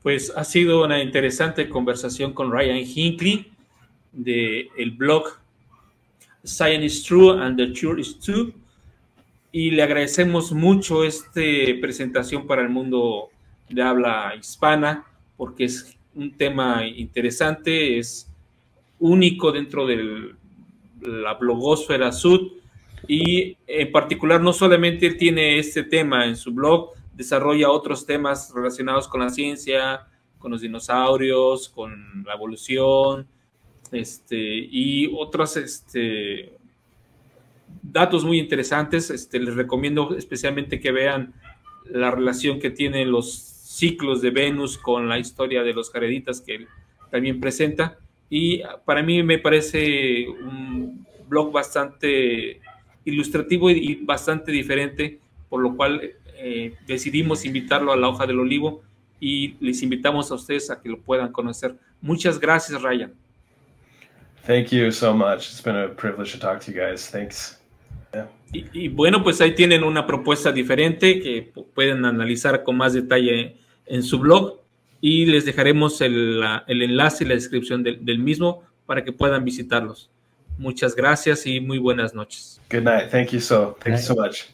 Pues ha sido una interesante conversación con Ryan Hinckley del el blog Science is True and the Truth is True. Y le agradecemos mucho esta presentación para el mundo de habla hispana, porque es un tema interesante, es único dentro de la blogosfera sud. Y en particular, no solamente tiene este tema en su blog, desarrolla otros temas relacionados con la ciencia, con los dinosaurios, con la evolución, este, y otros este, datos muy interesantes. Este, les recomiendo especialmente que vean la relación que tienen los ciclos de Venus con la historia de los jareditas que él también presenta. Y para mí me parece un blog bastante ilustrativo y bastante diferente, por lo cual eh, decidimos invitarlo a la hoja del olivo y les invitamos a ustedes a que lo puedan conocer. Muchas gracias, Ryan. Thank you so much. It's been a privilege to talk to you guys. Thanks. Y, bueno, pues ahí tienen una propuesta diferente que pueden analizar con más detalle en su blog y les dejaremos el, enlace y la descripción del, mismo para que puedan visitarlos. Muchas gracias y muy buenas noches. Good night. Thank you so. much.